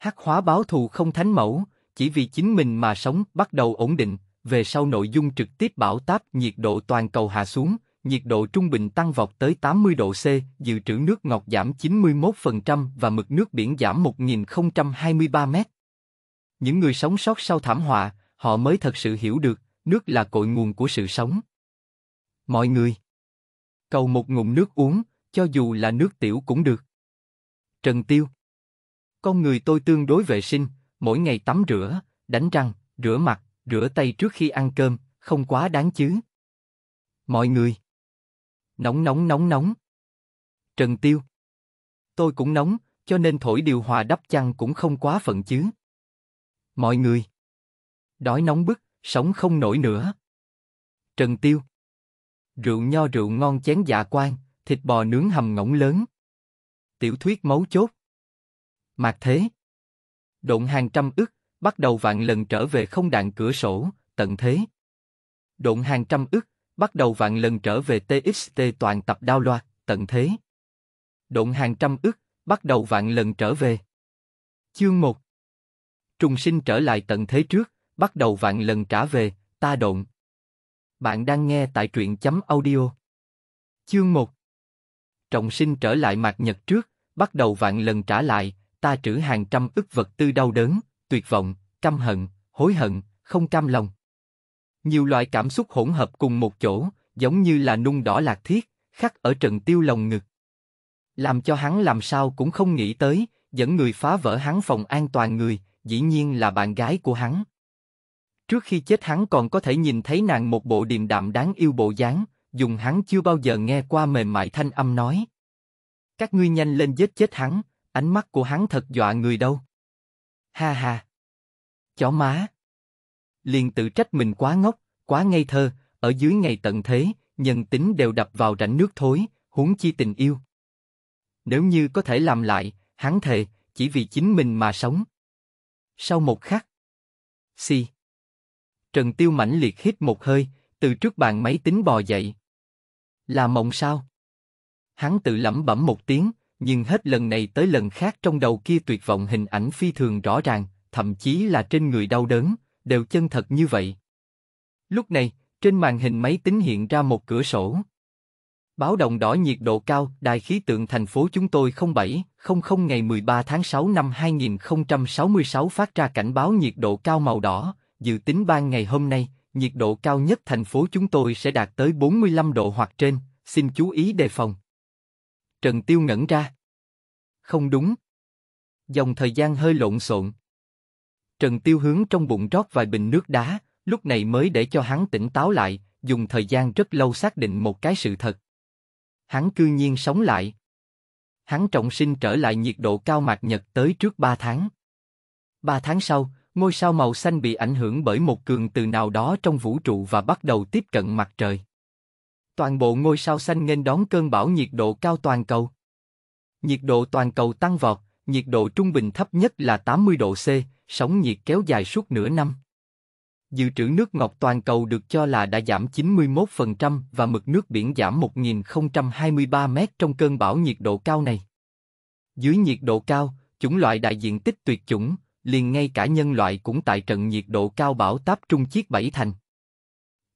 Hắc hóa báo thù không thánh mẫu, chỉ vì chính mình mà sống bắt đầu ổn định, về sau nội dung trực tiếp bảo táp nhiệt độ toàn cầu hạ xuống, nhiệt độ trung bình tăng vọt tới 80 độ C, dự trữ nước ngọt giảm 91% và mực nước biển giảm 1023 mét. Những người sống sót sau thảm họa, họ mới thật sự hiểu được, nước là cội nguồn của sự sống. Mọi người, cầu một ngụm nước uống, cho dù là nước tiểu cũng được. Trần Tiêu con người tôi tương đối vệ sinh, mỗi ngày tắm rửa, đánh răng, rửa mặt, rửa tay trước khi ăn cơm, không quá đáng chứ. Mọi người. Nóng nóng nóng nóng. Trần Tiêu. Tôi cũng nóng, cho nên thổi điều hòa đắp chăn cũng không quá phận chứ. Mọi người. Đói nóng bức, sống không nổi nữa. Trần Tiêu. Rượu nho rượu ngon chén dạ quan, thịt bò nướng hầm ngỗng lớn. Tiểu thuyết mấu chốt. Mạc thế. Động hàng trăm ức, bắt đầu vạn lần trở về không đạn cửa sổ, tận thế. Động hàng trăm ức, bắt đầu vạn lần trở về TXT toàn tập đao loa, tận thế. Động hàng trăm ức, bắt đầu vạn lần trở về. Chương 1 Trùng sinh trở lại tận thế trước, bắt đầu vạn lần trả về, ta động. Bạn đang nghe tại truyện chấm audio. Chương 1 Trọng sinh trở lại mạc nhật trước, bắt đầu vạn lần trả lại, ta trữ hàng trăm ức vật tư đau đớn, tuyệt vọng, căm hận, hối hận, không cam lòng. Nhiều loại cảm xúc hỗn hợp cùng một chỗ, giống như là nung đỏ lạc thiết, khắc ở trần tiêu lòng ngực. Làm cho hắn làm sao cũng không nghĩ tới, dẫn người phá vỡ hắn phòng an toàn người, dĩ nhiên là bạn gái của hắn. Trước khi chết hắn còn có thể nhìn thấy nàng một bộ điềm đạm đáng yêu bộ dáng, dùng hắn chưa bao giờ nghe qua mềm mại thanh âm nói. Các ngươi nhanh lên giết chết hắn, Ánh mắt của hắn thật dọa người đâu. Ha ha. Chó má. Liền tự trách mình quá ngốc, quá ngây thơ, ở dưới ngày tận thế, nhân tính đều đập vào rãnh nước thối, huống chi tình yêu. Nếu như có thể làm lại, hắn thề, chỉ vì chính mình mà sống. Sau một khắc. Si. Trần Tiêu mãnh liệt hít một hơi, từ trước bàn máy tính bò dậy. Là mộng sao? Hắn tự lẩm bẩm một tiếng, nhưng hết lần này tới lần khác trong đầu kia tuyệt vọng hình ảnh phi thường rõ ràng, thậm chí là trên người đau đớn, đều chân thật như vậy. Lúc này, trên màn hình máy tính hiện ra một cửa sổ. Báo động đỏ nhiệt độ cao, đài khí tượng thành phố chúng tôi 07, 00 ngày 13 tháng 6 năm 2066 phát ra cảnh báo nhiệt độ cao màu đỏ, dự tính ban ngày hôm nay, nhiệt độ cao nhất thành phố chúng tôi sẽ đạt tới 45 độ hoặc trên, xin chú ý đề phòng. Trần Tiêu ngẩn ra. Không đúng. Dòng thời gian hơi lộn xộn. Trần Tiêu hướng trong bụng rót vài bình nước đá, lúc này mới để cho hắn tỉnh táo lại, dùng thời gian rất lâu xác định một cái sự thật. Hắn cư nhiên sống lại. Hắn trọng sinh trở lại nhiệt độ cao mạc nhật tới trước 3 tháng. 3 tháng sau, ngôi sao màu xanh bị ảnh hưởng bởi một cường từ nào đó trong vũ trụ và bắt đầu tiếp cận mặt trời toàn bộ ngôi sao xanh nên đón cơn bão nhiệt độ cao toàn cầu. Nhiệt độ toàn cầu tăng vọt, nhiệt độ trung bình thấp nhất là 80 độ C, sóng nhiệt kéo dài suốt nửa năm. Dự trữ nước ngọt toàn cầu được cho là đã giảm 91% và mực nước biển giảm 1023 mét trong cơn bão nhiệt độ cao này. Dưới nhiệt độ cao, chủng loại đại diện tích tuyệt chủng, liền ngay cả nhân loại cũng tại trận nhiệt độ cao bão táp trung chiếc bảy thành.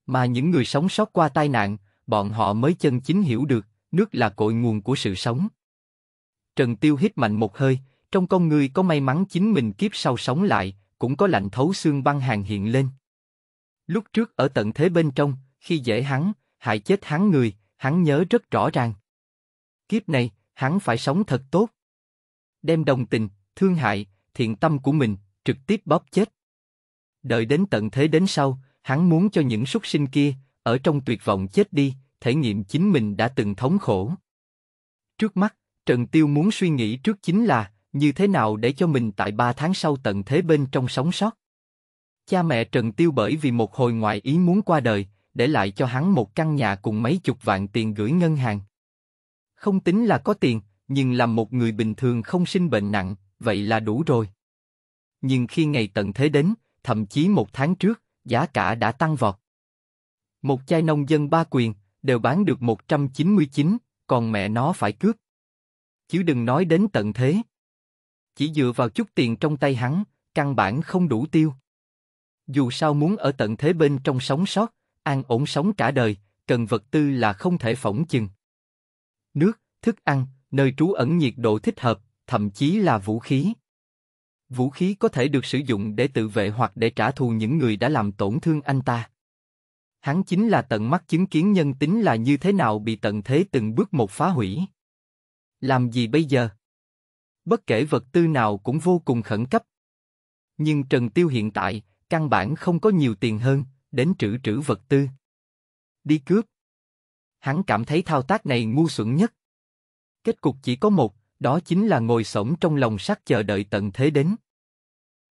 Mà những người sống sót qua tai nạn, bọn họ mới chân chính hiểu được, nước là cội nguồn của sự sống. Trần Tiêu hít mạnh một hơi, trong con người có may mắn chính mình kiếp sau sống lại, cũng có lạnh thấu xương băng hàng hiện lên. Lúc trước ở tận thế bên trong, khi dễ hắn, hại chết hắn người, hắn nhớ rất rõ ràng. Kiếp này, hắn phải sống thật tốt. Đem đồng tình, thương hại, thiện tâm của mình, trực tiếp bóp chết. Đợi đến tận thế đến sau, hắn muốn cho những súc sinh kia, ở trong tuyệt vọng chết đi, thể nghiệm chính mình đã từng thống khổ. Trước mắt, Trần Tiêu muốn suy nghĩ trước chính là, như thế nào để cho mình tại ba tháng sau tận thế bên trong sống sót. Cha mẹ Trần Tiêu bởi vì một hồi ngoại ý muốn qua đời, để lại cho hắn một căn nhà cùng mấy chục vạn tiền gửi ngân hàng. Không tính là có tiền, nhưng làm một người bình thường không sinh bệnh nặng, vậy là đủ rồi. Nhưng khi ngày tận thế đến, thậm chí một tháng trước, giá cả đã tăng vọt. Một chai nông dân ba quyền, đều bán được 199, còn mẹ nó phải cướp. Chứ đừng nói đến tận thế. Chỉ dựa vào chút tiền trong tay hắn, căn bản không đủ tiêu. Dù sao muốn ở tận thế bên trong sống sót, an ổn sống cả đời, cần vật tư là không thể phỏng chừng. Nước, thức ăn, nơi trú ẩn nhiệt độ thích hợp, thậm chí là vũ khí. Vũ khí có thể được sử dụng để tự vệ hoặc để trả thù những người đã làm tổn thương anh ta. Hắn chính là tận mắt chứng kiến nhân tính là như thế nào bị tận thế từng bước một phá hủy. Làm gì bây giờ? Bất kể vật tư nào cũng vô cùng khẩn cấp. Nhưng Trần Tiêu hiện tại, căn bản không có nhiều tiền hơn, đến trữ trữ vật tư. Đi cướp. Hắn cảm thấy thao tác này ngu xuẩn nhất. Kết cục chỉ có một, đó chính là ngồi sổng trong lòng sắt chờ đợi tận thế đến.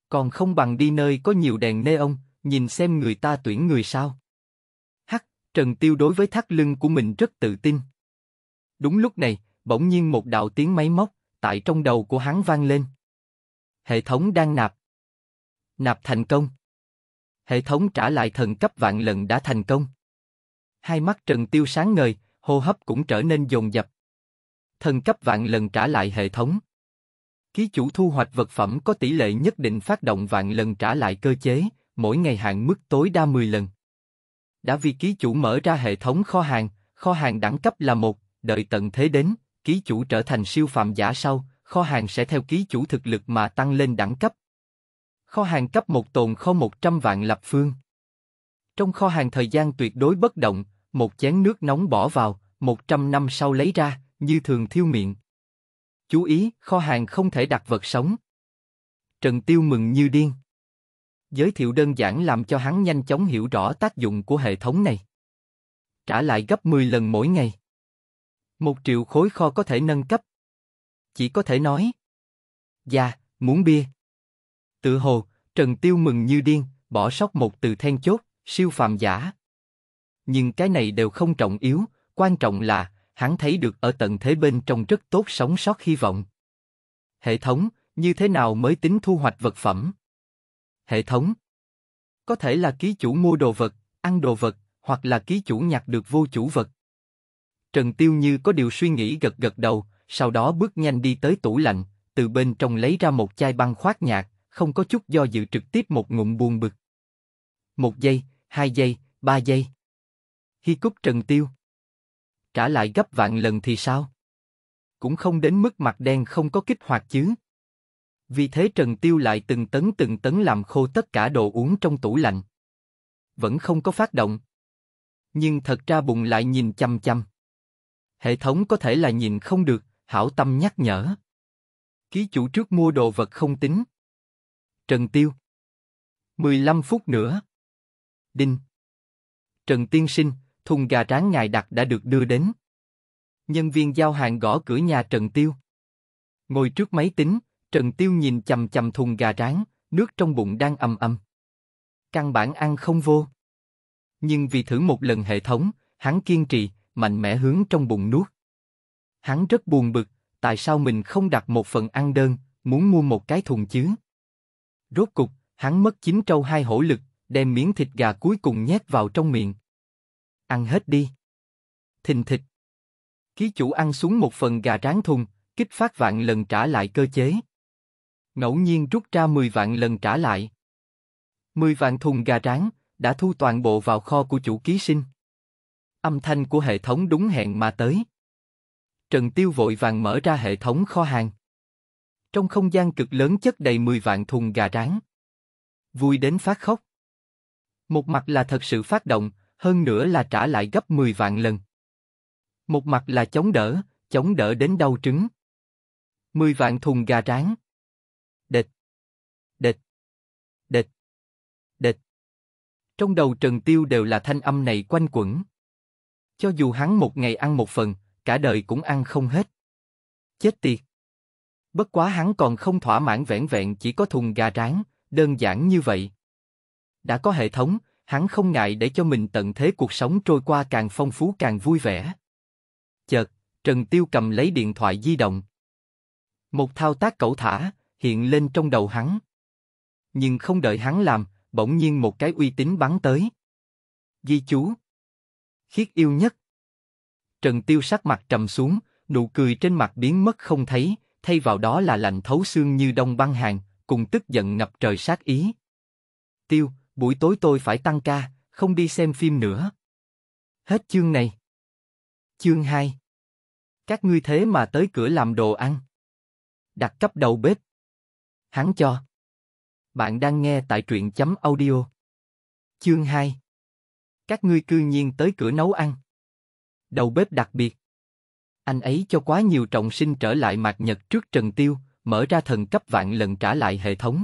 Còn không bằng đi nơi có nhiều đèn neon, nhìn xem người ta tuyển người sao. Trần Tiêu đối với thắt lưng của mình rất tự tin. Đúng lúc này, bỗng nhiên một đạo tiếng máy móc tại trong đầu của hắn vang lên. Hệ thống đang nạp. Nạp thành công. Hệ thống trả lại thần cấp vạn lần đã thành công. Hai mắt Trần Tiêu sáng ngời, hô hấp cũng trở nên dồn dập. Thần cấp vạn lần trả lại hệ thống. Ký chủ thu hoạch vật phẩm có tỷ lệ nhất định phát động vạn lần trả lại cơ chế, mỗi ngày hạn mức tối đa 10 lần đã vì ký chủ mở ra hệ thống kho hàng, kho hàng đẳng cấp là một, đợi tận thế đến, ký chủ trở thành siêu phàm giả sau, kho hàng sẽ theo ký chủ thực lực mà tăng lên đẳng cấp. Kho hàng cấp một tồn kho 100 vạn lập phương. Trong kho hàng thời gian tuyệt đối bất động, một chén nước nóng bỏ vào, 100 năm sau lấy ra, như thường thiêu miệng. Chú ý, kho hàng không thể đặt vật sống. Trần Tiêu mừng như điên giới thiệu đơn giản làm cho hắn nhanh chóng hiểu rõ tác dụng của hệ thống này. Trả lại gấp 10 lần mỗi ngày. Một triệu khối kho có thể nâng cấp. Chỉ có thể nói. Dạ, muốn bia. Tự hồ, Trần Tiêu mừng như điên, bỏ sót một từ then chốt, siêu phàm giả. Nhưng cái này đều không trọng yếu, quan trọng là, hắn thấy được ở tận thế bên trong rất tốt sống sót hy vọng. Hệ thống, như thế nào mới tính thu hoạch vật phẩm? hệ thống. Có thể là ký chủ mua đồ vật, ăn đồ vật, hoặc là ký chủ nhặt được vô chủ vật. Trần Tiêu như có điều suy nghĩ gật gật đầu, sau đó bước nhanh đi tới tủ lạnh, từ bên trong lấy ra một chai băng khoát nhạt, không có chút do dự trực tiếp một ngụm buồn bực. Một giây, hai giây, ba giây. Hi cúp Trần Tiêu. Trả lại gấp vạn lần thì sao? Cũng không đến mức mặt đen không có kích hoạt chứ. Vì thế Trần Tiêu lại từng tấn từng tấn làm khô tất cả đồ uống trong tủ lạnh. Vẫn không có phát động. Nhưng thật ra bụng lại nhìn chăm chăm. Hệ thống có thể là nhìn không được, hảo tâm nhắc nhở. Ký chủ trước mua đồ vật không tính. Trần Tiêu 15 phút nữa. Đinh Trần Tiên Sinh, thùng gà tráng ngài đặt đã được đưa đến. Nhân viên giao hàng gõ cửa nhà Trần Tiêu. Ngồi trước máy tính, Trần Tiêu nhìn chầm chầm thùng gà rán, nước trong bụng đang ầm ầm. Căn bản ăn không vô. Nhưng vì thử một lần hệ thống, hắn kiên trì, mạnh mẽ hướng trong bụng nuốt. Hắn rất buồn bực, tại sao mình không đặt một phần ăn đơn, muốn mua một cái thùng chứ? Rốt cục, hắn mất chín trâu hai hổ lực, đem miếng thịt gà cuối cùng nhét vào trong miệng. Ăn hết đi. Thình thịt. Ký chủ ăn xuống một phần gà rán thùng, kích phát vạn lần trả lại cơ chế ngẫu nhiên rút ra 10 vạn lần trả lại. 10 vạn thùng gà rán, đã thu toàn bộ vào kho của chủ ký sinh. Âm thanh của hệ thống đúng hẹn mà tới. Trần Tiêu vội vàng mở ra hệ thống kho hàng. Trong không gian cực lớn chất đầy 10 vạn thùng gà rán. Vui đến phát khóc. Một mặt là thật sự phát động, hơn nữa là trả lại gấp 10 vạn lần. Một mặt là chống đỡ, chống đỡ đến đau trứng. 10 vạn thùng gà rán, Địch. Địch. Trong đầu Trần Tiêu đều là thanh âm này quanh quẩn. Cho dù hắn một ngày ăn một phần, cả đời cũng ăn không hết. Chết tiệt. Bất quá hắn còn không thỏa mãn vẻn vẹn chỉ có thùng gà rán, đơn giản như vậy. Đã có hệ thống, hắn không ngại để cho mình tận thế cuộc sống trôi qua càng phong phú càng vui vẻ. Chợt, Trần Tiêu cầm lấy điện thoại di động. Một thao tác cẩu thả hiện lên trong đầu hắn nhưng không đợi hắn làm, bỗng nhiên một cái uy tín bắn tới. Di chú. Khiết yêu nhất. Trần Tiêu sắc mặt trầm xuống, nụ cười trên mặt biến mất không thấy, thay vào đó là lạnh thấu xương như đông băng hàng, cùng tức giận ngập trời sát ý. Tiêu, buổi tối tôi phải tăng ca, không đi xem phim nữa. Hết chương này. Chương 2 Các ngươi thế mà tới cửa làm đồ ăn. Đặt cấp đầu bếp. Hắn cho. Bạn đang nghe tại truyện chấm audio. Chương 2 Các ngươi cư nhiên tới cửa nấu ăn. Đầu bếp đặc biệt. Anh ấy cho quá nhiều trọng sinh trở lại mạc nhật trước Trần Tiêu, mở ra thần cấp vạn lần trả lại hệ thống.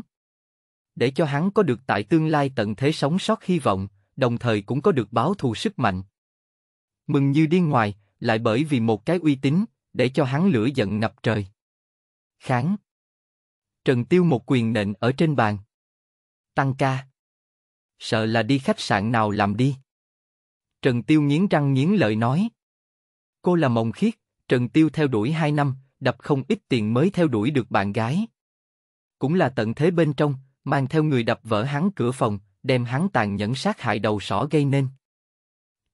Để cho hắn có được tại tương lai tận thế sống sót hy vọng, đồng thời cũng có được báo thù sức mạnh. Mừng như điên ngoài, lại bởi vì một cái uy tín, để cho hắn lửa giận ngập trời. Kháng Trần Tiêu một quyền nện ở trên bàn. Tăng ca. Sợ là đi khách sạn nào làm đi. Trần Tiêu nghiến răng nghiến lợi nói. Cô là mộng khiết, Trần Tiêu theo đuổi hai năm, đập không ít tiền mới theo đuổi được bạn gái. Cũng là tận thế bên trong, mang theo người đập vỡ hắn cửa phòng, đem hắn tàn nhẫn sát hại đầu sỏ gây nên.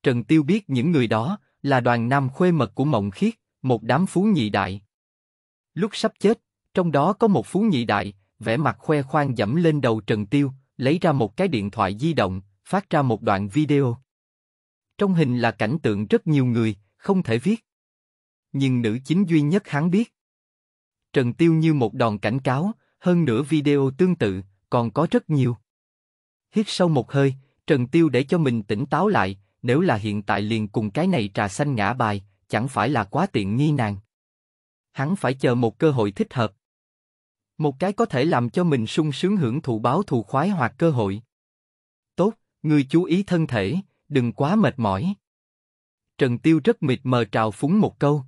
Trần Tiêu biết những người đó là đoàn nam khuê mật của Mộng Khiết, một đám phú nhị đại. Lúc sắp chết, trong đó có một phú nhị đại, vẻ mặt khoe khoang dẫm lên đầu Trần Tiêu, lấy ra một cái điện thoại di động, phát ra một đoạn video. Trong hình là cảnh tượng rất nhiều người, không thể viết. Nhưng nữ chính duy nhất hắn biết. Trần Tiêu như một đòn cảnh cáo, hơn nữa video tương tự, còn có rất nhiều. Hít sâu một hơi, Trần Tiêu để cho mình tỉnh táo lại, nếu là hiện tại liền cùng cái này trà xanh ngã bài, chẳng phải là quá tiện nghi nàng. Hắn phải chờ một cơ hội thích hợp. Một cái có thể làm cho mình sung sướng hưởng thụ báo thù khoái hoặc cơ hội. Tốt, người chú ý thân thể, đừng quá mệt mỏi. Trần Tiêu rất mịt mờ trào phúng một câu.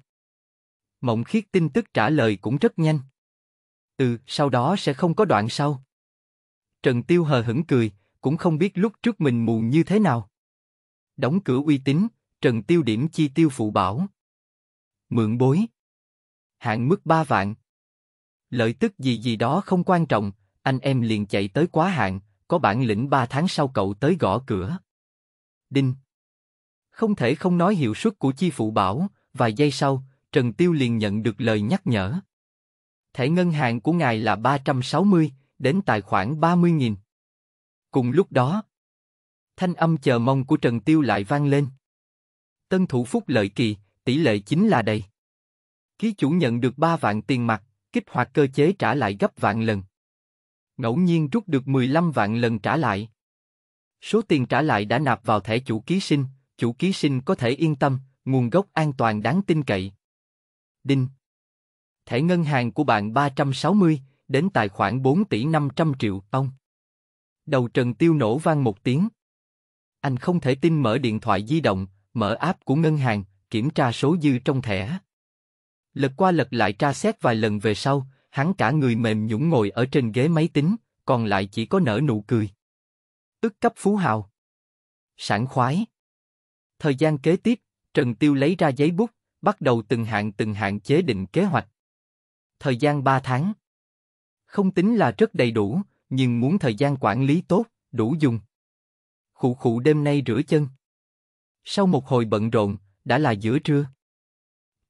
Mộng khiết tin tức trả lời cũng rất nhanh. Ừ, sau đó sẽ không có đoạn sau. Trần Tiêu hờ hững cười, cũng không biết lúc trước mình mù như thế nào. Đóng cửa uy tín, Trần Tiêu điểm chi tiêu phụ bảo. Mượn bối. Hạn mức 3 vạn. Lợi tức gì gì đó không quan trọng, anh em liền chạy tới quá hạn, có bản lĩnh ba tháng sau cậu tới gõ cửa. Đinh. Không thể không nói hiệu suất của chi phụ bảo, vài giây sau, Trần Tiêu liền nhận được lời nhắc nhở. Thẻ ngân hàng của ngài là 360, đến tài khoản 30.000. Cùng lúc đó, thanh âm chờ mong của Trần Tiêu lại vang lên. Tân thủ phúc lợi kỳ, tỷ lệ chính là đầy. Ký chủ nhận được 3 vạn tiền mặt, kích hoạt cơ chế trả lại gấp vạn lần. Ngẫu nhiên rút được 15 vạn lần trả lại. Số tiền trả lại đã nạp vào thẻ chủ ký sinh, chủ ký sinh có thể yên tâm, nguồn gốc an toàn đáng tin cậy. Đinh. Thẻ ngân hàng của bạn 360, đến tài khoản 4 tỷ 500 triệu, ông. Đầu Trần Tiêu nổ vang một tiếng. Anh không thể tin mở điện thoại di động, mở app của ngân hàng, kiểm tra số dư trong thẻ lật qua lật lại tra xét vài lần về sau, hắn cả người mềm nhũn ngồi ở trên ghế máy tính, còn lại chỉ có nở nụ cười. Ước cấp phú hào. Sảng khoái. Thời gian kế tiếp, Trần Tiêu lấy ra giấy bút, bắt đầu từng hạng từng hạng chế định kế hoạch. Thời gian 3 tháng. Không tính là rất đầy đủ, nhưng muốn thời gian quản lý tốt, đủ dùng. Khụ khụ đêm nay rửa chân. Sau một hồi bận rộn, đã là giữa trưa.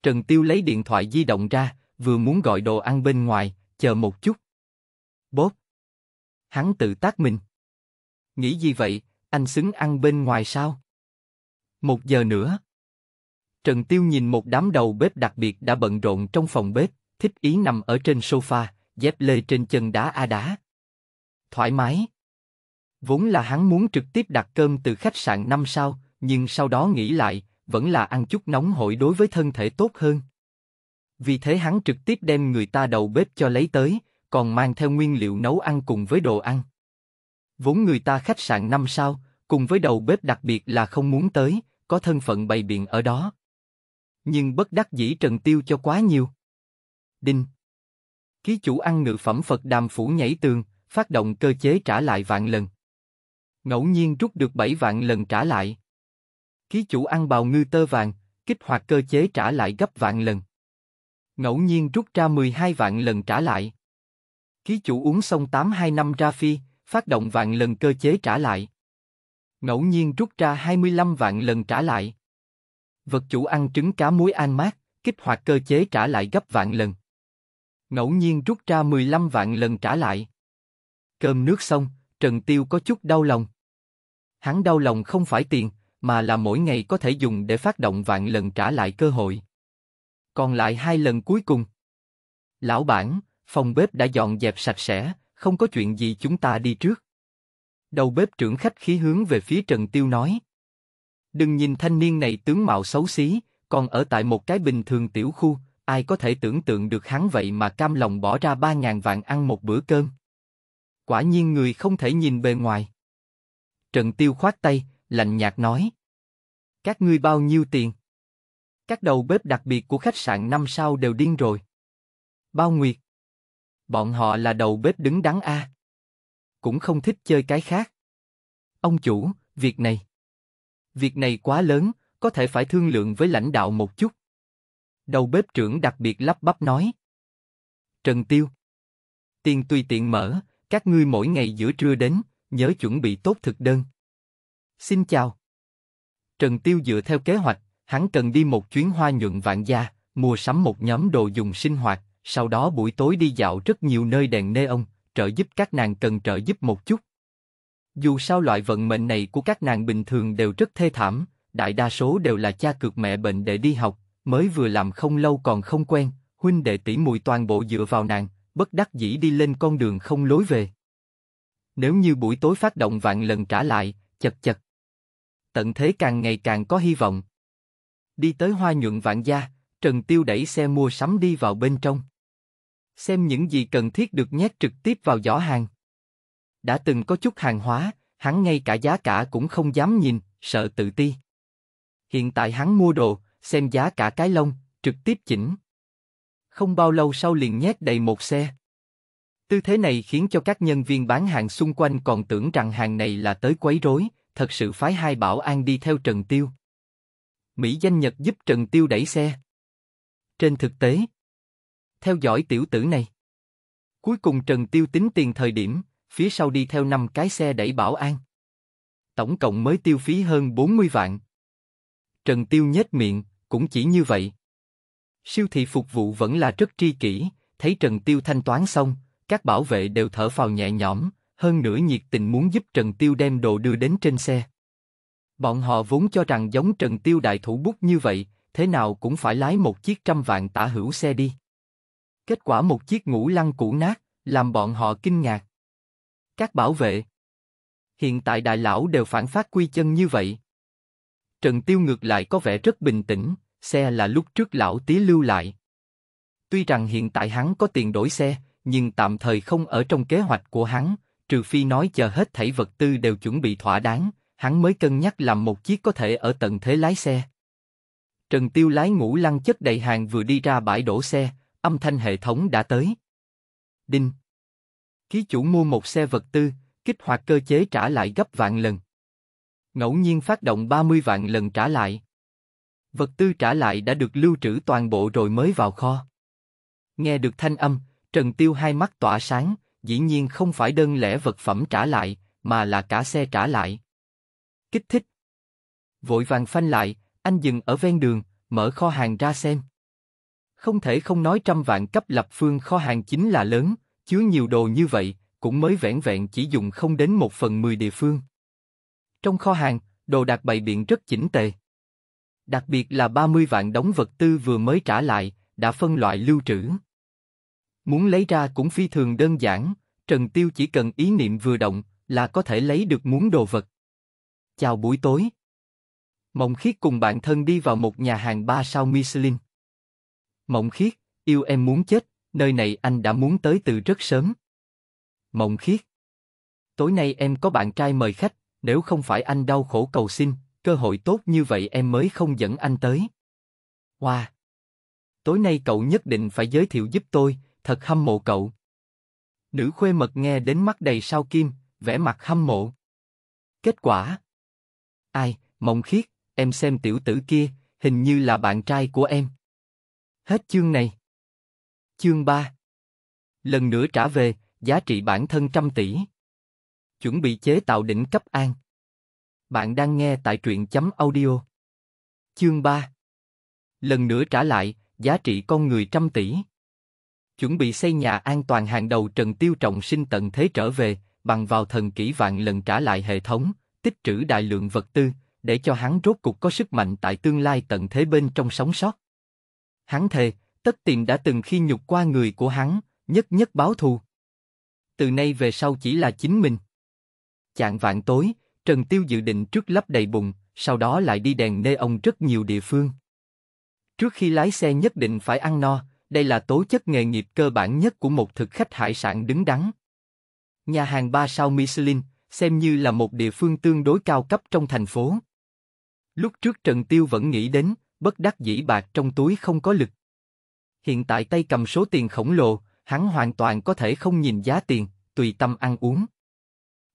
Trần Tiêu lấy điện thoại di động ra, vừa muốn gọi đồ ăn bên ngoài, chờ một chút. Bốp. Hắn tự tác mình. Nghĩ gì vậy, anh xứng ăn bên ngoài sao? Một giờ nữa. Trần Tiêu nhìn một đám đầu bếp đặc biệt đã bận rộn trong phòng bếp, thích ý nằm ở trên sofa, dép lê trên chân đá a đá. Thoải mái. Vốn là hắn muốn trực tiếp đặt cơm từ khách sạn năm sao, nhưng sau đó nghĩ lại, vẫn là ăn chút nóng hổi đối với thân thể tốt hơn. Vì thế hắn trực tiếp đem người ta đầu bếp cho lấy tới, còn mang theo nguyên liệu nấu ăn cùng với đồ ăn. Vốn người ta khách sạn năm sao, cùng với đầu bếp đặc biệt là không muốn tới, có thân phận bày biện ở đó. Nhưng bất đắc dĩ Trần Tiêu cho quá nhiều. Đinh. Ký chủ ăn ngự phẩm Phật đàm phủ nhảy tường, phát động cơ chế trả lại vạn lần. Ngẫu nhiên rút được 7 vạn lần trả lại. Ký chủ ăn bào ngư tơ vàng, kích hoạt cơ chế trả lại gấp vạn lần. Ngẫu nhiên rút ra 12 vạn lần trả lại. Ký chủ uống xong 82 năm ra phi, phát động vạn lần cơ chế trả lại. Ngẫu nhiên rút ra 25 vạn lần trả lại. Vật chủ ăn trứng cá muối an mát, kích hoạt cơ chế trả lại gấp vạn lần. Ngẫu nhiên rút ra 15 vạn lần trả lại. Cơm nước xong, Trần Tiêu có chút đau lòng. Hắn đau lòng không phải tiền, mà là mỗi ngày có thể dùng để phát động vạn lần trả lại cơ hội. Còn lại hai lần cuối cùng. Lão bản, phòng bếp đã dọn dẹp sạch sẽ, không có chuyện gì chúng ta đi trước. Đầu bếp trưởng khách khí hướng về phía Trần Tiêu nói. Đừng nhìn thanh niên này tướng mạo xấu xí, còn ở tại một cái bình thường tiểu khu, ai có thể tưởng tượng được hắn vậy mà cam lòng bỏ ra ba ngàn vạn ăn một bữa cơm. Quả nhiên người không thể nhìn bề ngoài. Trần Tiêu khoát tay, lạnh nhạt nói. Các ngươi bao nhiêu tiền? Các đầu bếp đặc biệt của khách sạn năm sao đều điên rồi. Bao nguyệt. Bọn họ là đầu bếp đứng đắn a. Cũng không thích chơi cái khác. Ông chủ, việc này. Việc này quá lớn, có thể phải thương lượng với lãnh đạo một chút. Đầu bếp trưởng đặc biệt lắp bắp nói. Trần Tiêu. Tiền tùy tiện mở, các ngươi mỗi ngày giữa trưa đến, nhớ chuẩn bị tốt thực đơn. Xin chào. Trần Tiêu dựa theo kế hoạch, hắn cần đi một chuyến hoa nhuận vạn gia, mua sắm một nhóm đồ dùng sinh hoạt, sau đó buổi tối đi dạo rất nhiều nơi đèn nê ông, trợ giúp các nàng cần trợ giúp một chút. Dù sao loại vận mệnh này của các nàng bình thường đều rất thê thảm, đại đa số đều là cha cực mẹ bệnh để đi học, mới vừa làm không lâu còn không quen, huynh đệ tỷ muội toàn bộ dựa vào nàng, bất đắc dĩ đi lên con đường không lối về. Nếu như buổi tối phát động vạn lần trả lại, chật chật tận thế càng ngày càng có hy vọng. Đi tới hoa nhuận vạn gia, Trần Tiêu đẩy xe mua sắm đi vào bên trong. Xem những gì cần thiết được nhét trực tiếp vào giỏ hàng. Đã từng có chút hàng hóa, hắn ngay cả giá cả cũng không dám nhìn, sợ tự ti. Hiện tại hắn mua đồ, xem giá cả cái lông, trực tiếp chỉnh. Không bao lâu sau liền nhét đầy một xe. Tư thế này khiến cho các nhân viên bán hàng xung quanh còn tưởng rằng hàng này là tới quấy rối, thật sự phái hai bảo an đi theo Trần Tiêu. Mỹ danh Nhật giúp Trần Tiêu đẩy xe. Trên thực tế, theo dõi tiểu tử này. Cuối cùng Trần Tiêu tính tiền thời điểm, phía sau đi theo năm cái xe đẩy bảo an. Tổng cộng mới tiêu phí hơn 40 vạn. Trần Tiêu nhếch miệng, cũng chỉ như vậy. Siêu thị phục vụ vẫn là rất tri kỷ, thấy Trần Tiêu thanh toán xong, các bảo vệ đều thở phào nhẹ nhõm, hơn nữa nhiệt tình muốn giúp Trần Tiêu đem đồ đưa đến trên xe. Bọn họ vốn cho rằng giống Trần Tiêu đại thủ bút như vậy, thế nào cũng phải lái một chiếc trăm vạn tả hữu xe đi. Kết quả một chiếc ngũ lăng cũ nát, làm bọn họ kinh ngạc. Các bảo vệ Hiện tại đại lão đều phản phát quy chân như vậy. Trần Tiêu ngược lại có vẻ rất bình tĩnh, xe là lúc trước lão tí lưu lại. Tuy rằng hiện tại hắn có tiền đổi xe, nhưng tạm thời không ở trong kế hoạch của hắn, trừ phi nói chờ hết thảy vật tư đều chuẩn bị thỏa đáng, hắn mới cân nhắc làm một chiếc có thể ở tận thế lái xe. Trần Tiêu lái ngũ lăng chất đầy hàng vừa đi ra bãi đổ xe, âm thanh hệ thống đã tới. Đinh. Ký chủ mua một xe vật tư, kích hoạt cơ chế trả lại gấp vạn lần. Ngẫu nhiên phát động 30 vạn lần trả lại. Vật tư trả lại đã được lưu trữ toàn bộ rồi mới vào kho. Nghe được thanh âm, Trần Tiêu hai mắt tỏa sáng, dĩ nhiên không phải đơn lẻ vật phẩm trả lại, mà là cả xe trả lại. Kích thích. Vội vàng phanh lại, anh dừng ở ven đường, mở kho hàng ra xem. Không thể không nói trăm vạn cấp lập phương kho hàng chính là lớn, chứa nhiều đồ như vậy, cũng mới vẻn vẹn chỉ dùng không đến một phần mười địa phương. Trong kho hàng, đồ đạc bày biện rất chỉnh tề. Đặc biệt là 30 vạn đóng vật tư vừa mới trả lại, đã phân loại lưu trữ. Muốn lấy ra cũng phi thường đơn giản, Trần Tiêu chỉ cần ý niệm vừa động là có thể lấy được muốn đồ vật. Chào buổi tối. Mộng Khiết cùng bạn thân đi vào một nhà hàng ba sao Michelin. Mộng Khiết, yêu em muốn chết, nơi này anh đã muốn tới từ rất sớm. Mộng Khiết. Tối nay em có bạn trai mời khách, nếu không phải anh đau khổ cầu xin, cơ hội tốt như vậy em mới không dẫn anh tới. Hoa. Wow. Tối nay cậu nhất định phải giới thiệu giúp tôi, thật hâm mộ cậu. Nữ khuê mật nghe đến mắt đầy sao kim, vẻ mặt hâm mộ. Kết quả? Ai, mộng khiết, em xem tiểu tử kia, hình như là bạn trai của em. Hết chương này. Chương 3 Lần nữa trả về, giá trị bản thân trăm tỷ. Chuẩn bị chế tạo đỉnh cấp an. Bạn đang nghe tại truyện chấm audio. Chương 3 Lần nữa trả lại, giá trị con người trăm tỷ chuẩn bị xây nhà an toàn hàng đầu Trần Tiêu Trọng sinh tận thế trở về, bằng vào thần kỹ vạn lần trả lại hệ thống, tích trữ đại lượng vật tư, để cho hắn rốt cục có sức mạnh tại tương lai tận thế bên trong sống sót. Hắn thề, tất tiền đã từng khi nhục qua người của hắn, nhất nhất báo thù. Từ nay về sau chỉ là chính mình. Chạng vạn tối, Trần Tiêu dự định trước lấp đầy bụng, sau đó lại đi đèn nê ông rất nhiều địa phương. Trước khi lái xe nhất định phải ăn no, đây là tố chất nghề nghiệp cơ bản nhất của một thực khách hải sản đứng đắn. Nhà hàng ba sao Michelin xem như là một địa phương tương đối cao cấp trong thành phố. Lúc trước Trần Tiêu vẫn nghĩ đến, bất đắc dĩ bạc trong túi không có lực. Hiện tại tay cầm số tiền khổng lồ, hắn hoàn toàn có thể không nhìn giá tiền, tùy tâm ăn uống.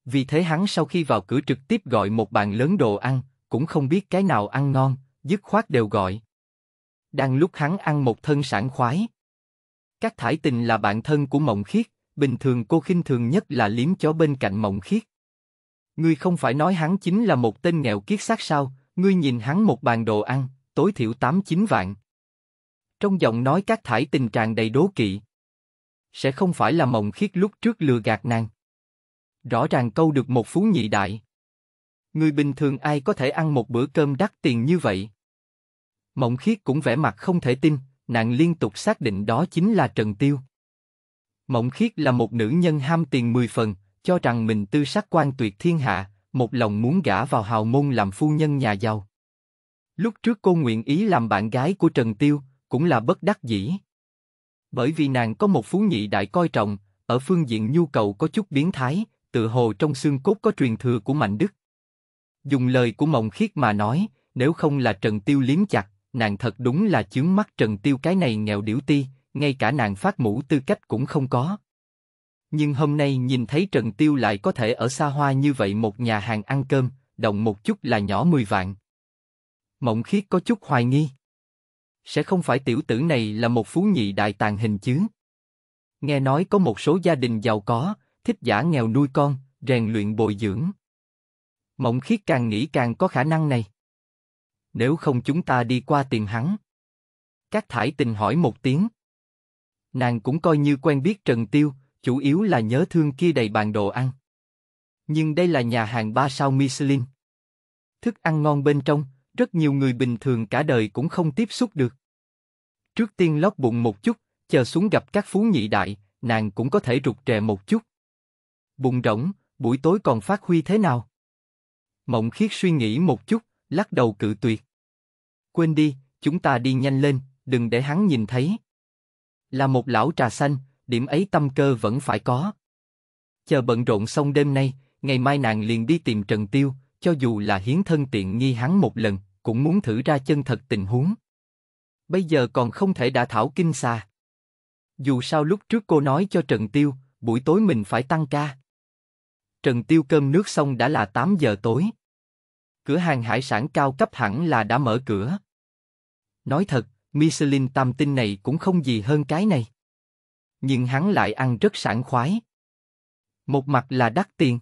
Vì thế hắn sau khi vào cửa trực tiếp gọi một bàn lớn đồ ăn, cũng không biết cái nào ăn ngon, dứt khoát đều gọi đang lúc hắn ăn một thân sản khoái. Các thải tình là bạn thân của Mộng Khiết, bình thường cô khinh thường nhất là liếm chó bên cạnh Mộng Khiết. Ngươi không phải nói hắn chính là một tên nghèo kiết xác sao, ngươi nhìn hắn một bàn đồ ăn, tối thiểu 8-9 vạn. Trong giọng nói các thải tình tràn đầy đố kỵ. Sẽ không phải là Mộng Khiết lúc trước lừa gạt nàng. Rõ ràng câu được một phú nhị đại. Người bình thường ai có thể ăn một bữa cơm đắt tiền như vậy? Mộng Khiết cũng vẻ mặt không thể tin, nàng liên tục xác định đó chính là Trần Tiêu. Mộng Khiết là một nữ nhân ham tiền mười phần, cho rằng mình tư sắc quan tuyệt thiên hạ, một lòng muốn gả vào hào môn làm phu nhân nhà giàu. Lúc trước cô nguyện ý làm bạn gái của Trần Tiêu, cũng là bất đắc dĩ. Bởi vì nàng có một phú nhị đại coi trọng, ở phương diện nhu cầu có chút biến thái, tự hồ trong xương cốt có truyền thừa của Mạnh Đức. Dùng lời của Mộng Khiết mà nói, nếu không là Trần Tiêu liếm chặt, nàng thật đúng là chướng mắt Trần Tiêu cái này nghèo điểu ti, ngay cả nàng phát mũ tư cách cũng không có. Nhưng hôm nay nhìn thấy Trần Tiêu lại có thể ở xa hoa như vậy một nhà hàng ăn cơm, động một chút là nhỏ 10 vạn. Mộng khiết có chút hoài nghi. Sẽ không phải tiểu tử này là một phú nhị đại tàng hình chứ? Nghe nói có một số gia đình giàu có, thích giả nghèo nuôi con, rèn luyện bồi dưỡng. Mộng khiết càng nghĩ càng có khả năng này nếu không chúng ta đi qua tìm hắn. Các thải tình hỏi một tiếng. Nàng cũng coi như quen biết Trần Tiêu, chủ yếu là nhớ thương kia đầy bàn đồ ăn. Nhưng đây là nhà hàng ba sao Michelin. Thức ăn ngon bên trong, rất nhiều người bình thường cả đời cũng không tiếp xúc được. Trước tiên lót bụng một chút, chờ xuống gặp các phú nhị đại, nàng cũng có thể rụt rè một chút. Bụng rỗng, buổi tối còn phát huy thế nào? Mộng khiết suy nghĩ một chút, lắc đầu cự tuyệt. Quên đi, chúng ta đi nhanh lên, đừng để hắn nhìn thấy. Là một lão trà xanh, điểm ấy tâm cơ vẫn phải có. Chờ bận rộn xong đêm nay, ngày mai nàng liền đi tìm Trần Tiêu, cho dù là hiến thân tiện nghi hắn một lần, cũng muốn thử ra chân thật tình huống. Bây giờ còn không thể đã thảo kinh xà. Dù sao lúc trước cô nói cho Trần Tiêu, buổi tối mình phải tăng ca. Trần Tiêu cơm nước xong đã là 8 giờ tối cửa hàng hải sản cao cấp hẳn là đã mở cửa. Nói thật, Michelin tam tinh này cũng không gì hơn cái này. Nhưng hắn lại ăn rất sảng khoái. Một mặt là đắt tiền.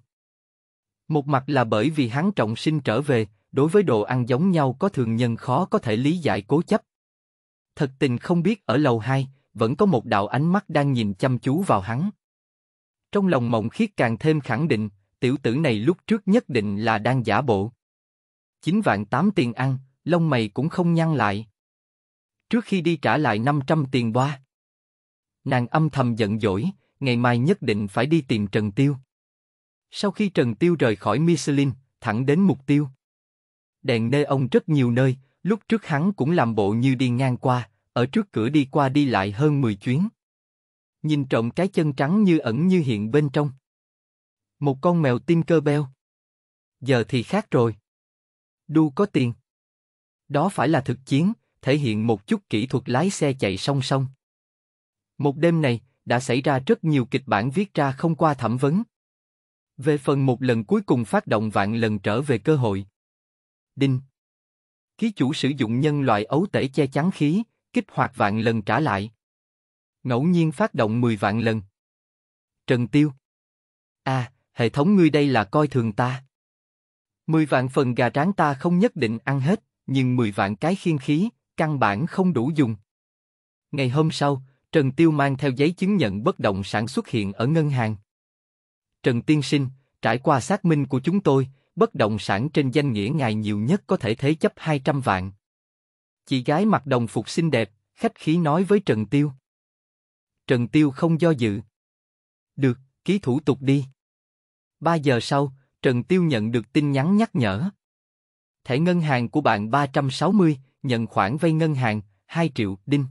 Một mặt là bởi vì hắn trọng sinh trở về, đối với đồ ăn giống nhau có thường nhân khó có thể lý giải cố chấp. Thật tình không biết ở lầu 2, vẫn có một đạo ánh mắt đang nhìn chăm chú vào hắn. Trong lòng mộng khiết càng thêm khẳng định, tiểu tử này lúc trước nhất định là đang giả bộ. 9 vạn 8 tiền ăn, lông mày cũng không nhăn lại. Trước khi đi trả lại 500 tiền boa. Nàng âm thầm giận dỗi, ngày mai nhất định phải đi tìm Trần Tiêu. Sau khi Trần Tiêu rời khỏi Michelin, thẳng đến mục tiêu. Đèn nê ông rất nhiều nơi, lúc trước hắn cũng làm bộ như đi ngang qua, ở trước cửa đi qua đi lại hơn 10 chuyến. Nhìn trộm cái chân trắng như ẩn như hiện bên trong. Một con mèo tin cơ beo. Giờ thì khác rồi đu có tiền. Đó phải là thực chiến, thể hiện một chút kỹ thuật lái xe chạy song song. Một đêm này, đã xảy ra rất nhiều kịch bản viết ra không qua thẩm vấn. Về phần một lần cuối cùng phát động vạn lần trở về cơ hội. Đinh. Ký chủ sử dụng nhân loại ấu tể che chắn khí, kích hoạt vạn lần trả lại. Ngẫu nhiên phát động 10 vạn lần. Trần Tiêu. À, hệ thống ngươi đây là coi thường ta. Mười vạn phần gà tráng ta không nhất định ăn hết, nhưng mười vạn cái khiên khí, căn bản không đủ dùng. Ngày hôm sau, Trần Tiêu mang theo giấy chứng nhận bất động sản xuất hiện ở ngân hàng. Trần Tiên Sinh, trải qua xác minh của chúng tôi, bất động sản trên danh nghĩa ngài nhiều nhất có thể thế chấp 200 vạn. Chị gái mặc đồng phục xinh đẹp, khách khí nói với Trần Tiêu. Trần Tiêu không do dự. Được, ký thủ tục đi. Ba giờ sau, Trần Tiêu nhận được tin nhắn nhắc nhở. Thẻ ngân hàng của bạn 360, nhận khoản vay ngân hàng 2 triệu đinh.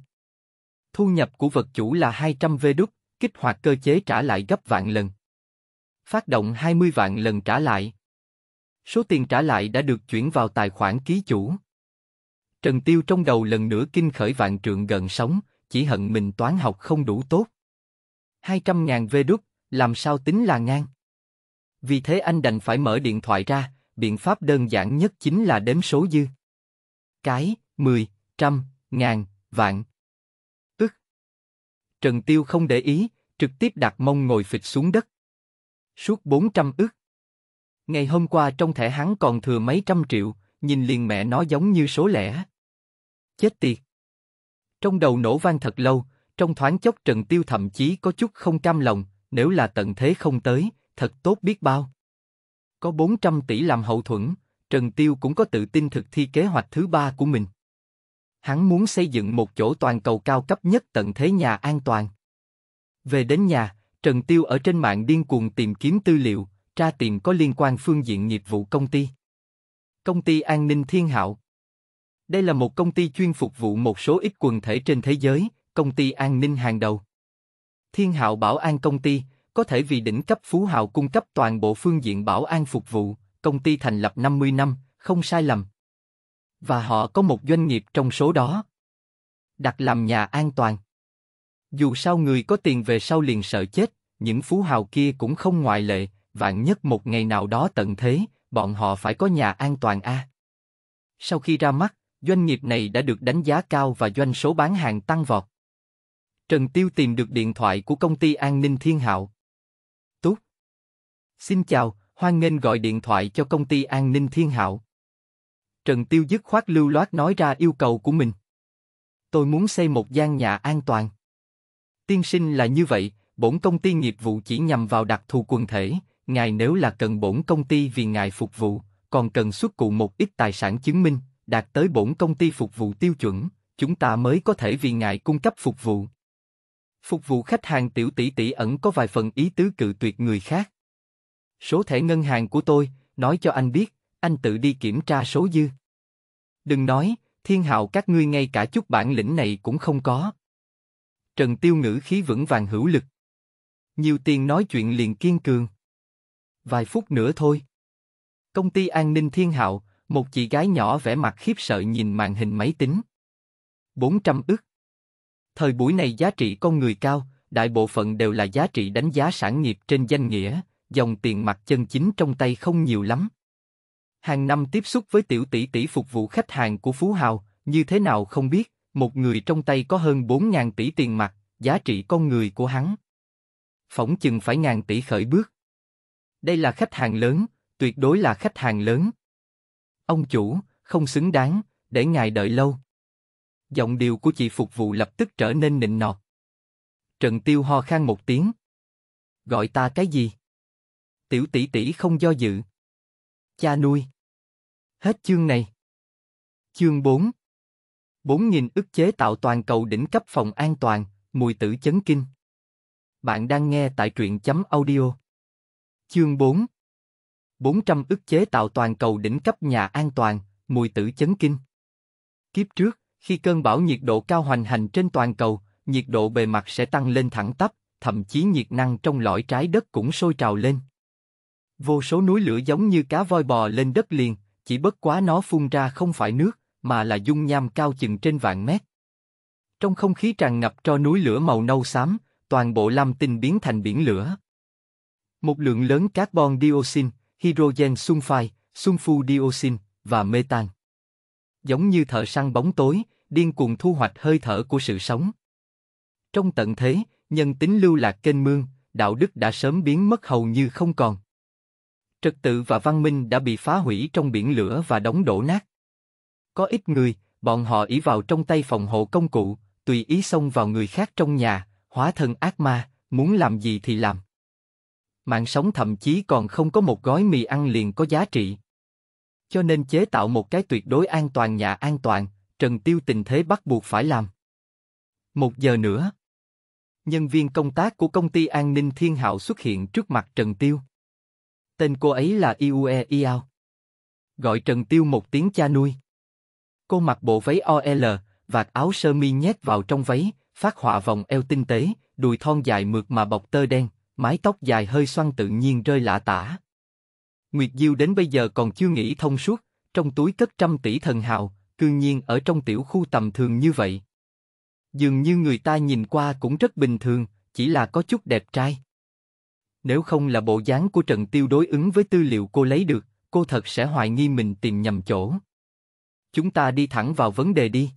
Thu nhập của vật chủ là 200 V đúc, kích hoạt cơ chế trả lại gấp vạn lần. Phát động 20 vạn lần trả lại. Số tiền trả lại đã được chuyển vào tài khoản ký chủ. Trần Tiêu trong đầu lần nữa kinh khởi vạn trượng gần sống, chỉ hận mình toán học không đủ tốt. 200.000 V đúc, làm sao tính là ngang? vì thế anh đành phải mở điện thoại ra, biện pháp đơn giản nhất chính là đếm số dư. Cái, mười, trăm, ngàn, vạn. Ức. Trần Tiêu không để ý, trực tiếp đặt mông ngồi phịch xuống đất. Suốt bốn trăm ức. Ngày hôm qua trong thẻ hắn còn thừa mấy trăm triệu, nhìn liền mẹ nó giống như số lẻ. Chết tiệt. Trong đầu nổ vang thật lâu, trong thoáng chốc Trần Tiêu thậm chí có chút không cam lòng, nếu là tận thế không tới, thật tốt biết bao. Có 400 tỷ làm hậu thuẫn, Trần Tiêu cũng có tự tin thực thi kế hoạch thứ ba của mình. Hắn muốn xây dựng một chỗ toàn cầu cao cấp nhất tận thế nhà an toàn. Về đến nhà, Trần Tiêu ở trên mạng điên cuồng tìm kiếm tư liệu, tra tìm có liên quan phương diện nghiệp vụ công ty. Công ty An ninh Thiên Hạo. Đây là một công ty chuyên phục vụ một số ít quần thể trên thế giới, công ty an ninh hàng đầu. Thiên Hạo bảo an công ty, có thể vì đỉnh cấp phú hào cung cấp toàn bộ phương diện bảo an phục vụ, công ty thành lập 50 năm, không sai lầm. Và họ có một doanh nghiệp trong số đó. Đặt làm nhà an toàn. Dù sao người có tiền về sau liền sợ chết, những phú hào kia cũng không ngoại lệ, vạn nhất một ngày nào đó tận thế, bọn họ phải có nhà an toàn a. Sau khi ra mắt, doanh nghiệp này đã được đánh giá cao và doanh số bán hàng tăng vọt. Trần Tiêu tìm được điện thoại của công ty an ninh Thiên Hạo. Xin chào, hoan nghênh gọi điện thoại cho công ty an ninh thiên hạo. Trần Tiêu dứt khoát lưu loát nói ra yêu cầu của mình. Tôi muốn xây một gian nhà an toàn. Tiên sinh là như vậy, bổn công ty nghiệp vụ chỉ nhằm vào đặc thù quần thể, ngài nếu là cần bổn công ty vì ngài phục vụ, còn cần xuất cụ một ít tài sản chứng minh, đạt tới bổn công ty phục vụ tiêu chuẩn, chúng ta mới có thể vì ngài cung cấp phục vụ. Phục vụ khách hàng tiểu tỷ tỷ ẩn có vài phần ý tứ cự tuyệt người khác. Số thẻ ngân hàng của tôi, nói cho anh biết, anh tự đi kiểm tra số dư. Đừng nói, thiên hạo các ngươi ngay cả chút bản lĩnh này cũng không có. Trần Tiêu ngữ khí vững vàng hữu lực. Nhiều tiền nói chuyện liền kiên cường. Vài phút nữa thôi. Công ty an ninh thiên hạo, một chị gái nhỏ vẻ mặt khiếp sợ nhìn màn hình máy tính. 400 ức. Thời buổi này giá trị con người cao, đại bộ phận đều là giá trị đánh giá sản nghiệp trên danh nghĩa, dòng tiền mặt chân chính trong tay không nhiều lắm. Hàng năm tiếp xúc với tiểu tỷ tỷ phục vụ khách hàng của Phú Hào, như thế nào không biết, một người trong tay có hơn 4.000 tỷ tiền mặt, giá trị con người của hắn. Phỏng chừng phải ngàn tỷ khởi bước. Đây là khách hàng lớn, tuyệt đối là khách hàng lớn. Ông chủ, không xứng đáng, để ngài đợi lâu. Giọng điều của chị phục vụ lập tức trở nên nịnh nọt. Trần Tiêu ho khan một tiếng. Gọi ta cái gì? tiểu tỷ tỷ không do dự. Cha nuôi. Hết chương này. Chương 4 bốn nghìn ức chế tạo toàn cầu đỉnh cấp phòng an toàn, mùi tử chấn kinh. Bạn đang nghe tại truyện chấm audio. Chương 4 trăm ức chế tạo toàn cầu đỉnh cấp nhà an toàn, mùi tử chấn kinh. Kiếp trước, khi cơn bão nhiệt độ cao hoành hành trên toàn cầu, nhiệt độ bề mặt sẽ tăng lên thẳng tắp, thậm chí nhiệt năng trong lõi trái đất cũng sôi trào lên. Vô số núi lửa giống như cá voi bò lên đất liền, chỉ bất quá nó phun ra không phải nước, mà là dung nham cao chừng trên vạn mét. Trong không khí tràn ngập cho núi lửa màu nâu xám, toàn bộ lam tinh biến thành biển lửa. Một lượng lớn carbon dioxin, hydrogen sulfide, sunfu dioxin và metan. Giống như thợ săn bóng tối, điên cuồng thu hoạch hơi thở của sự sống. Trong tận thế, nhân tính lưu lạc kênh mương, đạo đức đã sớm biến mất hầu như không còn trật tự và văn minh đã bị phá hủy trong biển lửa và đóng đổ nát. Có ít người, bọn họ ỷ vào trong tay phòng hộ công cụ, tùy ý xông vào người khác trong nhà, hóa thân ác ma, muốn làm gì thì làm. Mạng sống thậm chí còn không có một gói mì ăn liền có giá trị. Cho nên chế tạo một cái tuyệt đối an toàn nhà an toàn, Trần Tiêu tình thế bắt buộc phải làm. Một giờ nữa, nhân viên công tác của công ty an ninh Thiên Hạo xuất hiện trước mặt Trần Tiêu. Tên cô ấy là Iue Iao. Gọi Trần Tiêu một tiếng cha nuôi. Cô mặc bộ váy OL, vạt áo sơ mi nhét vào trong váy, phát họa vòng eo tinh tế, đùi thon dài mượt mà bọc tơ đen, mái tóc dài hơi xoăn tự nhiên rơi lạ tả. Nguyệt Diêu đến bây giờ còn chưa nghĩ thông suốt, trong túi cất trăm tỷ thần hào, cương nhiên ở trong tiểu khu tầm thường như vậy. Dường như người ta nhìn qua cũng rất bình thường, chỉ là có chút đẹp trai. Nếu không là bộ dáng của Trần Tiêu đối ứng với tư liệu cô lấy được, cô thật sẽ hoài nghi mình tìm nhầm chỗ. Chúng ta đi thẳng vào vấn đề đi.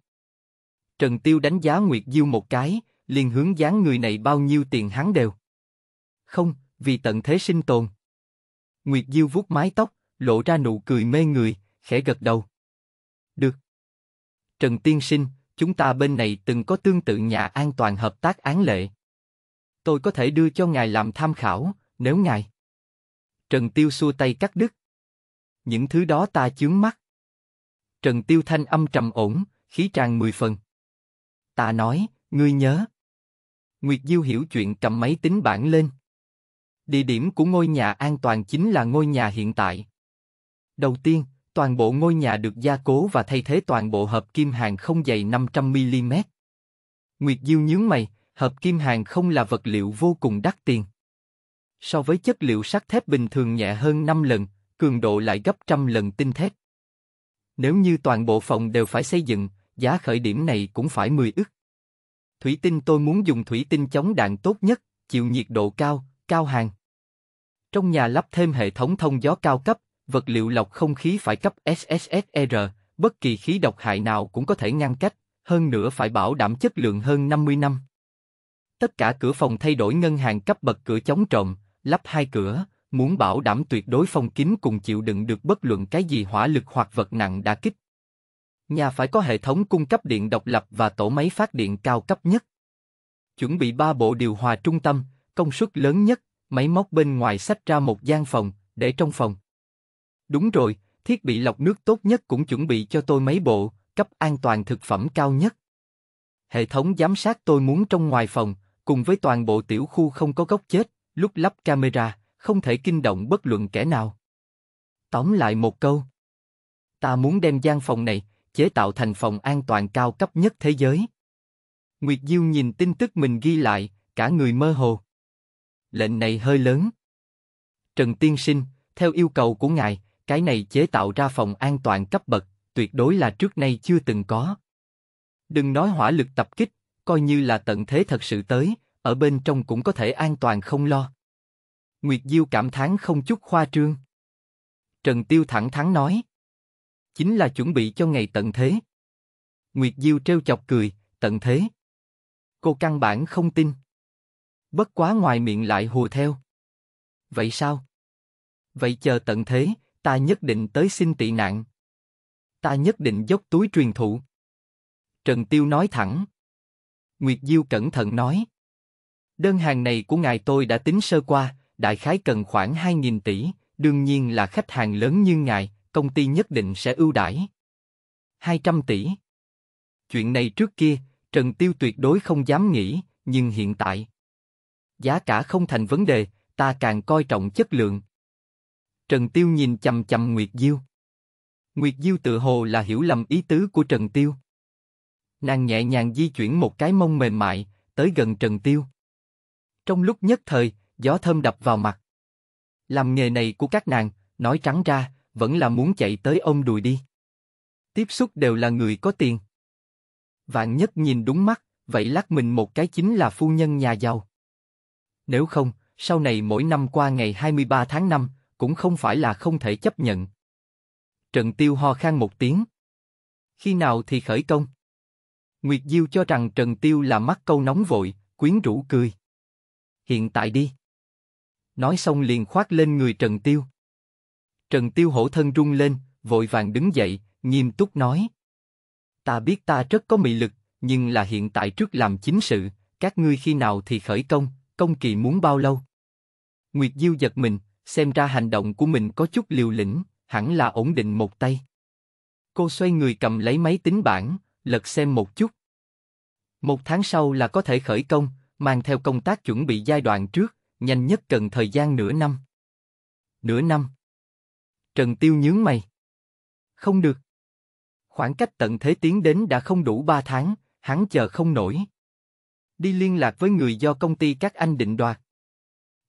Trần Tiêu đánh giá Nguyệt Diêu một cái, liền hướng dáng người này bao nhiêu tiền hắn đều. Không, vì tận thế sinh tồn. Nguyệt Diêu vuốt mái tóc, lộ ra nụ cười mê người, khẽ gật đầu. Được. Trần Tiên Sinh, chúng ta bên này từng có tương tự nhà an toàn hợp tác án lệ tôi có thể đưa cho ngài làm tham khảo, nếu ngài. Trần Tiêu xua tay cắt đứt. Những thứ đó ta chướng mắt. Trần Tiêu thanh âm trầm ổn, khí tràn mười phần. Ta nói, ngươi nhớ. Nguyệt Diêu hiểu chuyện cầm máy tính bảng lên. Địa điểm của ngôi nhà an toàn chính là ngôi nhà hiện tại. Đầu tiên, toàn bộ ngôi nhà được gia cố và thay thế toàn bộ hợp kim hàng không dày 500 mm. Nguyệt Diêu nhướng mày, hợp kim hàng không là vật liệu vô cùng đắt tiền. So với chất liệu sắt thép bình thường nhẹ hơn 5 lần, cường độ lại gấp trăm lần tinh thép. Nếu như toàn bộ phòng đều phải xây dựng, giá khởi điểm này cũng phải 10 ức. Thủy tinh tôi muốn dùng thủy tinh chống đạn tốt nhất, chịu nhiệt độ cao, cao hàng. Trong nhà lắp thêm hệ thống thông gió cao cấp, vật liệu lọc không khí phải cấp SSSR, bất kỳ khí độc hại nào cũng có thể ngăn cách, hơn nữa phải bảo đảm chất lượng hơn 50 năm. Tất cả cửa phòng thay đổi ngân hàng cấp bậc cửa chống trộm, lắp hai cửa, muốn bảo đảm tuyệt đối phòng kín cùng chịu đựng được bất luận cái gì hỏa lực hoặc vật nặng đã kích. Nhà phải có hệ thống cung cấp điện độc lập và tổ máy phát điện cao cấp nhất. Chuẩn bị ba bộ điều hòa trung tâm, công suất lớn nhất, máy móc bên ngoài sách ra một gian phòng, để trong phòng. Đúng rồi, thiết bị lọc nước tốt nhất cũng chuẩn bị cho tôi mấy bộ, cấp an toàn thực phẩm cao nhất. Hệ thống giám sát tôi muốn trong ngoài phòng, cùng với toàn bộ tiểu khu không có góc chết, lúc lắp camera, không thể kinh động bất luận kẻ nào. Tóm lại một câu. Ta muốn đem gian phòng này, chế tạo thành phòng an toàn cao cấp nhất thế giới. Nguyệt Diêu nhìn tin tức mình ghi lại, cả người mơ hồ. Lệnh này hơi lớn. Trần Tiên Sinh, theo yêu cầu của ngài, cái này chế tạo ra phòng an toàn cấp bậc, tuyệt đối là trước nay chưa từng có. Đừng nói hỏa lực tập kích, coi như là tận thế thật sự tới, ở bên trong cũng có thể an toàn không lo. Nguyệt Diêu cảm thán không chút khoa trương. Trần Tiêu thẳng thắn nói, chính là chuẩn bị cho ngày tận thế. Nguyệt Diêu trêu chọc cười, tận thế. Cô căn bản không tin. Bất quá ngoài miệng lại hùa theo. Vậy sao? Vậy chờ tận thế, ta nhất định tới xin tị nạn. Ta nhất định dốc túi truyền thụ. Trần Tiêu nói thẳng. Nguyệt Diêu cẩn thận nói. Đơn hàng này của ngài tôi đã tính sơ qua, đại khái cần khoảng 2.000 tỷ, đương nhiên là khách hàng lớn như ngài, công ty nhất định sẽ ưu đãi. 200 tỷ. Chuyện này trước kia, Trần Tiêu tuyệt đối không dám nghĩ, nhưng hiện tại. Giá cả không thành vấn đề, ta càng coi trọng chất lượng. Trần Tiêu nhìn chầm chầm Nguyệt Diêu. Nguyệt Diêu tự hồ là hiểu lầm ý tứ của Trần Tiêu. Nàng nhẹ nhàng di chuyển một cái mông mềm mại, tới gần Trần Tiêu. Trong lúc nhất thời, gió thơm đập vào mặt. Làm nghề này của các nàng, nói trắng ra, vẫn là muốn chạy tới ôm đùi đi. Tiếp xúc đều là người có tiền. Vạn nhất nhìn đúng mắt, vậy lắc mình một cái chính là phu nhân nhà giàu. Nếu không, sau này mỗi năm qua ngày 23 tháng 5, cũng không phải là không thể chấp nhận. Trần Tiêu ho khan một tiếng. Khi nào thì khởi công? Nguyệt Diêu cho rằng Trần Tiêu là mắc câu nóng vội, quyến rũ cười. Hiện tại đi. Nói xong liền khoác lên người Trần Tiêu. Trần Tiêu hổ thân rung lên, vội vàng đứng dậy, nghiêm túc nói. Ta biết ta rất có mị lực, nhưng là hiện tại trước làm chính sự, các ngươi khi nào thì khởi công, công kỳ muốn bao lâu? Nguyệt Diêu giật mình, xem ra hành động của mình có chút liều lĩnh, hẳn là ổn định một tay. Cô xoay người cầm lấy máy tính bảng, lật xem một chút. Một tháng sau là có thể khởi công, mang theo công tác chuẩn bị giai đoạn trước, nhanh nhất cần thời gian nửa năm. Nửa năm. Trần Tiêu nhướng mày. Không được. Khoảng cách tận thế tiến đến đã không đủ ba tháng, hắn chờ không nổi. Đi liên lạc với người do công ty các anh định đoạt.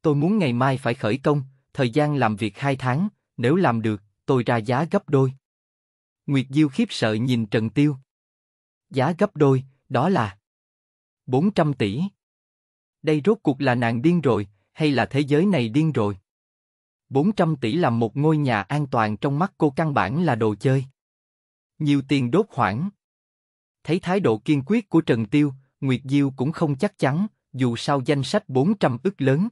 Tôi muốn ngày mai phải khởi công, thời gian làm việc hai tháng, nếu làm được, tôi ra giá gấp đôi. Nguyệt Diêu khiếp sợ nhìn Trần Tiêu giá gấp đôi, đó là 400 tỷ. Đây rốt cuộc là nàng điên rồi, hay là thế giới này điên rồi? 400 tỷ là một ngôi nhà an toàn trong mắt cô căn bản là đồ chơi. Nhiều tiền đốt hoảng. Thấy thái độ kiên quyết của Trần Tiêu, Nguyệt Diêu cũng không chắc chắn, dù sao danh sách 400 ức lớn.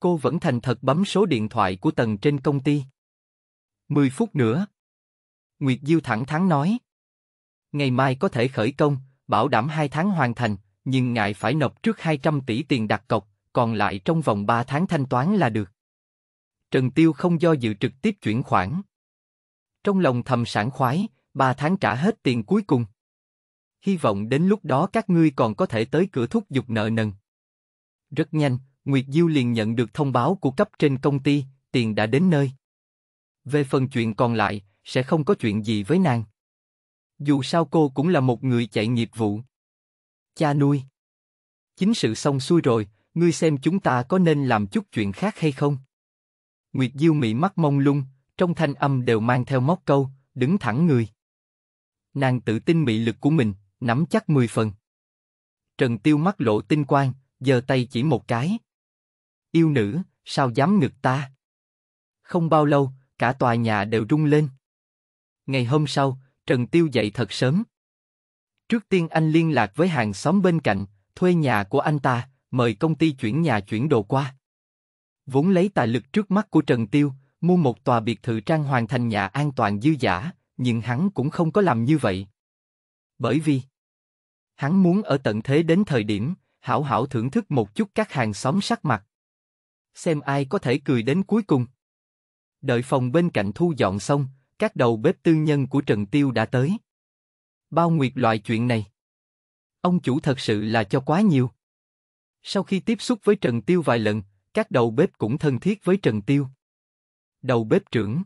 Cô vẫn thành thật bấm số điện thoại của tầng trên công ty. 10 phút nữa. Nguyệt Diêu thẳng thắn nói ngày mai có thể khởi công, bảo đảm 2 tháng hoàn thành, nhưng ngại phải nộp trước 200 tỷ tiền đặt cọc, còn lại trong vòng 3 tháng thanh toán là được. Trần Tiêu không do dự trực tiếp chuyển khoản. Trong lòng thầm sảng khoái, 3 tháng trả hết tiền cuối cùng. Hy vọng đến lúc đó các ngươi còn có thể tới cửa thúc giục nợ nần. Rất nhanh, Nguyệt Diêu liền nhận được thông báo của cấp trên công ty, tiền đã đến nơi. Về phần chuyện còn lại, sẽ không có chuyện gì với nàng. Dù sao cô cũng là một người chạy nghiệp vụ. Cha nuôi. Chính sự xong xuôi rồi, ngươi xem chúng ta có nên làm chút chuyện khác hay không? Nguyệt Diêu mị mắt mông lung, trong thanh âm đều mang theo móc câu, đứng thẳng người. Nàng tự tin mị lực của mình, nắm chắc mười phần. Trần Tiêu mắt lộ tinh quang, giơ tay chỉ một cái. Yêu nữ, sao dám ngực ta? Không bao lâu, cả tòa nhà đều rung lên. Ngày hôm sau, Trần Tiêu dậy thật sớm. Trước tiên anh liên lạc với hàng xóm bên cạnh, thuê nhà của anh ta, mời công ty chuyển nhà chuyển đồ qua. Vốn lấy tài lực trước mắt của Trần Tiêu, mua một tòa biệt thự trang hoàng thành nhà an toàn dư giả, nhưng hắn cũng không có làm như vậy. Bởi vì, hắn muốn ở tận thế đến thời điểm, hảo hảo thưởng thức một chút các hàng xóm sắc mặt. Xem ai có thể cười đến cuối cùng. Đợi phòng bên cạnh thu dọn xong, các đầu bếp tư nhân của Trần Tiêu đã tới. Bao nguyệt loại chuyện này. Ông chủ thật sự là cho quá nhiều. Sau khi tiếp xúc với Trần Tiêu vài lần, các đầu bếp cũng thân thiết với Trần Tiêu. Đầu bếp trưởng.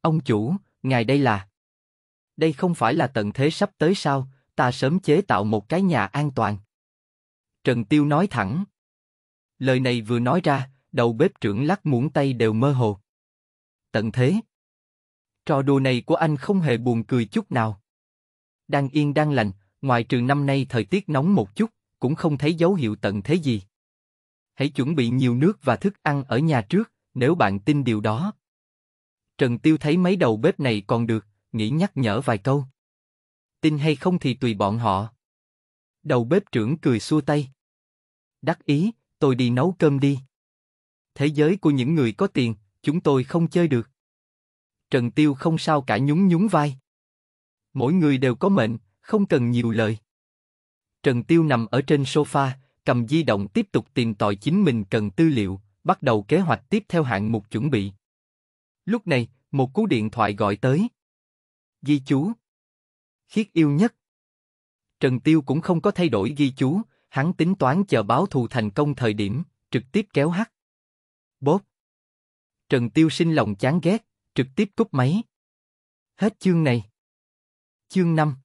Ông chủ, ngài đây là. Đây không phải là tận thế sắp tới sao, ta sớm chế tạo một cái nhà an toàn. Trần Tiêu nói thẳng. Lời này vừa nói ra, đầu bếp trưởng lắc muỗng tay đều mơ hồ. Tận thế. Trò đùa này của anh không hề buồn cười chút nào. Đang yên đang lành, ngoài trừ năm nay thời tiết nóng một chút, cũng không thấy dấu hiệu tận thế gì. Hãy chuẩn bị nhiều nước và thức ăn ở nhà trước, nếu bạn tin điều đó. Trần Tiêu thấy mấy đầu bếp này còn được, nghĩ nhắc nhở vài câu. Tin hay không thì tùy bọn họ. Đầu bếp trưởng cười xua tay. Đắc ý, tôi đi nấu cơm đi. Thế giới của những người có tiền, chúng tôi không chơi được. Trần Tiêu không sao cả nhún nhún vai. Mỗi người đều có mệnh, không cần nhiều lời. Trần Tiêu nằm ở trên sofa, cầm di động tiếp tục tìm tòi chính mình cần tư liệu, bắt đầu kế hoạch tiếp theo hạng mục chuẩn bị. Lúc này, một cú điện thoại gọi tới. Di chú. Khiết yêu nhất. Trần Tiêu cũng không có thay đổi ghi chú, hắn tính toán chờ báo thù thành công thời điểm, trực tiếp kéo hắt. Bốp. Trần Tiêu sinh lòng chán ghét, Trực tiếp cúp máy. Hết chương này. Chương 5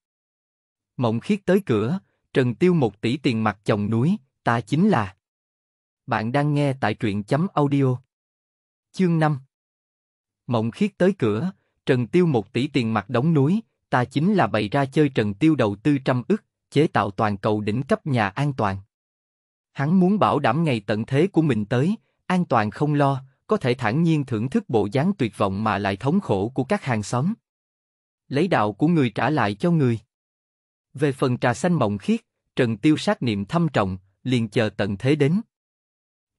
Mộng khiết tới cửa, Trần Tiêu một tỷ tiền mặt chồng núi, ta chính là. Bạn đang nghe tại truyện chấm audio. Chương 5 Mộng khiết tới cửa, Trần Tiêu một tỷ tiền mặt đóng núi, ta chính là bày ra chơi Trần Tiêu đầu tư trăm ức, chế tạo toàn cầu đỉnh cấp nhà an toàn. Hắn muốn bảo đảm ngày tận thế của mình tới, an toàn không lo, có thể thản nhiên thưởng thức bộ dáng tuyệt vọng mà lại thống khổ của các hàng xóm. Lấy đạo của người trả lại cho người. Về phần trà xanh mộng khiết, Trần Tiêu sát niệm thâm trọng, liền chờ tận thế đến.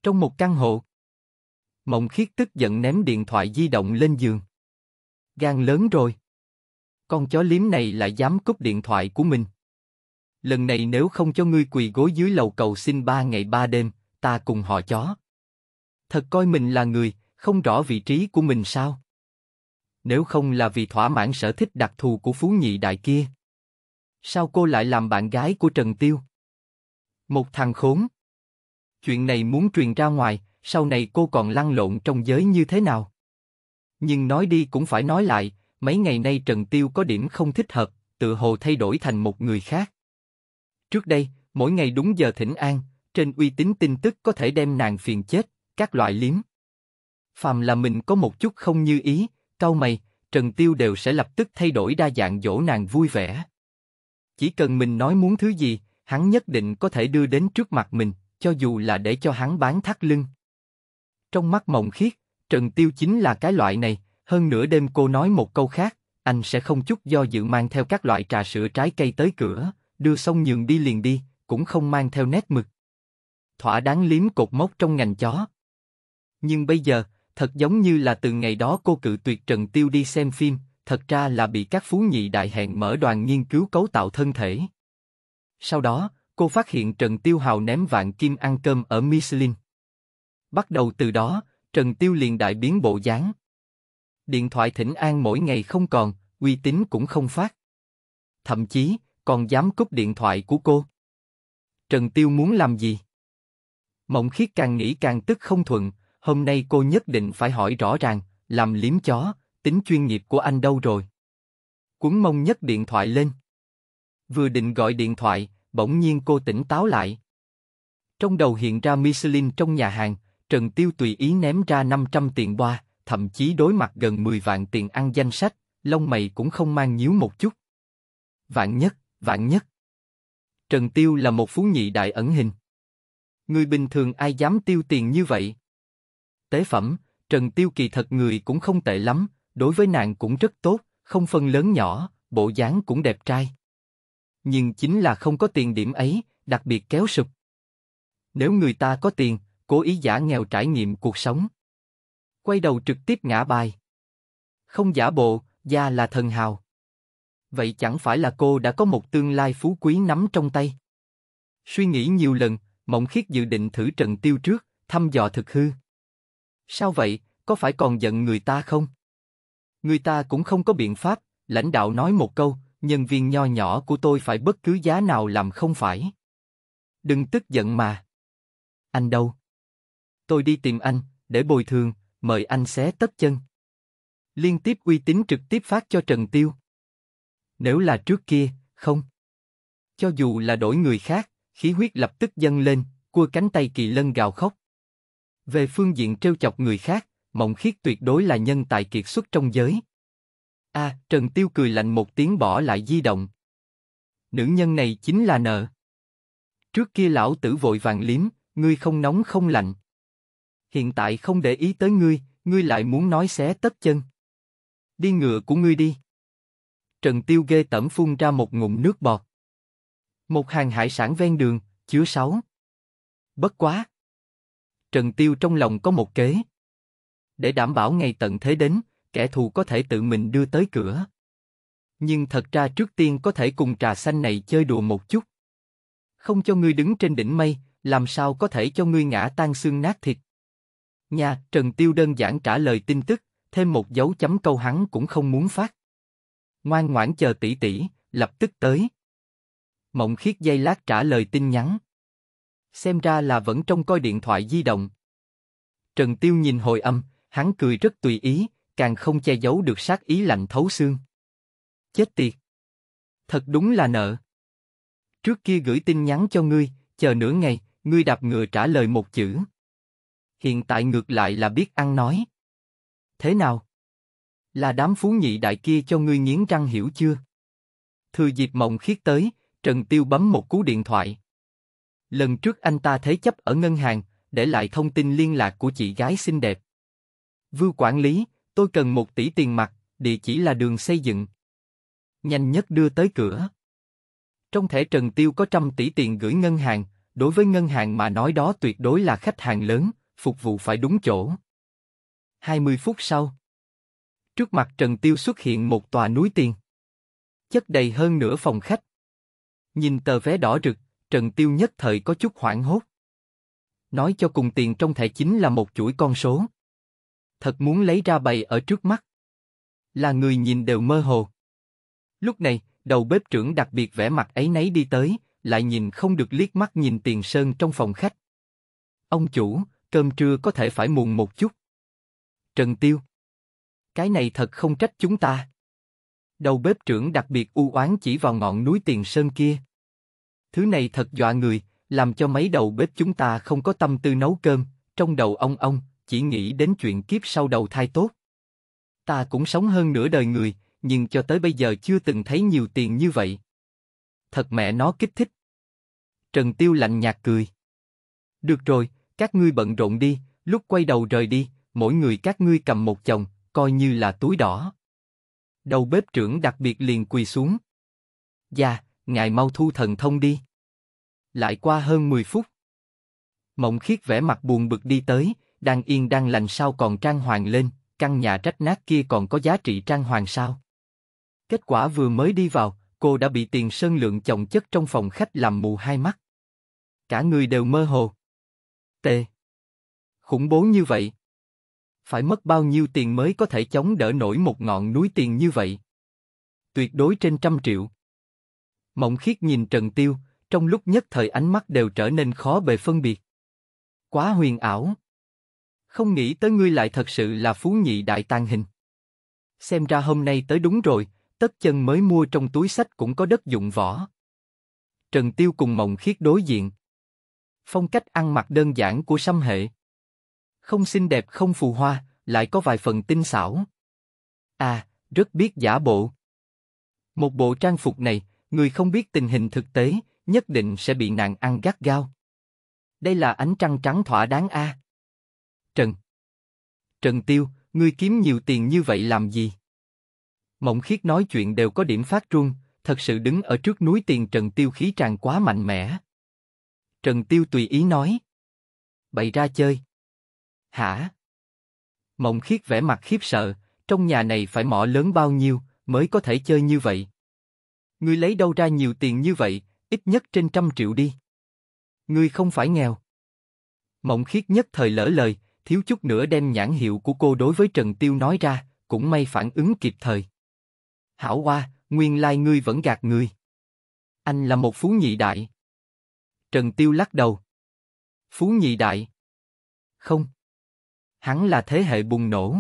Trong một căn hộ, Mộng khiết tức giận ném điện thoại di động lên giường. Gan lớn rồi. Con chó liếm này lại dám cúp điện thoại của mình. Lần này nếu không cho ngươi quỳ gối dưới lầu cầu xin ba ngày ba đêm, ta cùng họ chó thật coi mình là người, không rõ vị trí của mình sao? Nếu không là vì thỏa mãn sở thích đặc thù của phú nhị đại kia, sao cô lại làm bạn gái của Trần Tiêu? Một thằng khốn. Chuyện này muốn truyền ra ngoài, sau này cô còn lăn lộn trong giới như thế nào? Nhưng nói đi cũng phải nói lại, mấy ngày nay Trần Tiêu có điểm không thích hợp, tự hồ thay đổi thành một người khác. Trước đây, mỗi ngày đúng giờ thỉnh an, trên uy tín tin tức có thể đem nàng phiền chết, các loại liếm. Phàm là mình có một chút không như ý, cau mày, Trần Tiêu đều sẽ lập tức thay đổi đa dạng dỗ nàng vui vẻ. Chỉ cần mình nói muốn thứ gì, hắn nhất định có thể đưa đến trước mặt mình, cho dù là để cho hắn bán thắt lưng. Trong mắt mộng khiết, Trần Tiêu chính là cái loại này, hơn nửa đêm cô nói một câu khác, anh sẽ không chút do dự mang theo các loại trà sữa trái cây tới cửa, đưa xong nhường đi liền đi, cũng không mang theo nét mực. Thỏa đáng liếm cột mốc trong ngành chó, nhưng bây giờ, thật giống như là từ ngày đó cô cự tuyệt Trần Tiêu đi xem phim, thật ra là bị các phú nhị đại hẹn mở đoàn nghiên cứu cấu tạo thân thể. Sau đó, cô phát hiện Trần Tiêu Hào ném vạn kim ăn cơm ở Michelin. Bắt đầu từ đó, Trần Tiêu liền đại biến bộ dáng. Điện thoại thỉnh an mỗi ngày không còn, uy tín cũng không phát. Thậm chí, còn dám cúp điện thoại của cô. Trần Tiêu muốn làm gì? Mộng khiết càng nghĩ càng tức không thuận, Hôm nay cô nhất định phải hỏi rõ ràng, làm liếm chó, tính chuyên nghiệp của anh đâu rồi? Cuốn mông nhấc điện thoại lên. Vừa định gọi điện thoại, bỗng nhiên cô tỉnh táo lại. Trong đầu hiện ra Michelin trong nhà hàng, Trần Tiêu tùy ý ném ra 500 tiền boa, thậm chí đối mặt gần 10 vạn tiền ăn danh sách, lông mày cũng không mang nhíu một chút. Vạn nhất, vạn nhất. Trần Tiêu là một phú nhị đại ẩn hình. Người bình thường ai dám tiêu tiền như vậy? tế phẩm, Trần Tiêu kỳ thật người cũng không tệ lắm, đối với nàng cũng rất tốt, không phân lớn nhỏ, bộ dáng cũng đẹp trai. Nhưng chính là không có tiền điểm ấy, đặc biệt kéo sụp. Nếu người ta có tiền, cố ý giả nghèo trải nghiệm cuộc sống. Quay đầu trực tiếp ngã bài. Không giả bộ, gia là thần hào. Vậy chẳng phải là cô đã có một tương lai phú quý nắm trong tay. Suy nghĩ nhiều lần, Mộng Khiết dự định thử Trần Tiêu trước, thăm dò thực hư. Sao vậy, có phải còn giận người ta không? Người ta cũng không có biện pháp, lãnh đạo nói một câu, nhân viên nho nhỏ của tôi phải bất cứ giá nào làm không phải. Đừng tức giận mà. Anh đâu? Tôi đi tìm anh, để bồi thường, mời anh xé tất chân. Liên tiếp uy tín trực tiếp phát cho Trần Tiêu. Nếu là trước kia, không. Cho dù là đổi người khác, khí huyết lập tức dâng lên, cua cánh tay kỳ lân gào khóc. Về phương diện trêu chọc người khác, Mộng Khiết tuyệt đối là nhân tài kiệt xuất trong giới. A, à, Trần Tiêu cười lạnh một tiếng bỏ lại di động. Nữ nhân này chính là nợ. Trước kia lão tử vội vàng liếm, ngươi không nóng không lạnh. Hiện tại không để ý tới ngươi, ngươi lại muốn nói xé tất chân. Đi ngựa của ngươi đi. Trần Tiêu ghê tẩm phun ra một ngụm nước bọt. Một hàng hải sản ven đường, chứa sáu. Bất quá, Trần Tiêu trong lòng có một kế. Để đảm bảo ngày tận thế đến, kẻ thù có thể tự mình đưa tới cửa. Nhưng thật ra trước tiên có thể cùng trà xanh này chơi đùa một chút. Không cho ngươi đứng trên đỉnh mây, làm sao có thể cho ngươi ngã tan xương nát thịt. Nhà, Trần Tiêu đơn giản trả lời tin tức, thêm một dấu chấm câu hắn cũng không muốn phát. Ngoan ngoãn chờ tỷ tỷ, lập tức tới. Mộng khiết dây lát trả lời tin nhắn. Xem ra là vẫn trong coi điện thoại di động. Trần Tiêu nhìn hồi âm, hắn cười rất tùy ý, càng không che giấu được sát ý lạnh thấu xương. Chết tiệt! Thật đúng là nợ. Trước kia gửi tin nhắn cho ngươi, chờ nửa ngày, ngươi đạp ngựa trả lời một chữ. Hiện tại ngược lại là biết ăn nói. Thế nào? Là đám phú nhị đại kia cho ngươi nghiến răng hiểu chưa? Thừa dịp mộng khiết tới, Trần Tiêu bấm một cú điện thoại. Lần trước anh ta thế chấp ở ngân hàng, để lại thông tin liên lạc của chị gái xinh đẹp. Vưu quản lý, tôi cần một tỷ tiền mặt, địa chỉ là đường xây dựng. Nhanh nhất đưa tới cửa. Trong thẻ Trần Tiêu có trăm tỷ tiền gửi ngân hàng, đối với ngân hàng mà nói đó tuyệt đối là khách hàng lớn, phục vụ phải đúng chỗ. 20 phút sau, trước mặt Trần Tiêu xuất hiện một tòa núi tiền. Chất đầy hơn nửa phòng khách. Nhìn tờ vé đỏ rực, Trần Tiêu nhất thời có chút hoảng hốt. Nói cho cùng tiền trong thẻ chính là một chuỗi con số. Thật muốn lấy ra bày ở trước mắt. Là người nhìn đều mơ hồ. Lúc này, đầu bếp trưởng đặc biệt vẽ mặt ấy nấy đi tới, lại nhìn không được liếc mắt nhìn tiền sơn trong phòng khách. Ông chủ, cơm trưa có thể phải muộn một chút. Trần Tiêu. Cái này thật không trách chúng ta. Đầu bếp trưởng đặc biệt u oán chỉ vào ngọn núi tiền sơn kia. Thứ này thật dọa người, làm cho mấy đầu bếp chúng ta không có tâm tư nấu cơm, trong đầu ông ông, chỉ nghĩ đến chuyện kiếp sau đầu thai tốt. Ta cũng sống hơn nửa đời người, nhưng cho tới bây giờ chưa từng thấy nhiều tiền như vậy. Thật mẹ nó kích thích. Trần Tiêu lạnh nhạt cười. Được rồi, các ngươi bận rộn đi, lúc quay đầu rời đi, mỗi người các ngươi cầm một chồng, coi như là túi đỏ. Đầu bếp trưởng đặc biệt liền quỳ xuống. Dạ, ngài mau thu thần thông đi. Lại qua hơn 10 phút. Mộng khiết vẻ mặt buồn bực đi tới, đang yên đang lành sao còn trang hoàng lên, căn nhà rách nát kia còn có giá trị trang hoàng sao. Kết quả vừa mới đi vào, cô đã bị tiền sơn lượng chồng chất trong phòng khách làm mù hai mắt. Cả người đều mơ hồ. Tê. Khủng bố như vậy. Phải mất bao nhiêu tiền mới có thể chống đỡ nổi một ngọn núi tiền như vậy? Tuyệt đối trên trăm triệu. Mộng khiết nhìn Trần Tiêu, trong lúc nhất thời ánh mắt đều trở nên khó bề phân biệt. Quá huyền ảo. Không nghĩ tới ngươi lại thật sự là phú nhị đại tàn hình. Xem ra hôm nay tới đúng rồi, tất chân mới mua trong túi sách cũng có đất dụng võ. Trần Tiêu cùng Mộng Khiết đối diện. Phong cách ăn mặc đơn giản của Sâm Hệ. Không xinh đẹp không phù hoa, lại có vài phần tinh xảo. À, rất biết giả bộ. Một bộ trang phục này, người không biết tình hình thực tế, nhất định sẽ bị nàng ăn gắt gao. Đây là ánh trăng trắng thỏa đáng a. Trần. Trần Tiêu, ngươi kiếm nhiều tiền như vậy làm gì? Mộng Khiết nói chuyện đều có điểm phát run, thật sự đứng ở trước núi tiền Trần Tiêu khí tràn quá mạnh mẽ. Trần Tiêu tùy ý nói. bày ra chơi. Hả? Mộng Khiết vẻ mặt khiếp sợ, trong nhà này phải mỏ lớn bao nhiêu mới có thể chơi như vậy? Ngươi lấy đâu ra nhiều tiền như vậy, ít nhất trên trăm triệu đi. Ngươi không phải nghèo. Mộng khiết nhất thời lỡ lời, thiếu chút nữa đem nhãn hiệu của cô đối với Trần Tiêu nói ra, cũng may phản ứng kịp thời. Hảo hoa, nguyên lai ngươi vẫn gạt người. Anh là một phú nhị đại. Trần Tiêu lắc đầu. Phú nhị đại. Không. Hắn là thế hệ bùng nổ.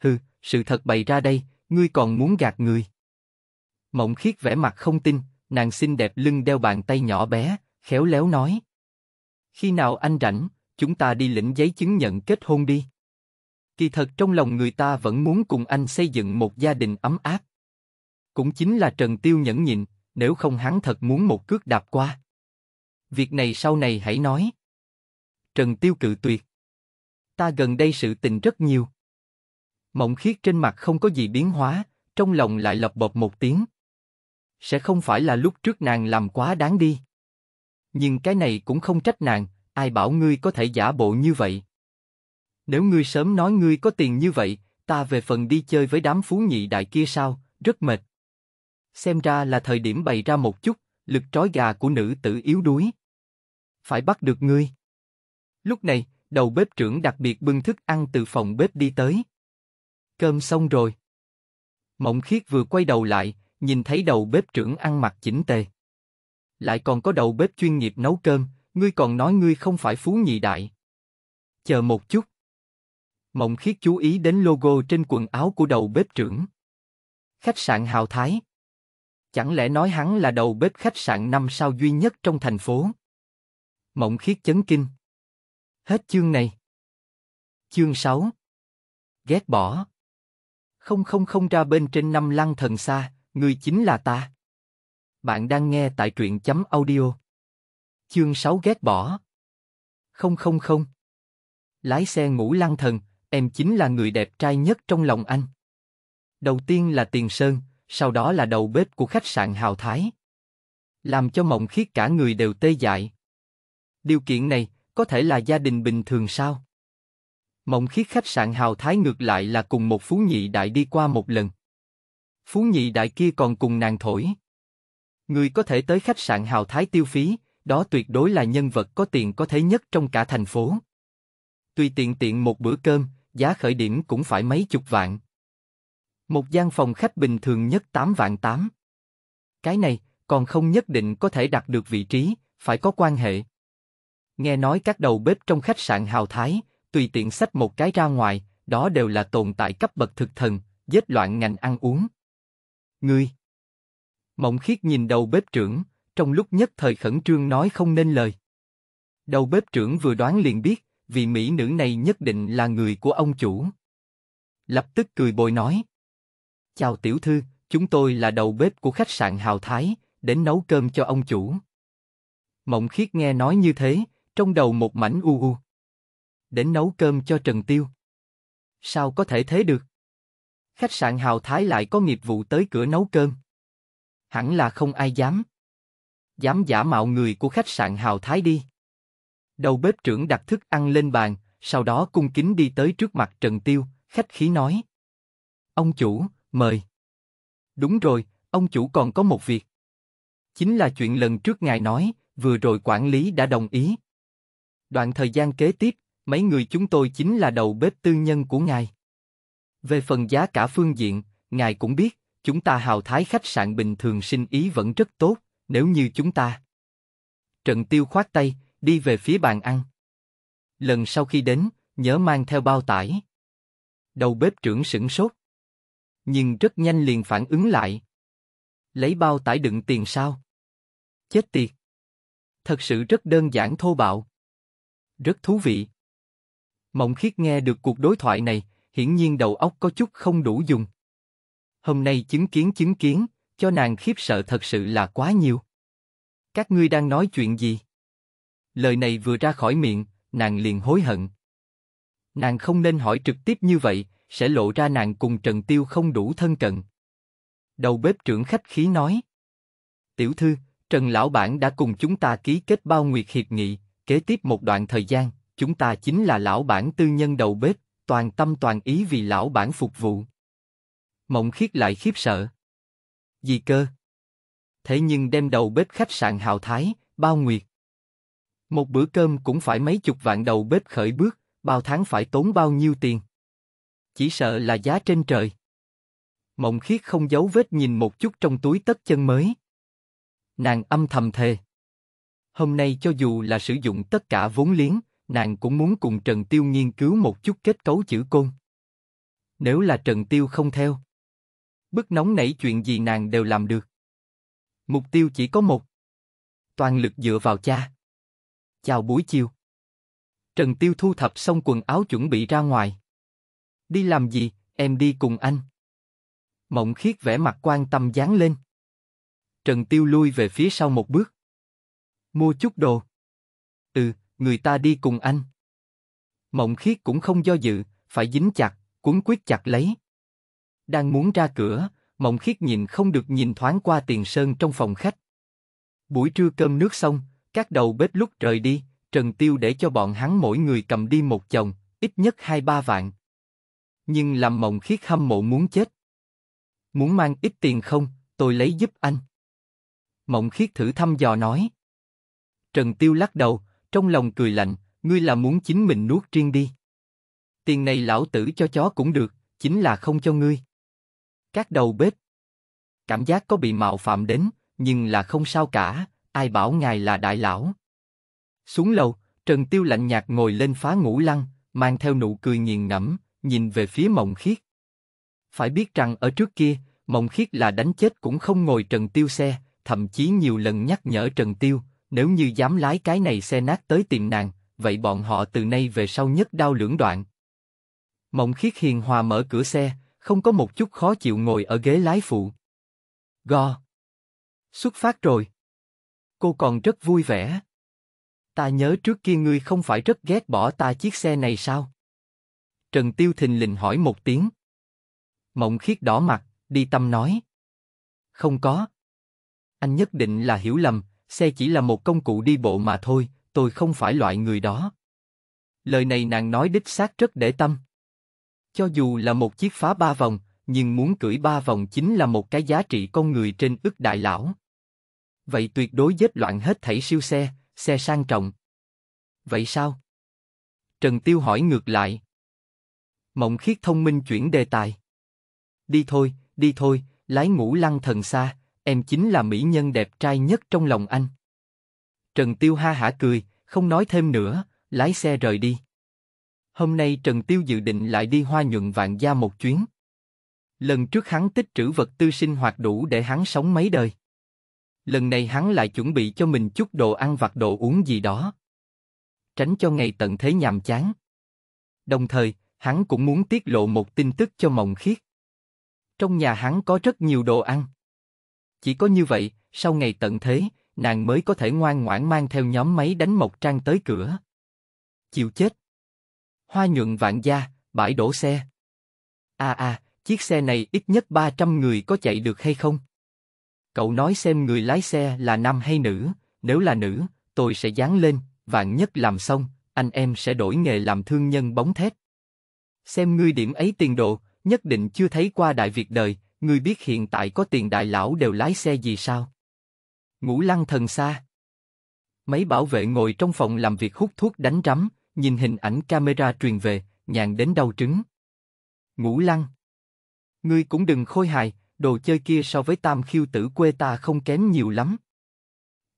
Hừ, sự thật bày ra đây, ngươi còn muốn gạt người. Mộng khiết vẻ mặt không tin, nàng xinh đẹp lưng đeo bàn tay nhỏ bé, khéo léo nói. Khi nào anh rảnh, chúng ta đi lĩnh giấy chứng nhận kết hôn đi. Kỳ thật trong lòng người ta vẫn muốn cùng anh xây dựng một gia đình ấm áp. Cũng chính là Trần Tiêu nhẫn nhịn, nếu không hắn thật muốn một cước đạp qua. Việc này sau này hãy nói. Trần Tiêu cự tuyệt. Ta gần đây sự tình rất nhiều. Mộng khiết trên mặt không có gì biến hóa, trong lòng lại lọc bột một tiếng sẽ không phải là lúc trước nàng làm quá đáng đi. Nhưng cái này cũng không trách nàng, ai bảo ngươi có thể giả bộ như vậy. Nếu ngươi sớm nói ngươi có tiền như vậy, ta về phần đi chơi với đám phú nhị đại kia sao, rất mệt. Xem ra là thời điểm bày ra một chút, lực trói gà của nữ tử yếu đuối. Phải bắt được ngươi. Lúc này, đầu bếp trưởng đặc biệt bưng thức ăn từ phòng bếp đi tới. Cơm xong rồi. Mộng khiết vừa quay đầu lại, nhìn thấy đầu bếp trưởng ăn mặc chỉnh tề. Lại còn có đầu bếp chuyên nghiệp nấu cơm, ngươi còn nói ngươi không phải phú nhị đại. Chờ một chút. Mộng khiết chú ý đến logo trên quần áo của đầu bếp trưởng. Khách sạn Hào Thái. Chẳng lẽ nói hắn là đầu bếp khách sạn năm sao duy nhất trong thành phố? Mộng khiết chấn kinh. Hết chương này. Chương 6 Ghét bỏ Không không không ra bên trên năm lăng thần xa, Ngươi chính là ta. Bạn đang nghe tại truyện chấm audio. Chương 6 ghét bỏ. Không không không. Lái xe ngủ lăng thần, em chính là người đẹp trai nhất trong lòng anh. Đầu tiên là Tiền Sơn, sau đó là đầu bếp của khách sạn Hào Thái. Làm cho mộng khiết cả người đều tê dại. Điều kiện này, có thể là gia đình bình thường sao? Mộng khiết khách sạn Hào Thái ngược lại là cùng một phú nhị đại đi qua một lần phú nhị đại kia còn cùng nàng thổi. Người có thể tới khách sạn hào thái tiêu phí, đó tuyệt đối là nhân vật có tiền có thế nhất trong cả thành phố. Tùy tiện tiện một bữa cơm, giá khởi điểm cũng phải mấy chục vạn. Một gian phòng khách bình thường nhất 8 vạn 8. Cái này, còn không nhất định có thể đạt được vị trí, phải có quan hệ. Nghe nói các đầu bếp trong khách sạn hào thái, tùy tiện xách một cái ra ngoài, đó đều là tồn tại cấp bậc thực thần, giết loạn ngành ăn uống. Ngươi! Mộng khiết nhìn đầu bếp trưởng, trong lúc nhất thời khẩn trương nói không nên lời. Đầu bếp trưởng vừa đoán liền biết, vì mỹ nữ này nhất định là người của ông chủ. Lập tức cười bồi nói. Chào tiểu thư, chúng tôi là đầu bếp của khách sạn Hào Thái, đến nấu cơm cho ông chủ. Mộng khiết nghe nói như thế, trong đầu một mảnh u u. Đến nấu cơm cho Trần Tiêu. Sao có thể thế được? Khách sạn Hào Thái lại có nghiệp vụ tới cửa nấu cơm. Hẳn là không ai dám. Dám giả mạo người của khách sạn Hào Thái đi. Đầu bếp trưởng đặt thức ăn lên bàn, sau đó cung kính đi tới trước mặt Trần Tiêu, khách khí nói. Ông chủ, mời. Đúng rồi, ông chủ còn có một việc. Chính là chuyện lần trước ngài nói, vừa rồi quản lý đã đồng ý. Đoạn thời gian kế tiếp, mấy người chúng tôi chính là đầu bếp tư nhân của ngài. Về phần giá cả phương diện, ngài cũng biết, chúng ta hào thái khách sạn bình thường sinh ý vẫn rất tốt, nếu như chúng ta. Trần Tiêu khoát tay, đi về phía bàn ăn. Lần sau khi đến, nhớ mang theo bao tải. Đầu bếp trưởng sửng sốt. Nhưng rất nhanh liền phản ứng lại. Lấy bao tải đựng tiền sao? Chết tiệt. Thật sự rất đơn giản thô bạo. Rất thú vị. Mộng khiết nghe được cuộc đối thoại này, hiển nhiên đầu óc có chút không đủ dùng. Hôm nay chứng kiến chứng kiến, cho nàng khiếp sợ thật sự là quá nhiều. Các ngươi đang nói chuyện gì? Lời này vừa ra khỏi miệng, nàng liền hối hận. Nàng không nên hỏi trực tiếp như vậy, sẽ lộ ra nàng cùng Trần Tiêu không đủ thân cận. Đầu bếp trưởng khách khí nói. Tiểu thư, Trần Lão Bản đã cùng chúng ta ký kết bao nguyệt hiệp nghị, kế tiếp một đoạn thời gian, chúng ta chính là Lão Bản tư nhân đầu bếp, toàn tâm toàn ý vì lão bản phục vụ. Mộng khiết lại khiếp sợ. Gì cơ? Thế nhưng đem đầu bếp khách sạn hào thái, bao nguyệt. Một bữa cơm cũng phải mấy chục vạn đầu bếp khởi bước, bao tháng phải tốn bao nhiêu tiền. Chỉ sợ là giá trên trời. Mộng khiết không giấu vết nhìn một chút trong túi tất chân mới. Nàng âm thầm thề. Hôm nay cho dù là sử dụng tất cả vốn liếng, nàng cũng muốn cùng Trần Tiêu nghiên cứu một chút kết cấu chữ côn. Nếu là Trần Tiêu không theo, bức nóng nảy chuyện gì nàng đều làm được. Mục tiêu chỉ có một, toàn lực dựa vào cha. Chào buổi chiều. Trần Tiêu thu thập xong quần áo chuẩn bị ra ngoài. Đi làm gì, em đi cùng anh. Mộng khiết vẻ mặt quan tâm dán lên. Trần Tiêu lui về phía sau một bước. Mua chút đồ. Ừ, người ta đi cùng anh. Mộng khiết cũng không do dự, phải dính chặt, cuốn quyết chặt lấy. Đang muốn ra cửa, mộng khiết nhìn không được nhìn thoáng qua tiền sơn trong phòng khách. Buổi trưa cơm nước xong, các đầu bếp lúc rời đi, Trần Tiêu để cho bọn hắn mỗi người cầm đi một chồng, ít nhất hai ba vạn. Nhưng làm mộng khiết hâm mộ muốn chết. Muốn mang ít tiền không, tôi lấy giúp anh. Mộng khiết thử thăm dò nói. Trần Tiêu lắc đầu, trong lòng cười lạnh, ngươi là muốn chính mình nuốt riêng đi. Tiền này lão tử cho chó cũng được, chính là không cho ngươi. Các đầu bếp. Cảm giác có bị mạo phạm đến, nhưng là không sao cả, ai bảo ngài là đại lão. Xuống lầu, Trần Tiêu lạnh nhạt ngồi lên phá ngũ lăng, mang theo nụ cười nghiền ngẫm, nhìn về phía Mộng Khiết. Phải biết rằng ở trước kia, Mộng Khiết là đánh chết cũng không ngồi Trần Tiêu xe, thậm chí nhiều lần nhắc nhở Trần Tiêu, nếu như dám lái cái này xe nát tới tìm nàng, vậy bọn họ từ nay về sau nhất đau lưỡng đoạn. Mộng khiết hiền hòa mở cửa xe, không có một chút khó chịu ngồi ở ghế lái phụ. Go! Xuất phát rồi. Cô còn rất vui vẻ. Ta nhớ trước kia ngươi không phải rất ghét bỏ ta chiếc xe này sao? Trần Tiêu thình lình hỏi một tiếng. Mộng khiết đỏ mặt, đi tâm nói. Không có. Anh nhất định là hiểu lầm, xe chỉ là một công cụ đi bộ mà thôi, tôi không phải loại người đó. Lời này nàng nói đích xác rất để tâm. Cho dù là một chiếc phá ba vòng, nhưng muốn cưỡi ba vòng chính là một cái giá trị con người trên ức đại lão. Vậy tuyệt đối giết loạn hết thảy siêu xe, xe sang trọng. Vậy sao? Trần Tiêu hỏi ngược lại. Mộng khiết thông minh chuyển đề tài. Đi thôi, đi thôi, lái ngũ lăng thần xa, em chính là mỹ nhân đẹp trai nhất trong lòng anh. Trần Tiêu ha hả cười, không nói thêm nữa, lái xe rời đi. Hôm nay Trần Tiêu dự định lại đi hoa nhuận vạn gia một chuyến. Lần trước hắn tích trữ vật tư sinh hoạt đủ để hắn sống mấy đời. Lần này hắn lại chuẩn bị cho mình chút đồ ăn vặt đồ uống gì đó. Tránh cho ngày tận thế nhàm chán. Đồng thời, hắn cũng muốn tiết lộ một tin tức cho Mộng Khiết. Trong nhà hắn có rất nhiều đồ ăn. Chỉ có như vậy, sau ngày tận thế, nàng mới có thể ngoan ngoãn mang theo nhóm máy đánh Mộc Trang tới cửa. Chịu chết. Hoa nhuận vạn gia, bãi đổ xe. a à a à, chiếc xe này ít nhất 300 người có chạy được hay không? Cậu nói xem người lái xe là nam hay nữ, nếu là nữ, tôi sẽ dán lên, vạn nhất làm xong, anh em sẽ đổi nghề làm thương nhân bóng thép. Xem ngươi điểm ấy tiền độ, nhất định chưa thấy qua đại việt đời, Ngươi biết hiện tại có tiền đại lão đều lái xe gì sao? Ngũ lăng thần xa. Mấy bảo vệ ngồi trong phòng làm việc hút thuốc đánh rắm, nhìn hình ảnh camera truyền về, nhàn đến đau trứng. Ngũ lăng. Ngươi cũng đừng khôi hài, đồ chơi kia so với tam khiêu tử quê ta không kém nhiều lắm.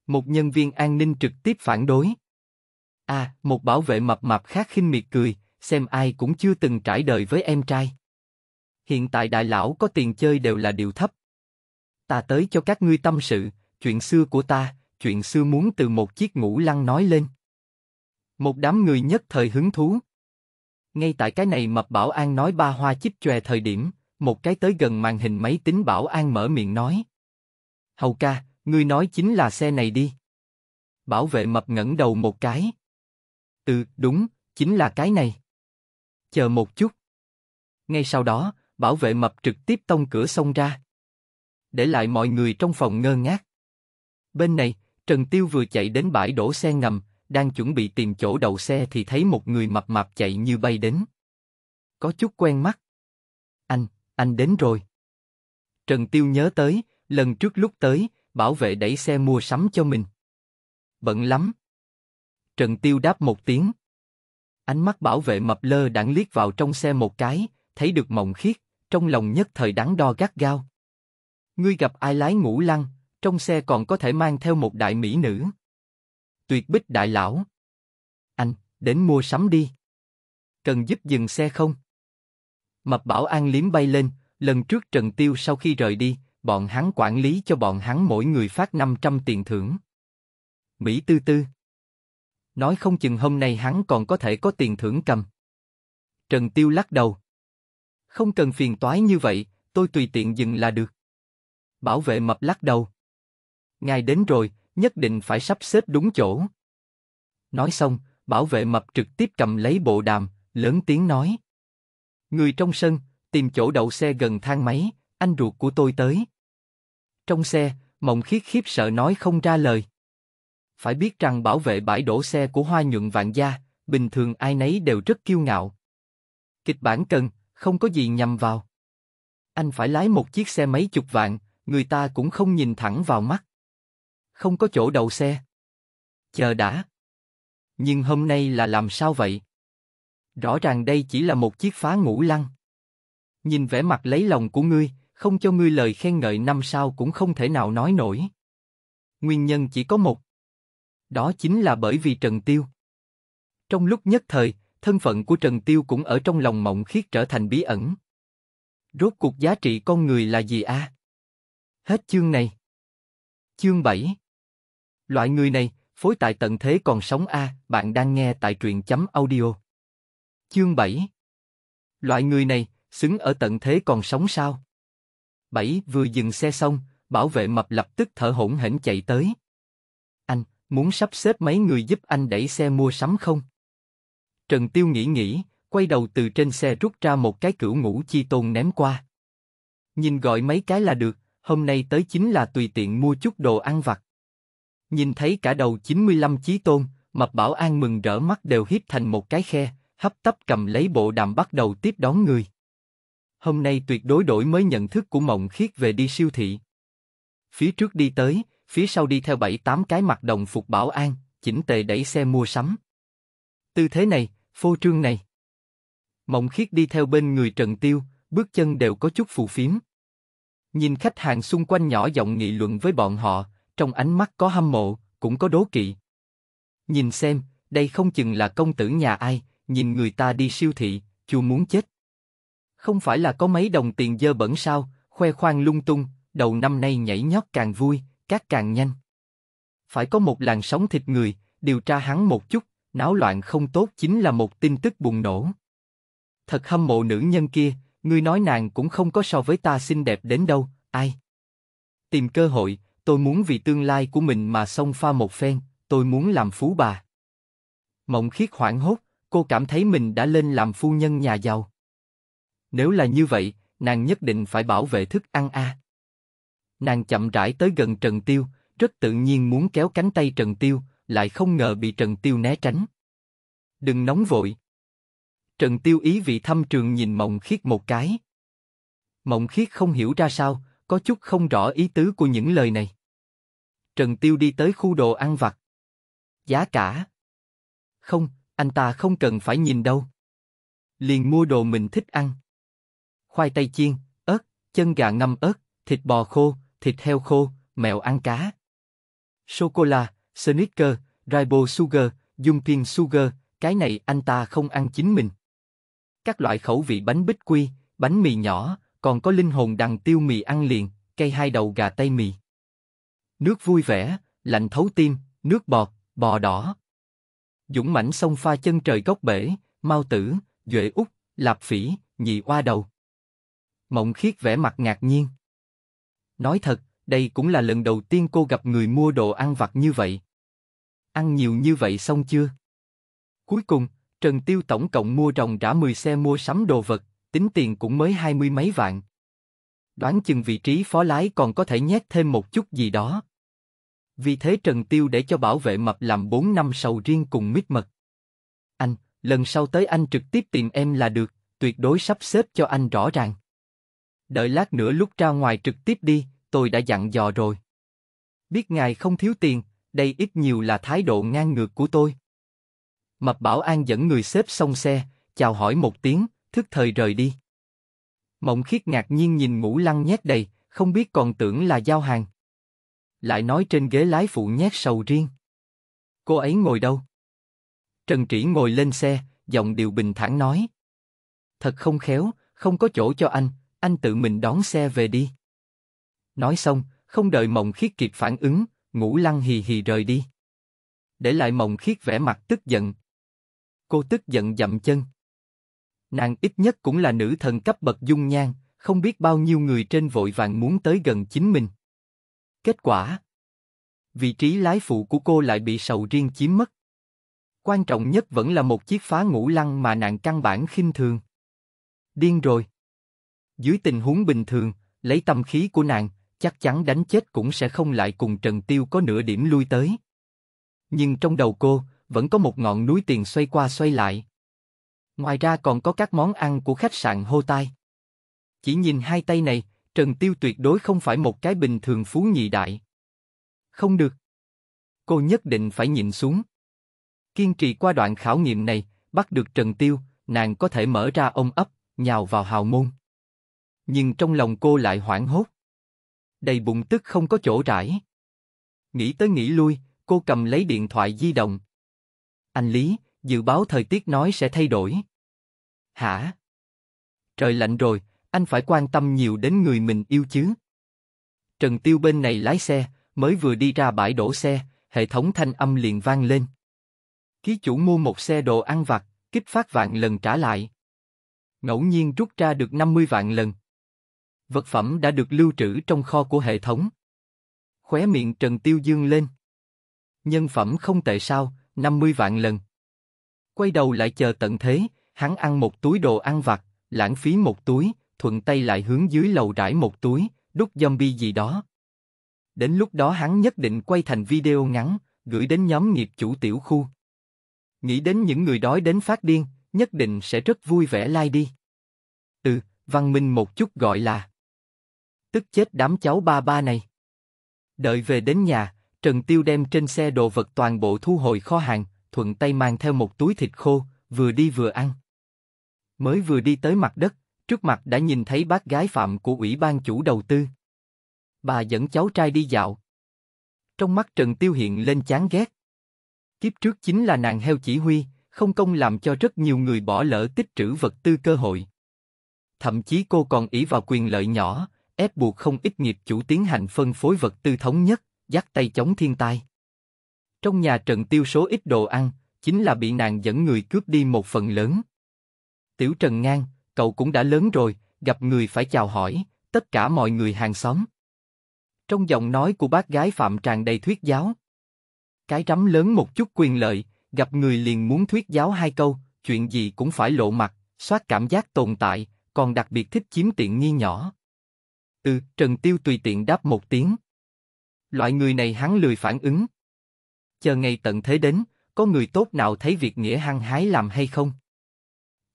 Một nhân viên an ninh trực tiếp phản đối. À, một bảo vệ mập mạp khác khinh miệt cười, xem ai cũng chưa từng trải đời với em trai hiện tại đại lão có tiền chơi đều là điều thấp. Ta tới cho các ngươi tâm sự, chuyện xưa của ta, chuyện xưa muốn từ một chiếc ngũ lăng nói lên. Một đám người nhất thời hứng thú. Ngay tại cái này mập bảo an nói ba hoa chích chòe thời điểm, một cái tới gần màn hình máy tính bảo an mở miệng nói. Hầu ca, ngươi nói chính là xe này đi. Bảo vệ mập ngẩng đầu một cái. Ừ, đúng, chính là cái này. Chờ một chút. Ngay sau đó, bảo vệ mập trực tiếp tông cửa xông ra. Để lại mọi người trong phòng ngơ ngác. Bên này, Trần Tiêu vừa chạy đến bãi đổ xe ngầm, đang chuẩn bị tìm chỗ đậu xe thì thấy một người mập mạp chạy như bay đến. Có chút quen mắt. Anh, anh đến rồi. Trần Tiêu nhớ tới, lần trước lúc tới, bảo vệ đẩy xe mua sắm cho mình. Bận lắm. Trần Tiêu đáp một tiếng. Ánh mắt bảo vệ mập lơ đãng liếc vào trong xe một cái, thấy được mộng khiết trong lòng nhất thời đắn đo gắt gao. Ngươi gặp ai lái ngũ lăng, trong xe còn có thể mang theo một đại mỹ nữ. Tuyệt bích đại lão. Anh, đến mua sắm đi. Cần giúp dừng xe không? Mập bảo an liếm bay lên, lần trước Trần Tiêu sau khi rời đi, bọn hắn quản lý cho bọn hắn mỗi người phát 500 tiền thưởng. Mỹ tư tư. Nói không chừng hôm nay hắn còn có thể có tiền thưởng cầm. Trần Tiêu lắc đầu. Không cần phiền toái như vậy, tôi tùy tiện dừng là được. Bảo vệ mập lắc đầu. Ngài đến rồi, nhất định phải sắp xếp đúng chỗ. Nói xong, bảo vệ mập trực tiếp cầm lấy bộ đàm, lớn tiếng nói. Người trong sân, tìm chỗ đậu xe gần thang máy, anh ruột của tôi tới. Trong xe, mộng khiết khiếp sợ nói không ra lời. Phải biết rằng bảo vệ bãi đổ xe của hoa nhuận vạn gia, bình thường ai nấy đều rất kiêu ngạo. Kịch bản cần, không có gì nhầm vào. Anh phải lái một chiếc xe mấy chục vạn, người ta cũng không nhìn thẳng vào mắt. Không có chỗ đầu xe. Chờ đã. Nhưng hôm nay là làm sao vậy? Rõ ràng đây chỉ là một chiếc phá ngũ lăng. Nhìn vẻ mặt lấy lòng của ngươi, không cho ngươi lời khen ngợi năm sao cũng không thể nào nói nổi. Nguyên nhân chỉ có một. Đó chính là bởi vì Trần Tiêu. Trong lúc nhất thời, thân phận của Trần Tiêu cũng ở trong lòng Mộng Khiết trở thành bí ẩn. Rốt cuộc giá trị con người là gì a? Hết chương này. Chương 7 Loại người này, phối tại tận thế còn sống a, bạn đang nghe tại truyện chấm audio. Chương 7 Loại người này, xứng ở tận thế còn sống sao? 7 vừa dừng xe xong, bảo vệ mập lập tức thở hổn hển chạy tới. Anh, muốn sắp xếp mấy người giúp anh đẩy xe mua sắm không? Trần Tiêu nghĩ nghĩ, quay đầu từ trên xe rút ra một cái cửu ngũ chi tôn ném qua. Nhìn gọi mấy cái là được, hôm nay tới chính là tùy tiện mua chút đồ ăn vặt. Nhìn thấy cả đầu 95 chí tôn, mập bảo an mừng rỡ mắt đều hiếp thành một cái khe, hấp tấp cầm lấy bộ đàm bắt đầu tiếp đón người. Hôm nay tuyệt đối đổi mới nhận thức của mộng khiết về đi siêu thị. Phía trước đi tới, phía sau đi theo bảy tám cái mặt đồng phục bảo an, chỉnh tề đẩy xe mua sắm. Tư thế này, phô trương này. Mộng khiết đi theo bên người Trần Tiêu, bước chân đều có chút phù phiếm. Nhìn khách hàng xung quanh nhỏ giọng nghị luận với bọn họ, trong ánh mắt có hâm mộ, cũng có đố kỵ. Nhìn xem, đây không chừng là công tử nhà ai, nhìn người ta đi siêu thị, chua muốn chết. Không phải là có mấy đồng tiền dơ bẩn sao, khoe khoang lung tung, đầu năm nay nhảy nhót càng vui, cát càng nhanh. Phải có một làn sóng thịt người, điều tra hắn một chút, náo loạn không tốt chính là một tin tức bùng nổ. Thật hâm mộ nữ nhân kia, ngươi nói nàng cũng không có so với ta xinh đẹp đến đâu, ai? Tìm cơ hội, tôi muốn vì tương lai của mình mà xông pha một phen, tôi muốn làm phú bà. Mộng khiết hoảng hốt, cô cảm thấy mình đã lên làm phu nhân nhà giàu. Nếu là như vậy, nàng nhất định phải bảo vệ thức ăn a. Nàng chậm rãi tới gần Trần Tiêu, rất tự nhiên muốn kéo cánh tay Trần Tiêu, lại không ngờ bị Trần Tiêu né tránh. Đừng nóng vội. Trần Tiêu ý vị thăm trường nhìn Mộng Khiết một cái. Mộng Khiết không hiểu ra sao, có chút không rõ ý tứ của những lời này. Trần Tiêu đi tới khu đồ ăn vặt. Giá cả. Không, anh ta không cần phải nhìn đâu. Liền mua đồ mình thích ăn. Khoai tây chiên, ớt, chân gà ngâm ớt, thịt bò khô, thịt heo khô, mèo ăn cá. Sô-cô-la, Snicker, Ribo Sugar, Yumpin Sugar, cái này anh ta không ăn chính mình. Các loại khẩu vị bánh bích quy, bánh mì nhỏ, còn có linh hồn đằng tiêu mì ăn liền, cây hai đầu gà tây mì. Nước vui vẻ, lạnh thấu tim, nước bọt, bò đỏ. Dũng mảnh sông pha chân trời góc bể, mau tử, duệ út, lạp phỉ, nhị hoa đầu. Mộng khiết vẻ mặt ngạc nhiên. Nói thật, đây cũng là lần đầu tiên cô gặp người mua đồ ăn vặt như vậy, Ăn nhiều như vậy xong chưa? Cuối cùng, Trần Tiêu tổng cộng mua ròng rã 10 xe mua sắm đồ vật, tính tiền cũng mới hai mươi mấy vạn. Đoán chừng vị trí phó lái còn có thể nhét thêm một chút gì đó. Vì thế Trần Tiêu để cho bảo vệ mập làm 4 năm sầu riêng cùng mít mật. Anh, lần sau tới anh trực tiếp tìm em là được, tuyệt đối sắp xếp cho anh rõ ràng. Đợi lát nữa lúc ra ngoài trực tiếp đi, tôi đã dặn dò rồi. Biết ngài không thiếu tiền, đây ít nhiều là thái độ ngang ngược của tôi. Mập Bảo An dẫn người xếp xong xe, chào hỏi một tiếng, thức thời rời đi. Mộng khiết ngạc nhiên nhìn ngũ lăng nhét đầy, không biết còn tưởng là giao hàng. Lại nói trên ghế lái phụ nhét sầu riêng. Cô ấy ngồi đâu? Trần Trĩ ngồi lên xe, giọng điều bình thản nói. Thật không khéo, không có chỗ cho anh, anh tự mình đón xe về đi. Nói xong, không đợi mộng khiết kịp phản ứng, Ngũ Lăng hì hì rời đi. Để lại Mộng Khiết vẻ mặt tức giận. Cô tức giận dậm chân. Nàng ít nhất cũng là nữ thần cấp bậc dung nhan, không biết bao nhiêu người trên vội vàng muốn tới gần chính mình. Kết quả Vị trí lái phụ của cô lại bị sầu riêng chiếm mất. Quan trọng nhất vẫn là một chiếc phá ngũ lăng mà nàng căn bản khinh thường. Điên rồi. Dưới tình huống bình thường, lấy tâm khí của nàng, chắc chắn đánh chết cũng sẽ không lại cùng Trần Tiêu có nửa điểm lui tới. Nhưng trong đầu cô, vẫn có một ngọn núi tiền xoay qua xoay lại. Ngoài ra còn có các món ăn của khách sạn hô tai. Chỉ nhìn hai tay này, Trần Tiêu tuyệt đối không phải một cái bình thường phú nhị đại. Không được. Cô nhất định phải nhìn xuống. Kiên trì qua đoạn khảo nghiệm này, bắt được Trần Tiêu, nàng có thể mở ra ông ấp, nhào vào hào môn. Nhưng trong lòng cô lại hoảng hốt đầy bụng tức không có chỗ rải. Nghĩ tới nghĩ lui, cô cầm lấy điện thoại di động. Anh Lý, dự báo thời tiết nói sẽ thay đổi. Hả? Trời lạnh rồi, anh phải quan tâm nhiều đến người mình yêu chứ. Trần Tiêu bên này lái xe, mới vừa đi ra bãi đổ xe, hệ thống thanh âm liền vang lên. Ký chủ mua một xe đồ ăn vặt, kích phát vạn lần trả lại. Ngẫu nhiên rút ra được 50 vạn lần vật phẩm đã được lưu trữ trong kho của hệ thống. Khóe miệng Trần Tiêu Dương lên. Nhân phẩm không tệ sao, 50 vạn lần. Quay đầu lại chờ tận thế, hắn ăn một túi đồ ăn vặt, lãng phí một túi, thuận tay lại hướng dưới lầu rải một túi, đút zombie gì đó. Đến lúc đó hắn nhất định quay thành video ngắn, gửi đến nhóm nghiệp chủ tiểu khu. Nghĩ đến những người đói đến phát điên, nhất định sẽ rất vui vẻ like đi. Ừ, văn minh một chút gọi là tức chết đám cháu ba ba này. Đợi về đến nhà, Trần Tiêu đem trên xe đồ vật toàn bộ thu hồi kho hàng, thuận tay mang theo một túi thịt khô, vừa đi vừa ăn. Mới vừa đi tới mặt đất, trước mặt đã nhìn thấy bác gái phạm của ủy ban chủ đầu tư. Bà dẫn cháu trai đi dạo. Trong mắt Trần Tiêu hiện lên chán ghét. Kiếp trước chính là nàng heo chỉ huy, không công làm cho rất nhiều người bỏ lỡ tích trữ vật tư cơ hội. Thậm chí cô còn ý vào quyền lợi nhỏ, ép buộc không ít nghiệp chủ tiến hành phân phối vật tư thống nhất, dắt tay chống thiên tai. Trong nhà trận tiêu số ít đồ ăn, chính là bị nàng dẫn người cướp đi một phần lớn. Tiểu Trần Ngang, cậu cũng đã lớn rồi, gặp người phải chào hỏi, tất cả mọi người hàng xóm. Trong giọng nói của bác gái Phạm tràn đầy thuyết giáo. Cái rắm lớn một chút quyền lợi, gặp người liền muốn thuyết giáo hai câu, chuyện gì cũng phải lộ mặt, soát cảm giác tồn tại, còn đặc biệt thích chiếm tiện nghi nhỏ. Ừ, Trần Tiêu tùy tiện đáp một tiếng. Loại người này hắn lười phản ứng. Chờ ngày tận thế đến, có người tốt nào thấy việc nghĩa hăng hái làm hay không?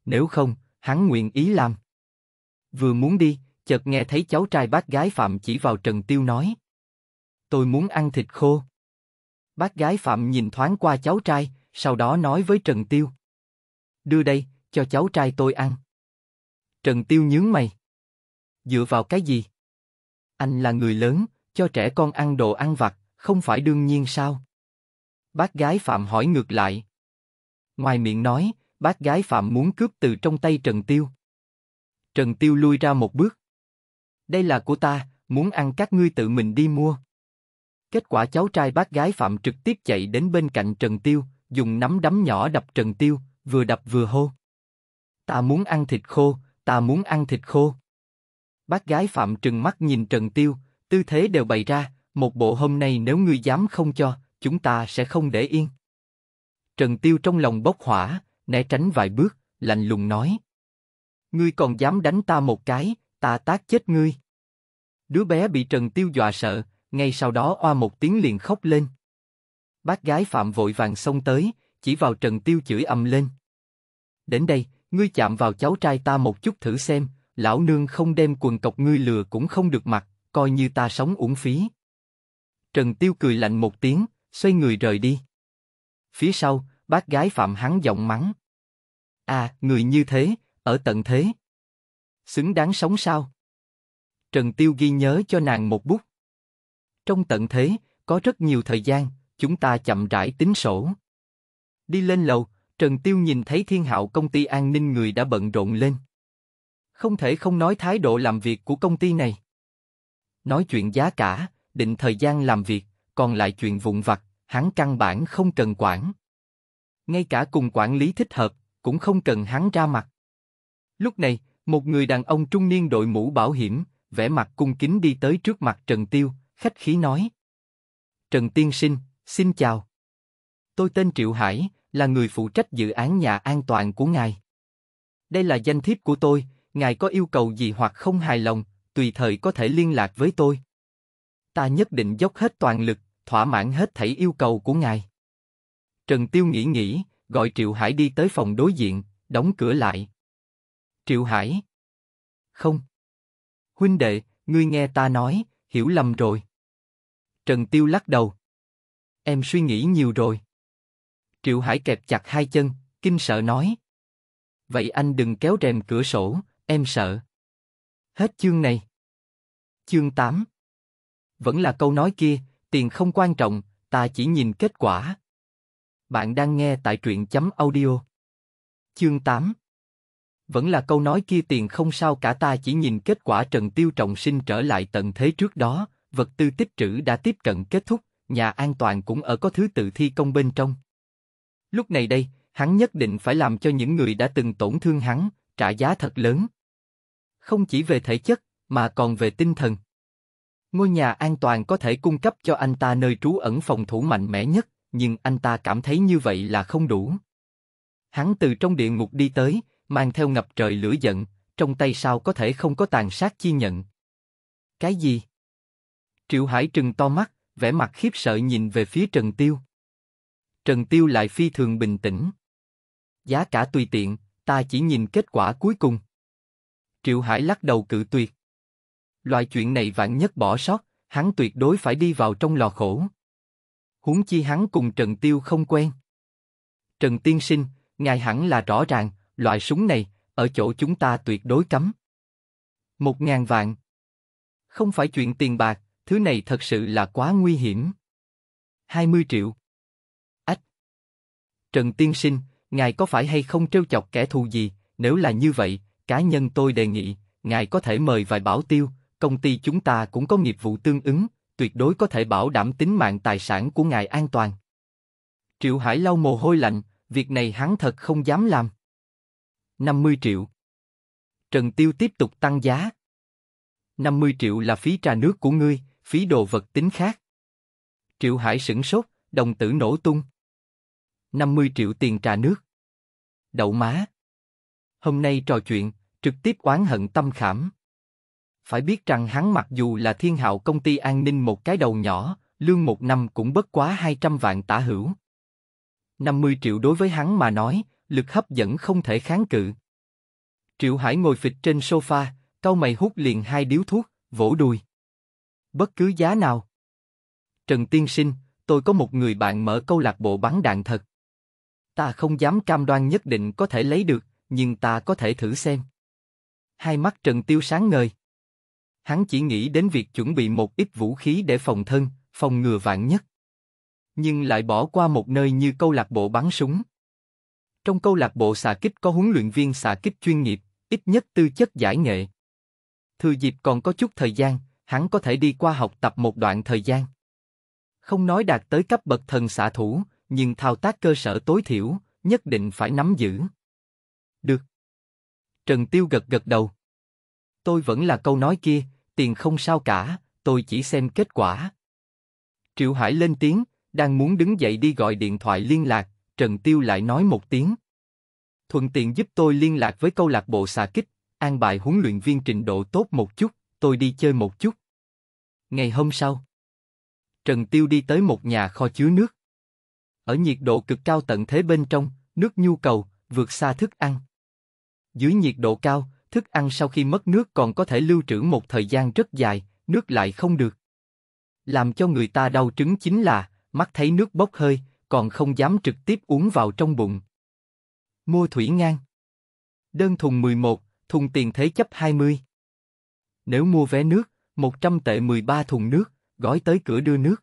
Nếu không, hắn nguyện ý làm. Vừa muốn đi, chợt nghe thấy cháu trai bác gái Phạm chỉ vào Trần Tiêu nói. Tôi muốn ăn thịt khô. Bác gái Phạm nhìn thoáng qua cháu trai, sau đó nói với Trần Tiêu. Đưa đây, cho cháu trai tôi ăn. Trần Tiêu nhướng mày. Dựa vào cái gì? Anh là người lớn, cho trẻ con ăn đồ ăn vặt, không phải đương nhiên sao? Bác gái Phạm hỏi ngược lại. Ngoài miệng nói, bác gái Phạm muốn cướp từ trong tay Trần Tiêu. Trần Tiêu lui ra một bước. Đây là của ta, muốn ăn các ngươi tự mình đi mua. Kết quả cháu trai bác gái Phạm trực tiếp chạy đến bên cạnh Trần Tiêu, dùng nắm đấm nhỏ đập Trần Tiêu, vừa đập vừa hô. Ta muốn ăn thịt khô, ta muốn ăn thịt khô. Bác gái Phạm trừng mắt nhìn Trần Tiêu, tư thế đều bày ra, một bộ hôm nay nếu ngươi dám không cho, chúng ta sẽ không để yên. Trần Tiêu trong lòng bốc hỏa, né tránh vài bước, lạnh lùng nói. Ngươi còn dám đánh ta một cái, ta tác chết ngươi. Đứa bé bị Trần Tiêu dọa sợ, ngay sau đó oa một tiếng liền khóc lên. Bác gái Phạm vội vàng xông tới, chỉ vào Trần Tiêu chửi ầm lên. Đến đây, ngươi chạm vào cháu trai ta một chút thử xem, lão nương không đem quần cọc ngươi lừa cũng không được mặt, coi như ta sống uổng phí. Trần Tiêu cười lạnh một tiếng, xoay người rời đi. Phía sau, bác gái Phạm hắn giọng mắng. À, người như thế, ở tận thế. Xứng đáng sống sao? Trần Tiêu ghi nhớ cho nàng một bút. Trong tận thế, có rất nhiều thời gian, chúng ta chậm rãi tính sổ. Đi lên lầu, Trần Tiêu nhìn thấy thiên hạo công ty an ninh người đã bận rộn lên không thể không nói thái độ làm việc của công ty này. Nói chuyện giá cả, định thời gian làm việc, còn lại chuyện vụn vặt, hắn căn bản không cần quản. Ngay cả cùng quản lý thích hợp, cũng không cần hắn ra mặt. Lúc này, một người đàn ông trung niên đội mũ bảo hiểm, vẻ mặt cung kính đi tới trước mặt Trần Tiêu, khách khí nói. Trần Tiên Sinh, xin chào. Tôi tên Triệu Hải, là người phụ trách dự án nhà an toàn của ngài. Đây là danh thiếp của tôi, ngài có yêu cầu gì hoặc không hài lòng, tùy thời có thể liên lạc với tôi. Ta nhất định dốc hết toàn lực, thỏa mãn hết thảy yêu cầu của ngài. Trần Tiêu nghĩ nghĩ, gọi Triệu Hải đi tới phòng đối diện, đóng cửa lại. Triệu Hải. Không. Huynh đệ, ngươi nghe ta nói, hiểu lầm rồi. Trần Tiêu lắc đầu. Em suy nghĩ nhiều rồi. Triệu Hải kẹp chặt hai chân, kinh sợ nói. Vậy anh đừng kéo rèm cửa sổ, Em sợ. Hết chương này. Chương 8 Vẫn là câu nói kia, tiền không quan trọng, ta chỉ nhìn kết quả. Bạn đang nghe tại truyện chấm audio. Chương 8 Vẫn là câu nói kia tiền không sao cả ta chỉ nhìn kết quả Trần Tiêu Trọng sinh trở lại tận thế trước đó, vật tư tích trữ đã tiếp cận kết thúc, nhà an toàn cũng ở có thứ tự thi công bên trong. Lúc này đây, hắn nhất định phải làm cho những người đã từng tổn thương hắn, trả giá thật lớn không chỉ về thể chất, mà còn về tinh thần. Ngôi nhà an toàn có thể cung cấp cho anh ta nơi trú ẩn phòng thủ mạnh mẽ nhất, nhưng anh ta cảm thấy như vậy là không đủ. Hắn từ trong địa ngục đi tới, mang theo ngập trời lửa giận, trong tay sao có thể không có tàn sát chi nhận. Cái gì? Triệu Hải trừng to mắt, vẻ mặt khiếp sợ nhìn về phía Trần Tiêu. Trần Tiêu lại phi thường bình tĩnh. Giá cả tùy tiện, ta chỉ nhìn kết quả cuối cùng. Triệu Hải lắc đầu cự tuyệt. Loại chuyện này vạn nhất bỏ sót, hắn tuyệt đối phải đi vào trong lò khổ. Huống chi hắn cùng Trần Tiêu không quen. Trần Tiên Sinh, ngài hẳn là rõ ràng, loại súng này, ở chỗ chúng ta tuyệt đối cấm. Một ngàn vạn. Không phải chuyện tiền bạc, thứ này thật sự là quá nguy hiểm. Hai mươi triệu. Ách. Trần Tiên Sinh, ngài có phải hay không trêu chọc kẻ thù gì, nếu là như vậy, cá nhân tôi đề nghị, ngài có thể mời vài bảo tiêu, công ty chúng ta cũng có nghiệp vụ tương ứng, tuyệt đối có thể bảo đảm tính mạng tài sản của ngài an toàn. Triệu Hải lau mồ hôi lạnh, việc này hắn thật không dám làm. 50 triệu. Trần Tiêu tiếp tục tăng giá. 50 triệu là phí trà nước của ngươi, phí đồ vật tính khác. Triệu Hải sửng sốt, đồng tử nổ tung. 50 triệu tiền trà nước. Đậu má. Hôm nay trò chuyện, trực tiếp oán hận tâm khảm. Phải biết rằng hắn mặc dù là thiên hạo công ty an ninh một cái đầu nhỏ, lương một năm cũng bất quá 200 vạn tả hữu. 50 triệu đối với hắn mà nói, lực hấp dẫn không thể kháng cự. Triệu Hải ngồi phịch trên sofa, cau mày hút liền hai điếu thuốc, vỗ đùi. Bất cứ giá nào. Trần Tiên Sinh, tôi có một người bạn mở câu lạc bộ bắn đạn thật. Ta không dám cam đoan nhất định có thể lấy được, nhưng ta có thể thử xem hai mắt Trần Tiêu sáng ngời. Hắn chỉ nghĩ đến việc chuẩn bị một ít vũ khí để phòng thân, phòng ngừa vạn nhất. Nhưng lại bỏ qua một nơi như câu lạc bộ bắn súng. Trong câu lạc bộ xạ kích có huấn luyện viên xạ kích chuyên nghiệp, ít nhất tư chất giải nghệ. Thừa dịp còn có chút thời gian, hắn có thể đi qua học tập một đoạn thời gian. Không nói đạt tới cấp bậc thần xạ thủ, nhưng thao tác cơ sở tối thiểu, nhất định phải nắm giữ. Được. Trần Tiêu gật gật đầu. Tôi vẫn là câu nói kia, tiền không sao cả, tôi chỉ xem kết quả. Triệu Hải lên tiếng, đang muốn đứng dậy đi gọi điện thoại liên lạc, Trần Tiêu lại nói một tiếng. Thuận tiện giúp tôi liên lạc với câu lạc bộ xà kích, an bài huấn luyện viên trình độ tốt một chút, tôi đi chơi một chút. Ngày hôm sau, Trần Tiêu đi tới một nhà kho chứa nước. Ở nhiệt độ cực cao tận thế bên trong, nước nhu cầu vượt xa thức ăn. Dưới nhiệt độ cao, thức ăn sau khi mất nước còn có thể lưu trữ một thời gian rất dài, nước lại không được. Làm cho người ta đau trứng chính là, mắt thấy nước bốc hơi, còn không dám trực tiếp uống vào trong bụng. Mua thủy ngang. Đơn thùng 11, thùng tiền thế chấp 20. Nếu mua vé nước, 100 tệ 13 thùng nước, gói tới cửa đưa nước.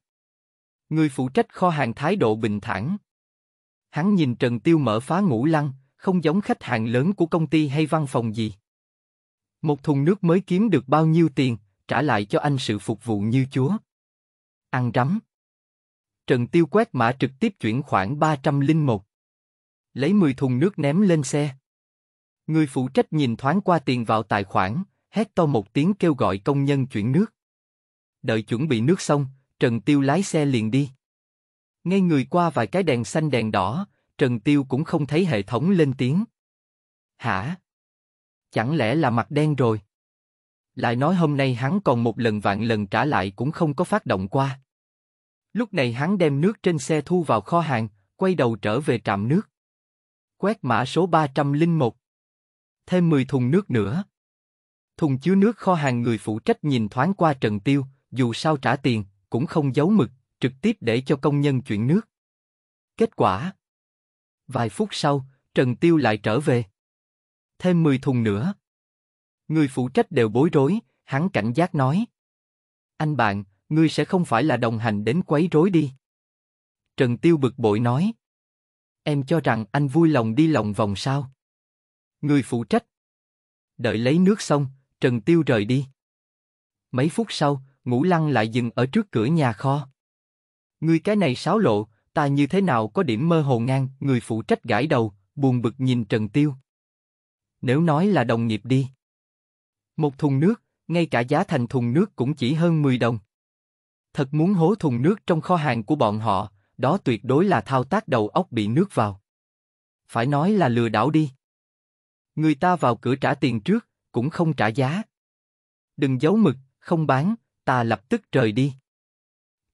Người phụ trách kho hàng thái độ bình thản. Hắn nhìn Trần Tiêu mở phá ngũ lăng, không giống khách hàng lớn của công ty hay văn phòng gì. Một thùng nước mới kiếm được bao nhiêu tiền, trả lại cho anh sự phục vụ như chúa. Ăn rắm. Trần Tiêu quét mã trực tiếp chuyển khoản 301. Lấy 10 thùng nước ném lên xe. Người phụ trách nhìn thoáng qua tiền vào tài khoản, hét to một tiếng kêu gọi công nhân chuyển nước. Đợi chuẩn bị nước xong, Trần Tiêu lái xe liền đi. Ngay người qua vài cái đèn xanh đèn đỏ, Trần Tiêu cũng không thấy hệ thống lên tiếng. Hả? Chẳng lẽ là mặt đen rồi? Lại nói hôm nay hắn còn một lần vạn lần trả lại cũng không có phát động qua. Lúc này hắn đem nước trên xe thu vào kho hàng, quay đầu trở về trạm nước. Quét mã số 301. Thêm 10 thùng nước nữa. Thùng chứa nước kho hàng người phụ trách nhìn thoáng qua Trần Tiêu, dù sao trả tiền, cũng không giấu mực, trực tiếp để cho công nhân chuyển nước. Kết quả Vài phút sau, Trần Tiêu lại trở về. Thêm 10 thùng nữa. Người phụ trách đều bối rối, hắn cảnh giác nói. Anh bạn, ngươi sẽ không phải là đồng hành đến quấy rối đi. Trần Tiêu bực bội nói. Em cho rằng anh vui lòng đi lòng vòng sao? Người phụ trách. Đợi lấy nước xong, Trần Tiêu rời đi. Mấy phút sau, Ngũ Lăng lại dừng ở trước cửa nhà kho. người cái này sáo lộ, ta như thế nào có điểm mơ hồ ngang, người phụ trách gãi đầu, buồn bực nhìn Trần Tiêu. Nếu nói là đồng nghiệp đi. Một thùng nước, ngay cả giá thành thùng nước cũng chỉ hơn 10 đồng. Thật muốn hố thùng nước trong kho hàng của bọn họ, đó tuyệt đối là thao tác đầu óc bị nước vào. Phải nói là lừa đảo đi. Người ta vào cửa trả tiền trước, cũng không trả giá. Đừng giấu mực, không bán, ta lập tức rời đi.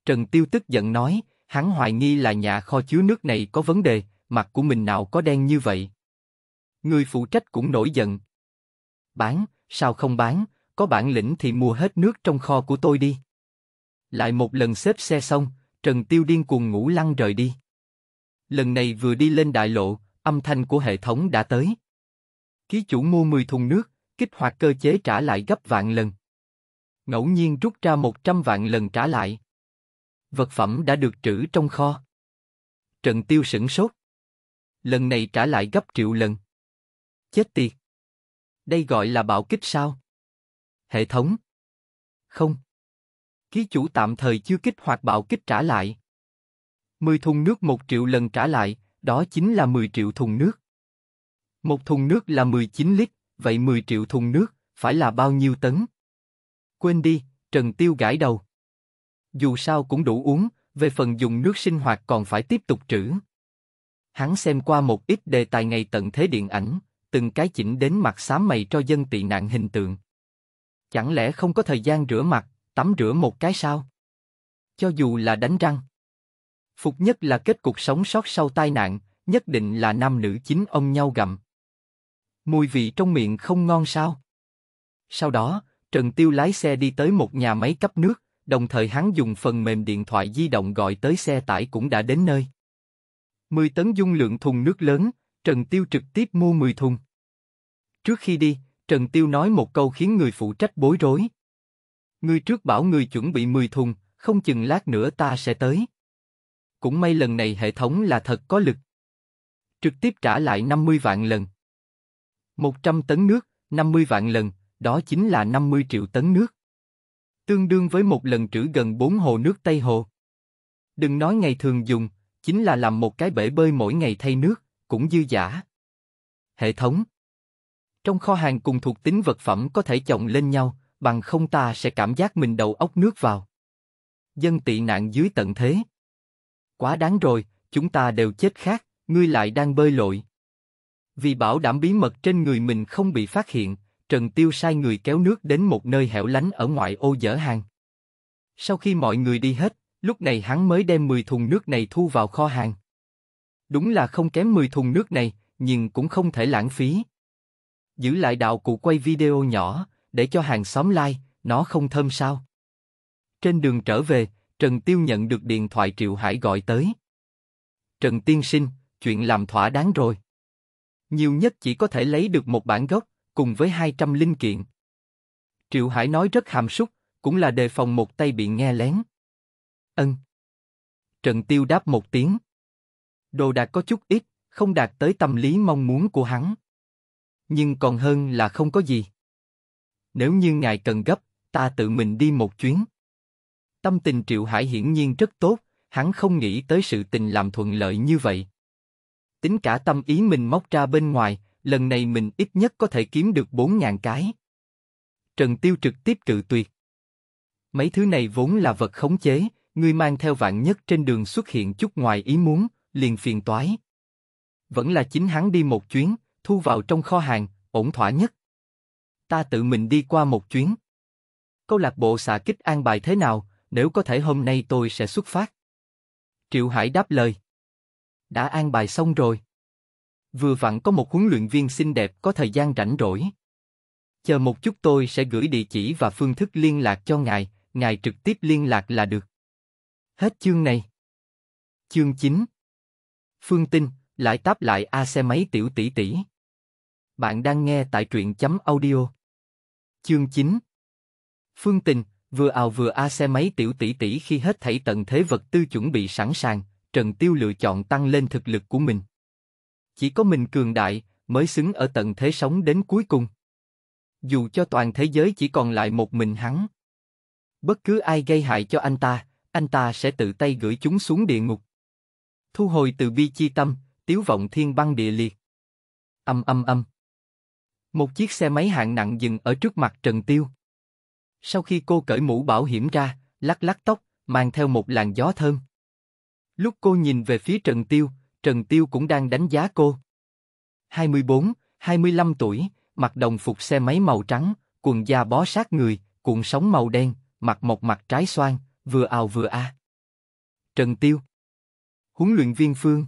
Trần Tiêu tức giận nói, Hắn hoài nghi là nhà kho chứa nước này có vấn đề, mặt của mình nào có đen như vậy. Người phụ trách cũng nổi giận. Bán, sao không bán, có bản lĩnh thì mua hết nước trong kho của tôi đi. Lại một lần xếp xe xong, Trần Tiêu điên cuồng ngủ lăn rời đi. Lần này vừa đi lên đại lộ, âm thanh của hệ thống đã tới. Ký chủ mua 10 thùng nước, kích hoạt cơ chế trả lại gấp vạn lần. Ngẫu nhiên rút ra 100 vạn lần trả lại vật phẩm đã được trữ trong kho. Trần Tiêu sửng sốt. Lần này trả lại gấp triệu lần. Chết tiệt. Đây gọi là bạo kích sao? Hệ thống. Không. Ký chủ tạm thời chưa kích hoạt bạo kích trả lại. mười thùng nước một triệu lần trả lại, đó chính là mười triệu thùng nước. Một thùng nước là mười chín lít, vậy mười triệu thùng nước, phải là bao nhiêu tấn? Quên đi, Trần Tiêu gãi đầu dù sao cũng đủ uống, về phần dùng nước sinh hoạt còn phải tiếp tục trữ. Hắn xem qua một ít đề tài ngày tận thế điện ảnh, từng cái chỉnh đến mặt xám mày cho dân tị nạn hình tượng. Chẳng lẽ không có thời gian rửa mặt, tắm rửa một cái sao? Cho dù là đánh răng. Phục nhất là kết cục sống sót sau tai nạn, nhất định là nam nữ chính ông nhau gặm. Mùi vị trong miệng không ngon sao? Sau đó, Trần Tiêu lái xe đi tới một nhà máy cấp nước, đồng thời hắn dùng phần mềm điện thoại di động gọi tới xe tải cũng đã đến nơi. 10 tấn dung lượng thùng nước lớn, Trần Tiêu trực tiếp mua 10 thùng. Trước khi đi, Trần Tiêu nói một câu khiến người phụ trách bối rối. Người trước bảo người chuẩn bị 10 thùng, không chừng lát nữa ta sẽ tới. Cũng may lần này hệ thống là thật có lực. Trực tiếp trả lại 50 vạn lần. 100 tấn nước, 50 vạn lần, đó chính là 50 triệu tấn nước tương đương với một lần trữ gần bốn hồ nước Tây Hồ. Đừng nói ngày thường dùng, chính là làm một cái bể bơi mỗi ngày thay nước, cũng dư giả. Hệ thống Trong kho hàng cùng thuộc tính vật phẩm có thể chồng lên nhau, bằng không ta sẽ cảm giác mình đầu óc nước vào. Dân tị nạn dưới tận thế. Quá đáng rồi, chúng ta đều chết khác, ngươi lại đang bơi lội. Vì bảo đảm bí mật trên người mình không bị phát hiện, Trần Tiêu sai người kéo nước đến một nơi hẻo lánh ở ngoại ô dở hàng. Sau khi mọi người đi hết, lúc này hắn mới đem 10 thùng nước này thu vào kho hàng. Đúng là không kém 10 thùng nước này, nhưng cũng không thể lãng phí. Giữ lại đạo cụ quay video nhỏ, để cho hàng xóm like, nó không thơm sao. Trên đường trở về, Trần Tiêu nhận được điện thoại Triệu Hải gọi tới. Trần Tiên Sinh, chuyện làm thỏa đáng rồi. Nhiều nhất chỉ có thể lấy được một bản gốc, cùng với 200 linh kiện. Triệu Hải nói rất hàm súc, cũng là đề phòng một tay bị nghe lén. Ân. Trần Tiêu đáp một tiếng. Đồ đạc có chút ít, không đạt tới tâm lý mong muốn của hắn. Nhưng còn hơn là không có gì. Nếu như ngài cần gấp, ta tự mình đi một chuyến. Tâm tình Triệu Hải hiển nhiên rất tốt, hắn không nghĩ tới sự tình làm thuận lợi như vậy. Tính cả tâm ý mình móc ra bên ngoài, lần này mình ít nhất có thể kiếm được 4.000 cái. Trần Tiêu trực tiếp cự tuyệt. Mấy thứ này vốn là vật khống chế, người mang theo vạn nhất trên đường xuất hiện chút ngoài ý muốn, liền phiền toái. Vẫn là chính hắn đi một chuyến, thu vào trong kho hàng, ổn thỏa nhất. Ta tự mình đi qua một chuyến. Câu lạc bộ xạ kích an bài thế nào, nếu có thể hôm nay tôi sẽ xuất phát. Triệu Hải đáp lời. Đã an bài xong rồi. Vừa vặn có một huấn luyện viên xinh đẹp có thời gian rảnh rỗi. Chờ một chút tôi sẽ gửi địa chỉ và phương thức liên lạc cho ngài, ngài trực tiếp liên lạc là được. Hết chương này. Chương 9 Phương Tinh, lại táp lại A xe máy tiểu tỷ tỷ. Bạn đang nghe tại truyện chấm audio. Chương 9 Phương Tình, vừa ào vừa A xe máy tiểu tỷ tỷ khi hết thảy tận thế vật tư chuẩn bị sẵn sàng, Trần Tiêu lựa chọn tăng lên thực lực của mình. Chỉ có mình cường đại, mới xứng ở tận thế sống đến cuối cùng. Dù cho toàn thế giới chỉ còn lại một mình hắn. Bất cứ ai gây hại cho anh ta, anh ta sẽ tự tay gửi chúng xuống địa ngục. Thu hồi từ bi chi tâm, tiếu vọng thiên băng địa liệt. Âm âm âm. Một chiếc xe máy hạng nặng dừng ở trước mặt Trần Tiêu. Sau khi cô cởi mũ bảo hiểm ra, lắc lắc tóc, mang theo một làn gió thơm. Lúc cô nhìn về phía Trần Tiêu, Trần Tiêu cũng đang đánh giá cô. 24, 25 tuổi, mặc đồng phục xe máy màu trắng, quần da bó sát người, cuộn sóng màu đen, mặt một mặt trái xoan, vừa ào vừa a. Trần Tiêu Huấn luyện viên Phương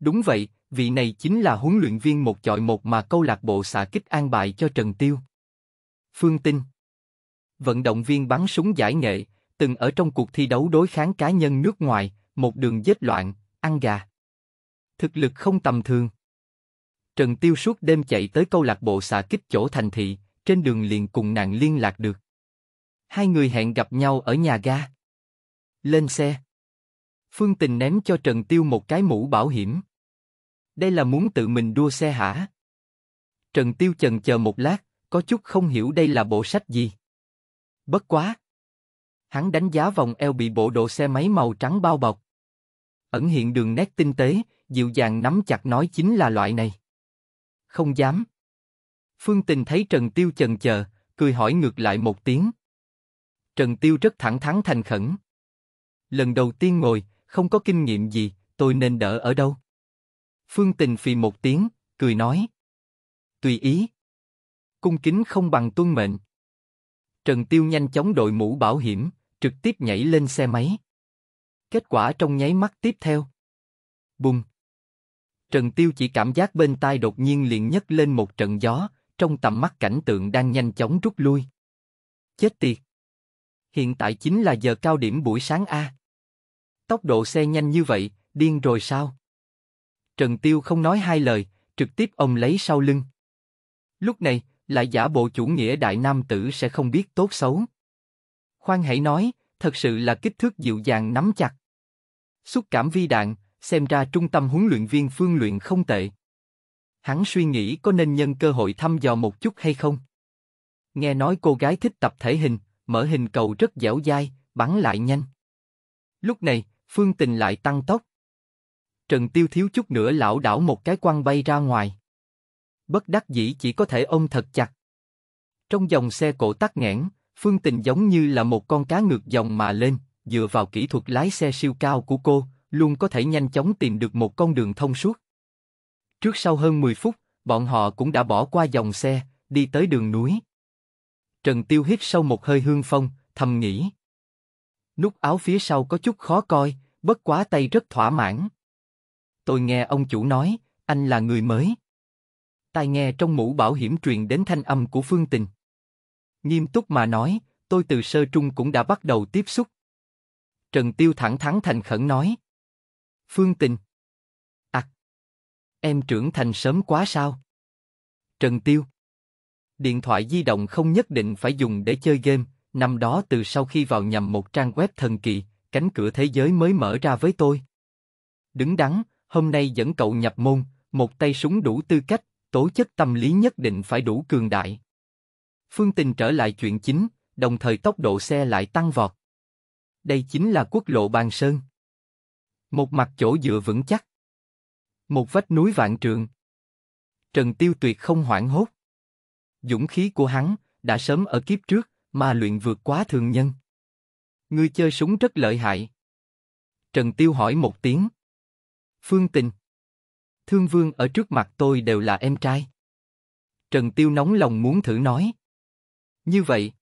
Đúng vậy, vị này chính là huấn luyện viên một chọi một mà câu lạc bộ xạ kích an bài cho Trần Tiêu. Phương Tinh Vận động viên bắn súng giải nghệ, từng ở trong cuộc thi đấu đối kháng cá nhân nước ngoài, một đường giết loạn, ăn gà thực lực không tầm thường. Trần Tiêu suốt đêm chạy tới câu lạc bộ xạ kích chỗ thành thị, trên đường liền cùng nàng liên lạc được. Hai người hẹn gặp nhau ở nhà ga. Lên xe. Phương Tình ném cho Trần Tiêu một cái mũ bảo hiểm. Đây là muốn tự mình đua xe hả? Trần Tiêu chần chờ một lát, có chút không hiểu đây là bộ sách gì. Bất quá. Hắn đánh giá vòng eo bị bộ đồ xe máy màu trắng bao bọc. Ẩn hiện đường nét tinh tế, dịu dàng nắm chặt nói chính là loại này. Không dám. Phương Tình thấy Trần Tiêu chần chờ, cười hỏi ngược lại một tiếng. Trần Tiêu rất thẳng thắn thành khẩn. Lần đầu tiên ngồi, không có kinh nghiệm gì, tôi nên đỡ ở đâu? Phương Tình phì một tiếng, cười nói. Tùy ý. Cung kính không bằng tuân mệnh. Trần Tiêu nhanh chóng đội mũ bảo hiểm, trực tiếp nhảy lên xe máy. Kết quả trong nháy mắt tiếp theo. Bùng. Trần Tiêu chỉ cảm giác bên tai đột nhiên liền nhấc lên một trận gió, trong tầm mắt cảnh tượng đang nhanh chóng rút lui. Chết tiệt! Hiện tại chính là giờ cao điểm buổi sáng A. Tốc độ xe nhanh như vậy, điên rồi sao? Trần Tiêu không nói hai lời, trực tiếp ông lấy sau lưng. Lúc này, lại giả bộ chủ nghĩa đại nam tử sẽ không biết tốt xấu. Khoan hãy nói, thật sự là kích thước dịu dàng nắm chặt. Xúc cảm vi đạn, xem ra trung tâm huấn luyện viên phương luyện không tệ. Hắn suy nghĩ có nên nhân cơ hội thăm dò một chút hay không? Nghe nói cô gái thích tập thể hình, mở hình cầu rất dẻo dai, bắn lại nhanh. Lúc này, phương tình lại tăng tốc. Trần Tiêu thiếu chút nữa lão đảo một cái quăng bay ra ngoài. Bất đắc dĩ chỉ có thể ôm thật chặt. Trong dòng xe cổ tắc nghẽn, Phương Tình giống như là một con cá ngược dòng mà lên, dựa vào kỹ thuật lái xe siêu cao của cô, luôn có thể nhanh chóng tìm được một con đường thông suốt. Trước sau hơn 10 phút, bọn họ cũng đã bỏ qua dòng xe, đi tới đường núi. Trần Tiêu hít sâu một hơi hương phong, thầm nghĩ. Nút áo phía sau có chút khó coi, bất quá tay rất thỏa mãn. Tôi nghe ông chủ nói, anh là người mới. Tai nghe trong mũ bảo hiểm truyền đến thanh âm của Phương Tình. Nghiêm túc mà nói, tôi từ sơ trung cũng đã bắt đầu tiếp xúc. Trần Tiêu thẳng thắn thành khẩn nói, Phương Tình. Ặc. em trưởng thành sớm quá sao? Trần Tiêu. Điện thoại di động không nhất định phải dùng để chơi game, năm đó từ sau khi vào nhầm một trang web thần kỳ, cánh cửa thế giới mới mở ra với tôi. Đứng đắn, hôm nay dẫn cậu nhập môn, một tay súng đủ tư cách, tố chất tâm lý nhất định phải đủ cường đại. Phương Tình trở lại chuyện chính, đồng thời tốc độ xe lại tăng vọt. Đây chính là quốc lộ Bàn Sơn. Một mặt chỗ dựa vững chắc. Một vách núi vạn trường. Trần Tiêu Tuyệt không hoảng hốt. Dũng khí của hắn đã sớm ở kiếp trước mà luyện vượt quá thường nhân. Ngươi chơi súng rất lợi hại. Trần Tiêu hỏi một tiếng. Phương Tình. Thương Vương ở trước mặt tôi đều là em trai. Trần Tiêu nóng lòng muốn thử nói. Như vậy.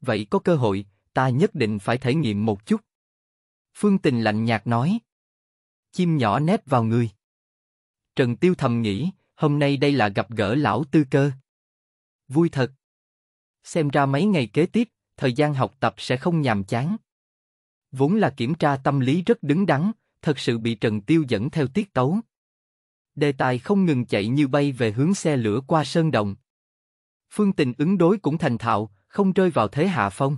Vậy có cơ hội, ta nhất định phải thể nghiệm một chút. Phương Tình lạnh nhạt nói. Chim nhỏ nép vào người. Trần Tiêu thầm nghĩ, hôm nay đây là gặp gỡ lão tư cơ. Vui thật. Xem ra mấy ngày kế tiếp, thời gian học tập sẽ không nhàm chán. Vốn là kiểm tra tâm lý rất đứng đắn, thật sự bị Trần Tiêu dẫn theo tiết tấu. Đề tài không ngừng chạy như bay về hướng xe lửa qua sơn Đồng. Phương Tình ứng đối cũng thành thạo, không rơi vào thế hạ phong.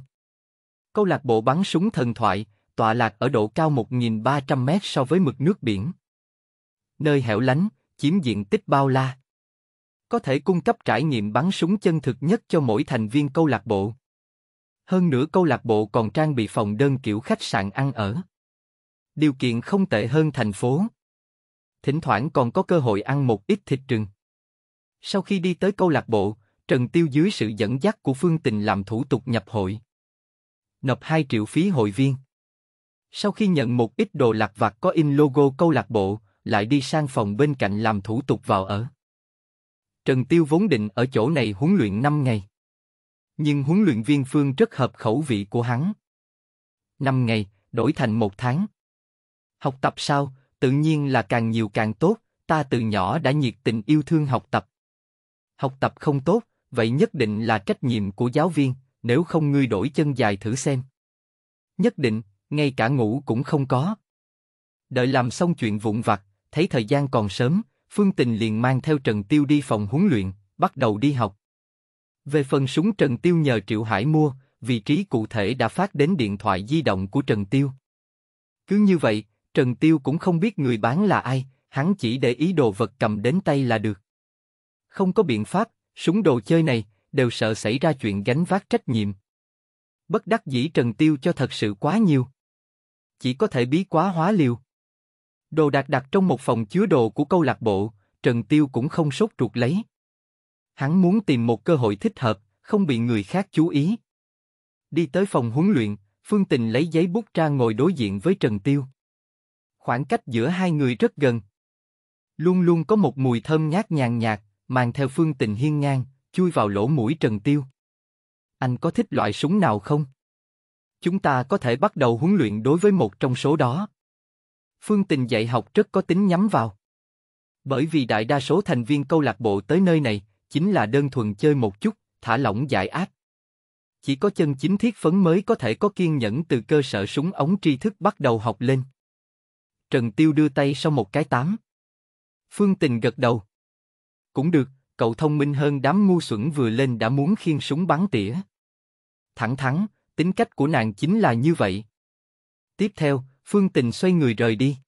Câu lạc bộ bắn súng thần thoại, tọa lạc ở độ cao 1.300 mét so với mực nước biển. Nơi hẻo lánh, chiếm diện tích bao la. Có thể cung cấp trải nghiệm bắn súng chân thực nhất cho mỗi thành viên câu lạc bộ. Hơn nữa câu lạc bộ còn trang bị phòng đơn kiểu khách sạn ăn ở. Điều kiện không tệ hơn thành phố. Thỉnh thoảng còn có cơ hội ăn một ít thịt rừng. Sau khi đi tới câu lạc bộ, Trần Tiêu dưới sự dẫn dắt của Phương Tình làm thủ tục nhập hội. Nộp 2 triệu phí hội viên. Sau khi nhận một ít đồ lạc vặt có in logo câu lạc bộ, lại đi sang phòng bên cạnh làm thủ tục vào ở. Trần Tiêu vốn định ở chỗ này huấn luyện 5 ngày. Nhưng huấn luyện viên Phương rất hợp khẩu vị của hắn. 5 ngày, đổi thành một tháng. Học tập sao, tự nhiên là càng nhiều càng tốt, ta từ nhỏ đã nhiệt tình yêu thương học tập. Học tập không tốt, vậy nhất định là trách nhiệm của giáo viên, nếu không ngươi đổi chân dài thử xem. Nhất định, ngay cả ngủ cũng không có. Đợi làm xong chuyện vụn vặt, thấy thời gian còn sớm, Phương Tình liền mang theo Trần Tiêu đi phòng huấn luyện, bắt đầu đi học. Về phần súng Trần Tiêu nhờ Triệu Hải mua, vị trí cụ thể đã phát đến điện thoại di động của Trần Tiêu. Cứ như vậy, Trần Tiêu cũng không biết người bán là ai, hắn chỉ để ý đồ vật cầm đến tay là được. Không có biện pháp, súng đồ chơi này, đều sợ xảy ra chuyện gánh vác trách nhiệm. Bất đắc dĩ Trần Tiêu cho thật sự quá nhiều chỉ có thể bí quá hóa liều. Đồ đạc đặt trong một phòng chứa đồ của câu lạc bộ, Trần Tiêu cũng không sốt ruột lấy. Hắn muốn tìm một cơ hội thích hợp, không bị người khác chú ý. Đi tới phòng huấn luyện, Phương Tình lấy giấy bút ra ngồi đối diện với Trần Tiêu. Khoảng cách giữa hai người rất gần. Luôn luôn có một mùi thơm nhát nhàn nhạt, mang theo Phương Tình hiên ngang, chui vào lỗ mũi Trần Tiêu. Anh có thích loại súng nào không? chúng ta có thể bắt đầu huấn luyện đối với một trong số đó. Phương Tình dạy học rất có tính nhắm vào. Bởi vì đại đa số thành viên câu lạc bộ tới nơi này, chính là đơn thuần chơi một chút, thả lỏng giải áp. Chỉ có chân chính thiết phấn mới có thể có kiên nhẫn từ cơ sở súng ống tri thức bắt đầu học lên. Trần Tiêu đưa tay sau một cái tám. Phương Tình gật đầu. Cũng được, cậu thông minh hơn đám ngu xuẩn vừa lên đã muốn khiên súng bắn tỉa. Thẳng thắn, tính cách của nàng chính là như vậy. Tiếp theo, Phương Tình xoay người rời đi.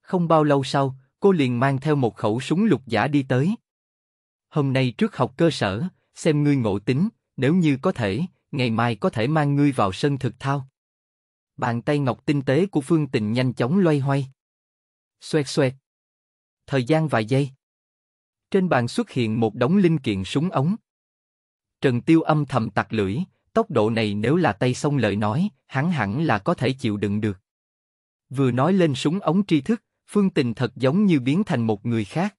Không bao lâu sau, cô liền mang theo một khẩu súng lục giả đi tới. Hôm nay trước học cơ sở, xem ngươi ngộ tính, nếu như có thể, ngày mai có thể mang ngươi vào sân thực thao. Bàn tay ngọc tinh tế của Phương Tình nhanh chóng loay hoay. Xoẹt xoẹt. Thời gian vài giây. Trên bàn xuất hiện một đống linh kiện súng ống. Trần Tiêu âm thầm tặc lưỡi, Tốc độ này nếu là tay sông lời nói, hắn hẳn là có thể chịu đựng được. Vừa nói lên súng ống tri thức, Phương Tình thật giống như biến thành một người khác.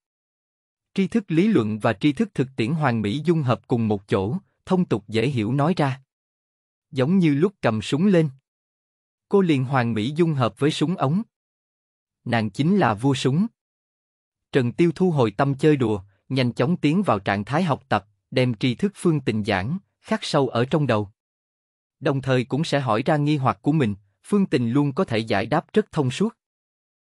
Tri thức lý luận và tri thức thực tiễn hoàn mỹ dung hợp cùng một chỗ, thông tục dễ hiểu nói ra. Giống như lúc cầm súng lên. Cô liền hoàn mỹ dung hợp với súng ống. Nàng chính là vua súng. Trần Tiêu thu hồi tâm chơi đùa, nhanh chóng tiến vào trạng thái học tập, đem tri thức phương tình giảng, khắc sâu ở trong đầu. Đồng thời cũng sẽ hỏi ra nghi hoặc của mình, Phương Tình luôn có thể giải đáp rất thông suốt.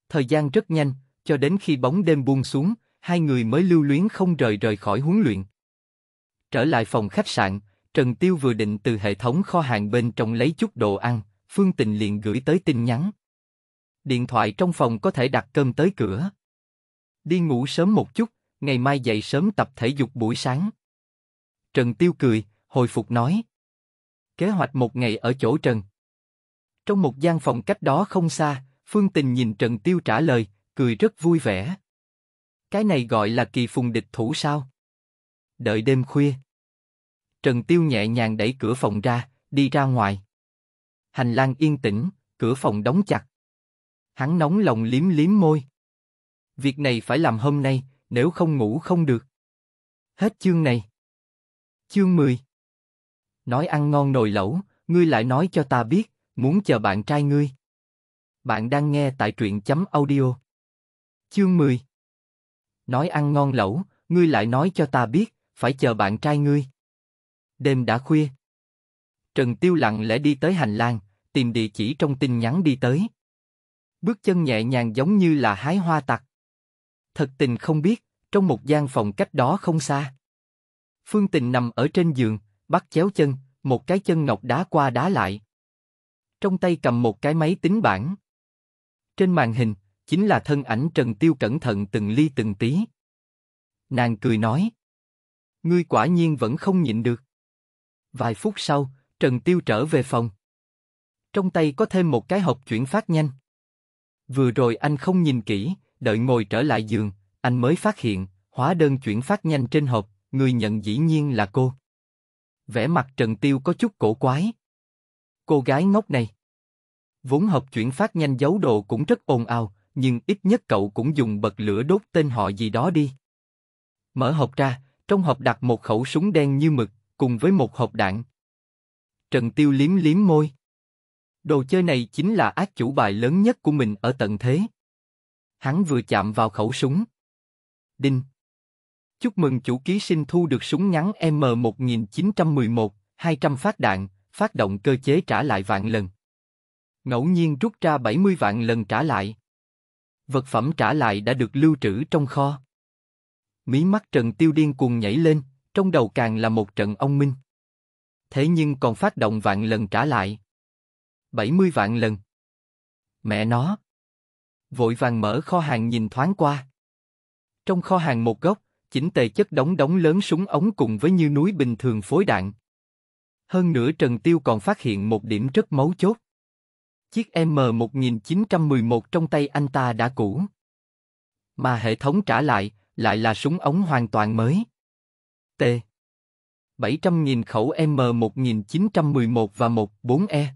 Thời gian rất nhanh, cho đến khi bóng đêm buông xuống, hai người mới lưu luyến không rời rời khỏi huấn luyện. Trở lại phòng khách sạn, Trần Tiêu vừa định từ hệ thống kho hàng bên trong lấy chút đồ ăn, Phương Tình liền gửi tới tin nhắn. Điện thoại trong phòng có thể đặt cơm tới cửa. Đi ngủ sớm một chút, ngày mai dậy sớm tập thể dục buổi sáng. Trần Tiêu cười, hồi phục nói. Kế hoạch một ngày ở chỗ Trần. Trong một gian phòng cách đó không xa, Phương Tình nhìn Trần Tiêu trả lời, cười rất vui vẻ. Cái này gọi là kỳ phùng địch thủ sao? Đợi đêm khuya. Trần Tiêu nhẹ nhàng đẩy cửa phòng ra, đi ra ngoài. Hành lang yên tĩnh, cửa phòng đóng chặt. Hắn nóng lòng liếm liếm môi. Việc này phải làm hôm nay, nếu không ngủ không được. Hết chương này. Chương 10 nói ăn ngon nồi lẩu, ngươi lại nói cho ta biết, muốn chờ bạn trai ngươi. Bạn đang nghe tại truyện chấm audio. Chương 10 Nói ăn ngon lẩu, ngươi lại nói cho ta biết, phải chờ bạn trai ngươi. Đêm đã khuya. Trần Tiêu lặng lẽ đi tới hành lang, tìm địa chỉ trong tin nhắn đi tới. Bước chân nhẹ nhàng giống như là hái hoa tặc. Thật tình không biết, trong một gian phòng cách đó không xa. Phương Tình nằm ở trên giường, bắt chéo chân, một cái chân ngọc đá qua đá lại. Trong tay cầm một cái máy tính bảng. Trên màn hình, chính là thân ảnh Trần Tiêu cẩn thận từng ly từng tí. Nàng cười nói. Ngươi quả nhiên vẫn không nhịn được. Vài phút sau, Trần Tiêu trở về phòng. Trong tay có thêm một cái hộp chuyển phát nhanh. Vừa rồi anh không nhìn kỹ, đợi ngồi trở lại giường, anh mới phát hiện, hóa đơn chuyển phát nhanh trên hộp, người nhận dĩ nhiên là cô vẻ mặt Trần Tiêu có chút cổ quái. Cô gái ngốc này. Vốn học chuyển phát nhanh dấu đồ cũng rất ồn ào, nhưng ít nhất cậu cũng dùng bật lửa đốt tên họ gì đó đi. Mở hộp ra, trong hộp đặt một khẩu súng đen như mực, cùng với một hộp đạn. Trần Tiêu liếm liếm môi. Đồ chơi này chính là ác chủ bài lớn nhất của mình ở tận thế. Hắn vừa chạm vào khẩu súng. Đinh. Chúc mừng chủ ký sinh thu được súng ngắn M1911, 200 phát đạn, phát động cơ chế trả lại vạn lần. Ngẫu nhiên rút ra 70 vạn lần trả lại. Vật phẩm trả lại đã được lưu trữ trong kho. Mí mắt Trần Tiêu điên cuồng nhảy lên, trong đầu càng là một trận ông minh. Thế nhưng còn phát động vạn lần trả lại. 70 vạn lần. Mẹ nó. Vội vàng mở kho hàng nhìn thoáng qua. Trong kho hàng một góc, chỉnh tề chất đống đống lớn súng ống cùng với như núi bình thường phối đạn. Hơn nữa Trần Tiêu còn phát hiện một điểm rất mấu chốt. Chiếc M1911 trong tay anh ta đã cũ. Mà hệ thống trả lại, lại là súng ống hoàn toàn mới. T. 700.000 khẩu M1911 và 14E.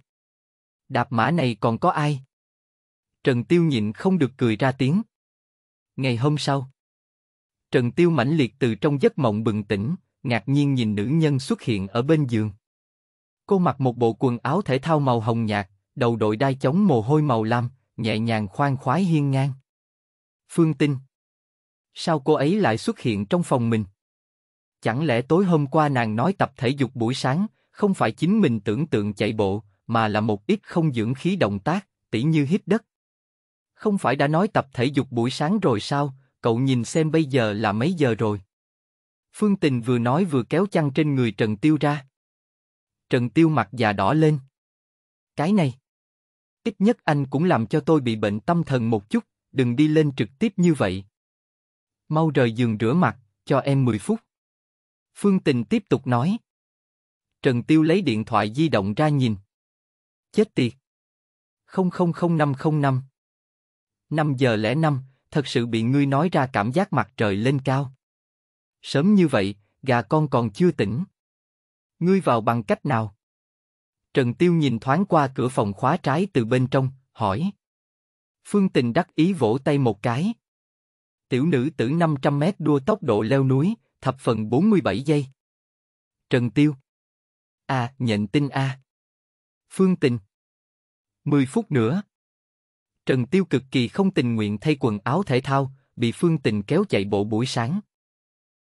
Đạp mã này còn có ai? Trần Tiêu nhịn không được cười ra tiếng. Ngày hôm sau, Trần Tiêu mãnh liệt từ trong giấc mộng bừng tỉnh, ngạc nhiên nhìn nữ nhân xuất hiện ở bên giường. Cô mặc một bộ quần áo thể thao màu hồng nhạt, đầu đội đai chống mồ hôi màu lam, nhẹ nhàng khoan khoái hiên ngang. Phương Tinh Sao cô ấy lại xuất hiện trong phòng mình? Chẳng lẽ tối hôm qua nàng nói tập thể dục buổi sáng, không phải chính mình tưởng tượng chạy bộ, mà là một ít không dưỡng khí động tác, tỉ như hít đất. Không phải đã nói tập thể dục buổi sáng rồi sao, cậu nhìn xem bây giờ là mấy giờ rồi. Phương Tình vừa nói vừa kéo chăn trên người Trần Tiêu ra. Trần Tiêu mặt già đỏ lên. Cái này, ít nhất anh cũng làm cho tôi bị bệnh tâm thần một chút, đừng đi lên trực tiếp như vậy. Mau rời giường rửa mặt, cho em 10 phút. Phương Tình tiếp tục nói. Trần Tiêu lấy điện thoại di động ra nhìn. Chết tiệt. 000505 5 giờ lẻ 5, thật sự bị ngươi nói ra cảm giác mặt trời lên cao. Sớm như vậy, gà con còn chưa tỉnh. Ngươi vào bằng cách nào? Trần Tiêu nhìn thoáng qua cửa phòng khóa trái từ bên trong, hỏi. Phương Tình đắc ý vỗ tay một cái. Tiểu nữ tử 500 mét đua tốc độ leo núi, thập phần 47 giây. Trần Tiêu. a nhận tin A. Phương Tình. 10 phút nữa. Trần Tiêu cực kỳ không tình nguyện thay quần áo thể thao, bị Phương Tình kéo chạy bộ buổi sáng.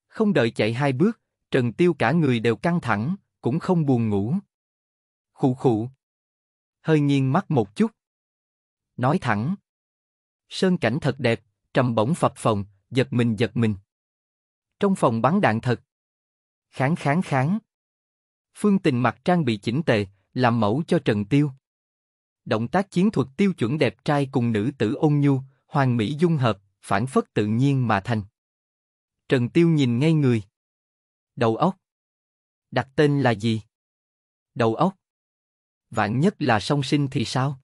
Không đợi chạy hai bước, Trần Tiêu cả người đều căng thẳng, cũng không buồn ngủ. Khụ khụ. Hơi nghiêng mắt một chút. Nói thẳng. Sơn cảnh thật đẹp, trầm bổng phập phòng, giật mình giật mình. Trong phòng bắn đạn thật. Kháng kháng kháng. Phương Tình mặc trang bị chỉnh tề, làm mẫu cho Trần Tiêu động tác chiến thuật tiêu chuẩn đẹp trai cùng nữ tử ôn nhu, hoàng mỹ dung hợp, phản phất tự nhiên mà thành. Trần Tiêu nhìn ngay người. Đầu óc. Đặt tên là gì? Đầu óc. Vạn nhất là song sinh thì sao?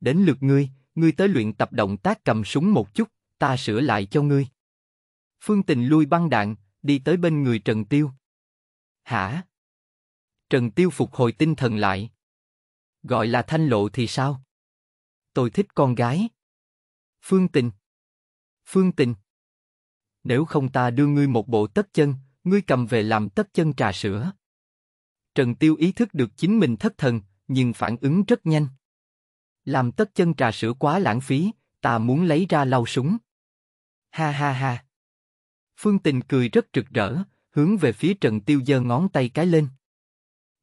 Đến lượt ngươi, ngươi tới luyện tập động tác cầm súng một chút, ta sửa lại cho ngươi. Phương Tình lui băng đạn, đi tới bên người Trần Tiêu. Hả? Trần Tiêu phục hồi tinh thần lại, Gọi là thanh lộ thì sao? Tôi thích con gái. Phương Tình. Phương Tình. Nếu không ta đưa ngươi một bộ tất chân, ngươi cầm về làm tất chân trà sữa. Trần Tiêu ý thức được chính mình thất thần, nhưng phản ứng rất nhanh. Làm tất chân trà sữa quá lãng phí, ta muốn lấy ra lau súng. Ha ha ha. Phương Tình cười rất rực rỡ, hướng về phía Trần Tiêu giơ ngón tay cái lên.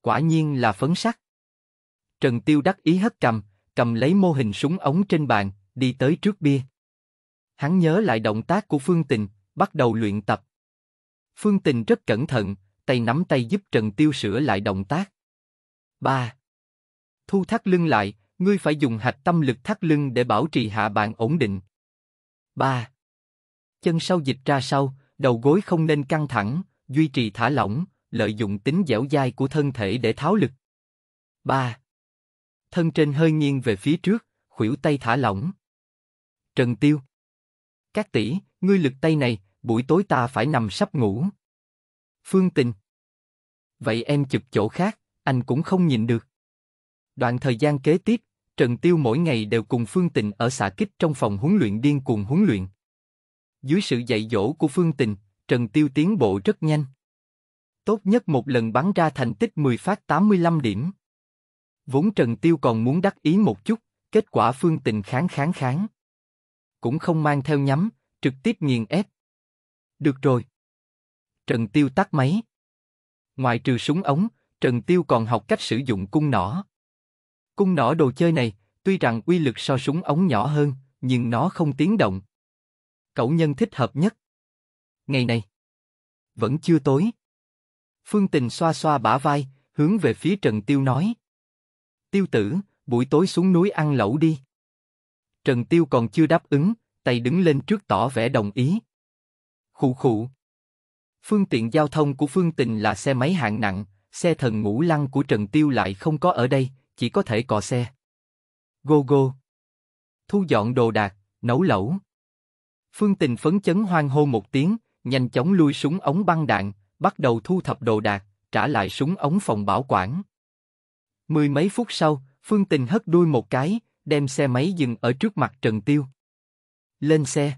Quả nhiên là phấn sắc. Trần Tiêu đắc ý hất cầm, cầm lấy mô hình súng ống trên bàn, đi tới trước bia. Hắn nhớ lại động tác của Phương Tình, bắt đầu luyện tập. Phương Tình rất cẩn thận, tay nắm tay giúp Trần Tiêu sửa lại động tác. 3. Thu thắt lưng lại, ngươi phải dùng hạch tâm lực thắt lưng để bảo trì hạ bàn ổn định. 3. Chân sau dịch ra sau, đầu gối không nên căng thẳng, duy trì thả lỏng, lợi dụng tính dẻo dai của thân thể để tháo lực. 3 thân trên hơi nghiêng về phía trước, khuỷu tay thả lỏng. Trần Tiêu. Các tỷ, ngươi lực tay này, buổi tối ta phải nằm sắp ngủ. Phương Tình. Vậy em chụp chỗ khác, anh cũng không nhìn được. Đoạn thời gian kế tiếp, Trần Tiêu mỗi ngày đều cùng Phương Tình ở xạ kích trong phòng huấn luyện điên cuồng huấn luyện. Dưới sự dạy dỗ của Phương Tình, Trần Tiêu tiến bộ rất nhanh. Tốt nhất một lần bắn ra thành tích 10 phát 85 điểm. Vốn Trần Tiêu còn muốn đắc ý một chút, kết quả Phương Tình kháng kháng kháng. Cũng không mang theo nhắm, trực tiếp nghiền ép. Được rồi. Trần Tiêu tắt máy. Ngoài trừ súng ống, Trần Tiêu còn học cách sử dụng cung nỏ. Cung nỏ đồ chơi này, tuy rằng uy lực so súng ống nhỏ hơn, nhưng nó không tiếng động. Cậu nhân thích hợp nhất. Ngày này, vẫn chưa tối. Phương Tình xoa xoa bả vai, hướng về phía Trần Tiêu nói. Tiêu tử, buổi tối xuống núi ăn lẩu đi. Trần Tiêu còn chưa đáp ứng, tay đứng lên trước tỏ vẻ đồng ý. Khụ khụ. Phương tiện giao thông của Phương Tình là xe máy hạng nặng, xe thần ngũ lăng của Trần Tiêu lại không có ở đây, chỉ có thể cò xe. Go go. Thu dọn đồ đạc, nấu lẩu. Phương Tình phấn chấn hoang hô một tiếng, nhanh chóng lui súng ống băng đạn, bắt đầu thu thập đồ đạc, trả lại súng ống phòng bảo quản. Mười mấy phút sau, Phương Tình hất đuôi một cái, đem xe máy dừng ở trước mặt Trần Tiêu. Lên xe.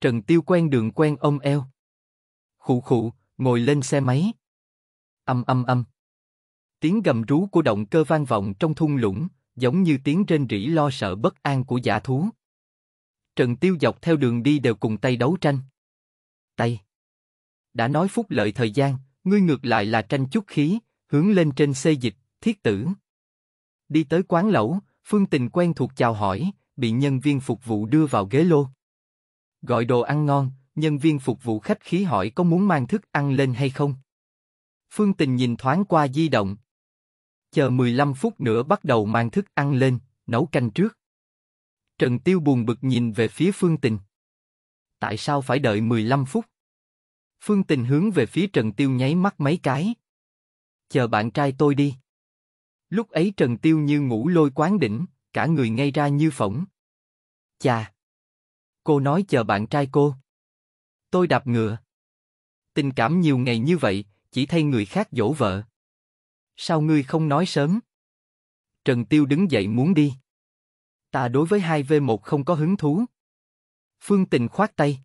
Trần Tiêu quen đường quen ông eo. Khụ khụ, ngồi lên xe máy. Âm âm âm. Tiếng gầm rú của động cơ vang vọng trong thung lũng, giống như tiếng rên rỉ lo sợ bất an của giả thú. Trần Tiêu dọc theo đường đi đều cùng tay đấu tranh. Tay. Đã nói phúc lợi thời gian, ngươi ngược lại là tranh chút khí, hướng lên trên xê dịch, thiết tử. Đi tới quán lẩu, Phương Tình quen thuộc chào hỏi, bị nhân viên phục vụ đưa vào ghế lô. Gọi đồ ăn ngon, nhân viên phục vụ khách khí hỏi có muốn mang thức ăn lên hay không. Phương Tình nhìn thoáng qua di động. Chờ 15 phút nữa bắt đầu mang thức ăn lên, nấu canh trước. Trần Tiêu buồn bực nhìn về phía Phương Tình. Tại sao phải đợi 15 phút? Phương Tình hướng về phía Trần Tiêu nháy mắt mấy cái. Chờ bạn trai tôi đi. Lúc ấy Trần Tiêu như ngủ lôi quán đỉnh, cả người ngay ra như phỏng. Chà! Cô nói chờ bạn trai cô. Tôi đạp ngựa. Tình cảm nhiều ngày như vậy, chỉ thay người khác dỗ vợ. Sao ngươi không nói sớm? Trần Tiêu đứng dậy muốn đi. Ta đối với 2V1 không có hứng thú. Phương Tình khoát tay.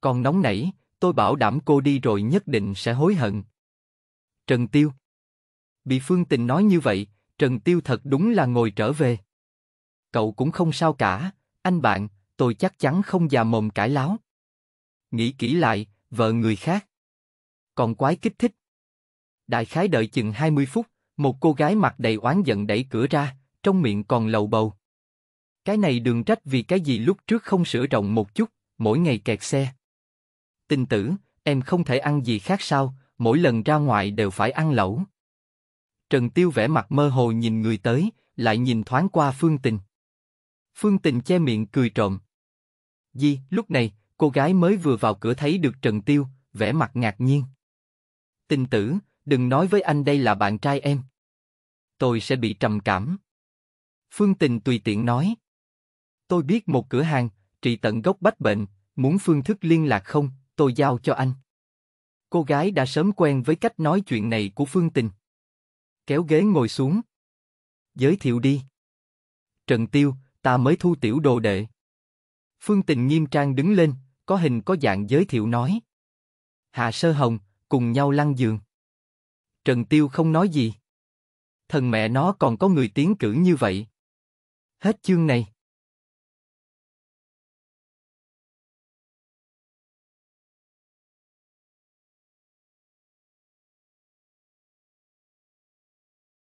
Còn nóng nảy, tôi bảo đảm cô đi rồi nhất định sẽ hối hận. Trần Tiêu Bị Phương Tình nói như vậy, Trần Tiêu thật đúng là ngồi trở về. Cậu cũng không sao cả, anh bạn, tôi chắc chắn không già mồm cãi láo. Nghĩ kỹ lại, vợ người khác. Còn quái kích thích. Đại khái đợi chừng 20 phút, một cô gái mặt đầy oán giận đẩy cửa ra, trong miệng còn lầu bầu. Cái này đường trách vì cái gì lúc trước không sửa rộng một chút, mỗi ngày kẹt xe. Tình tử, em không thể ăn gì khác sao, mỗi lần ra ngoài đều phải ăn lẩu. Trần Tiêu vẽ mặt mơ hồ nhìn người tới, lại nhìn thoáng qua Phương Tình. Phương Tình che miệng cười trộm. Di, lúc này, cô gái mới vừa vào cửa thấy được Trần Tiêu, vẽ mặt ngạc nhiên. Tình tử, đừng nói với anh đây là bạn trai em. Tôi sẽ bị trầm cảm. Phương Tình tùy tiện nói. Tôi biết một cửa hàng, trị tận gốc bách bệnh, muốn phương thức liên lạc không, tôi giao cho anh. Cô gái đã sớm quen với cách nói chuyện này của Phương Tình kéo ghế ngồi xuống. Giới thiệu đi. Trần Tiêu, ta mới thu tiểu đồ đệ. Phương Tình nghiêm trang đứng lên, có hình có dạng giới thiệu nói. Hạ Sơ Hồng, cùng nhau lăn giường. Trần Tiêu không nói gì. Thần mẹ nó còn có người tiến cử như vậy. Hết chương này.